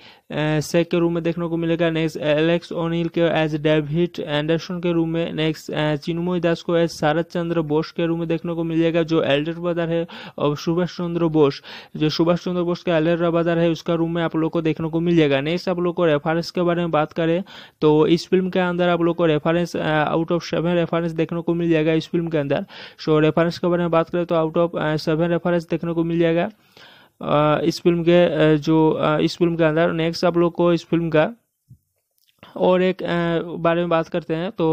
सेक के रूम में देखने को मिलेगा नेक्स्ट एलेक्स ओनिल के एज डेविड एंडरसन के रूम में नेक्स्ट चिनुमय दास को एज शरद चंद्र बोस के रूम में देखने को मिलेगा जो एल्डर ब्रदर है और सुभाष चंद्र बोस जो सुभाष चंद्र बोस का एल्डर ब्रदर है उसका रूम में आप लोग को देखने को मिल जाएगा नेक्स्ट आप लोग को रेफरेंस के बारे में बात करें तो इस फिल्म के अंदर आप लोग को reference out of seven reference देखने को मिल जाएगा इस फिल्म के अंदर सो रेफरेंस के बारे में बात करें तो आउट ऑफ सेवन रेफरेंस देखने को मिल जाएगा इस फिल्म के जो इस फिल्म के अंदर नेक्स्ट आप लोग को इस फिल्म का और एक बारे में बात करते हैं तो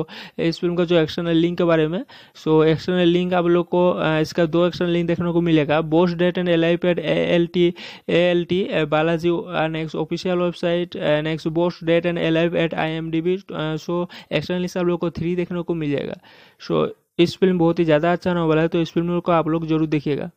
इस फिल्म का जो एक्सटर्नल लिंक के बारे में सो एक्सटर्नल लिंक आप लोग को इसका दो एक्सटर्नल लिंक देखने को मिलेगा boast date and L I paid A L T A L T Balaji next official website next boast date and L I eight I M D B so external link आप लोग को three देखने को मिलेगा सो so, इस film बहुत ही ज़्यादा अच्छा नॉवल है तो इस फिल्म को आप लोग जरूर देखिएगा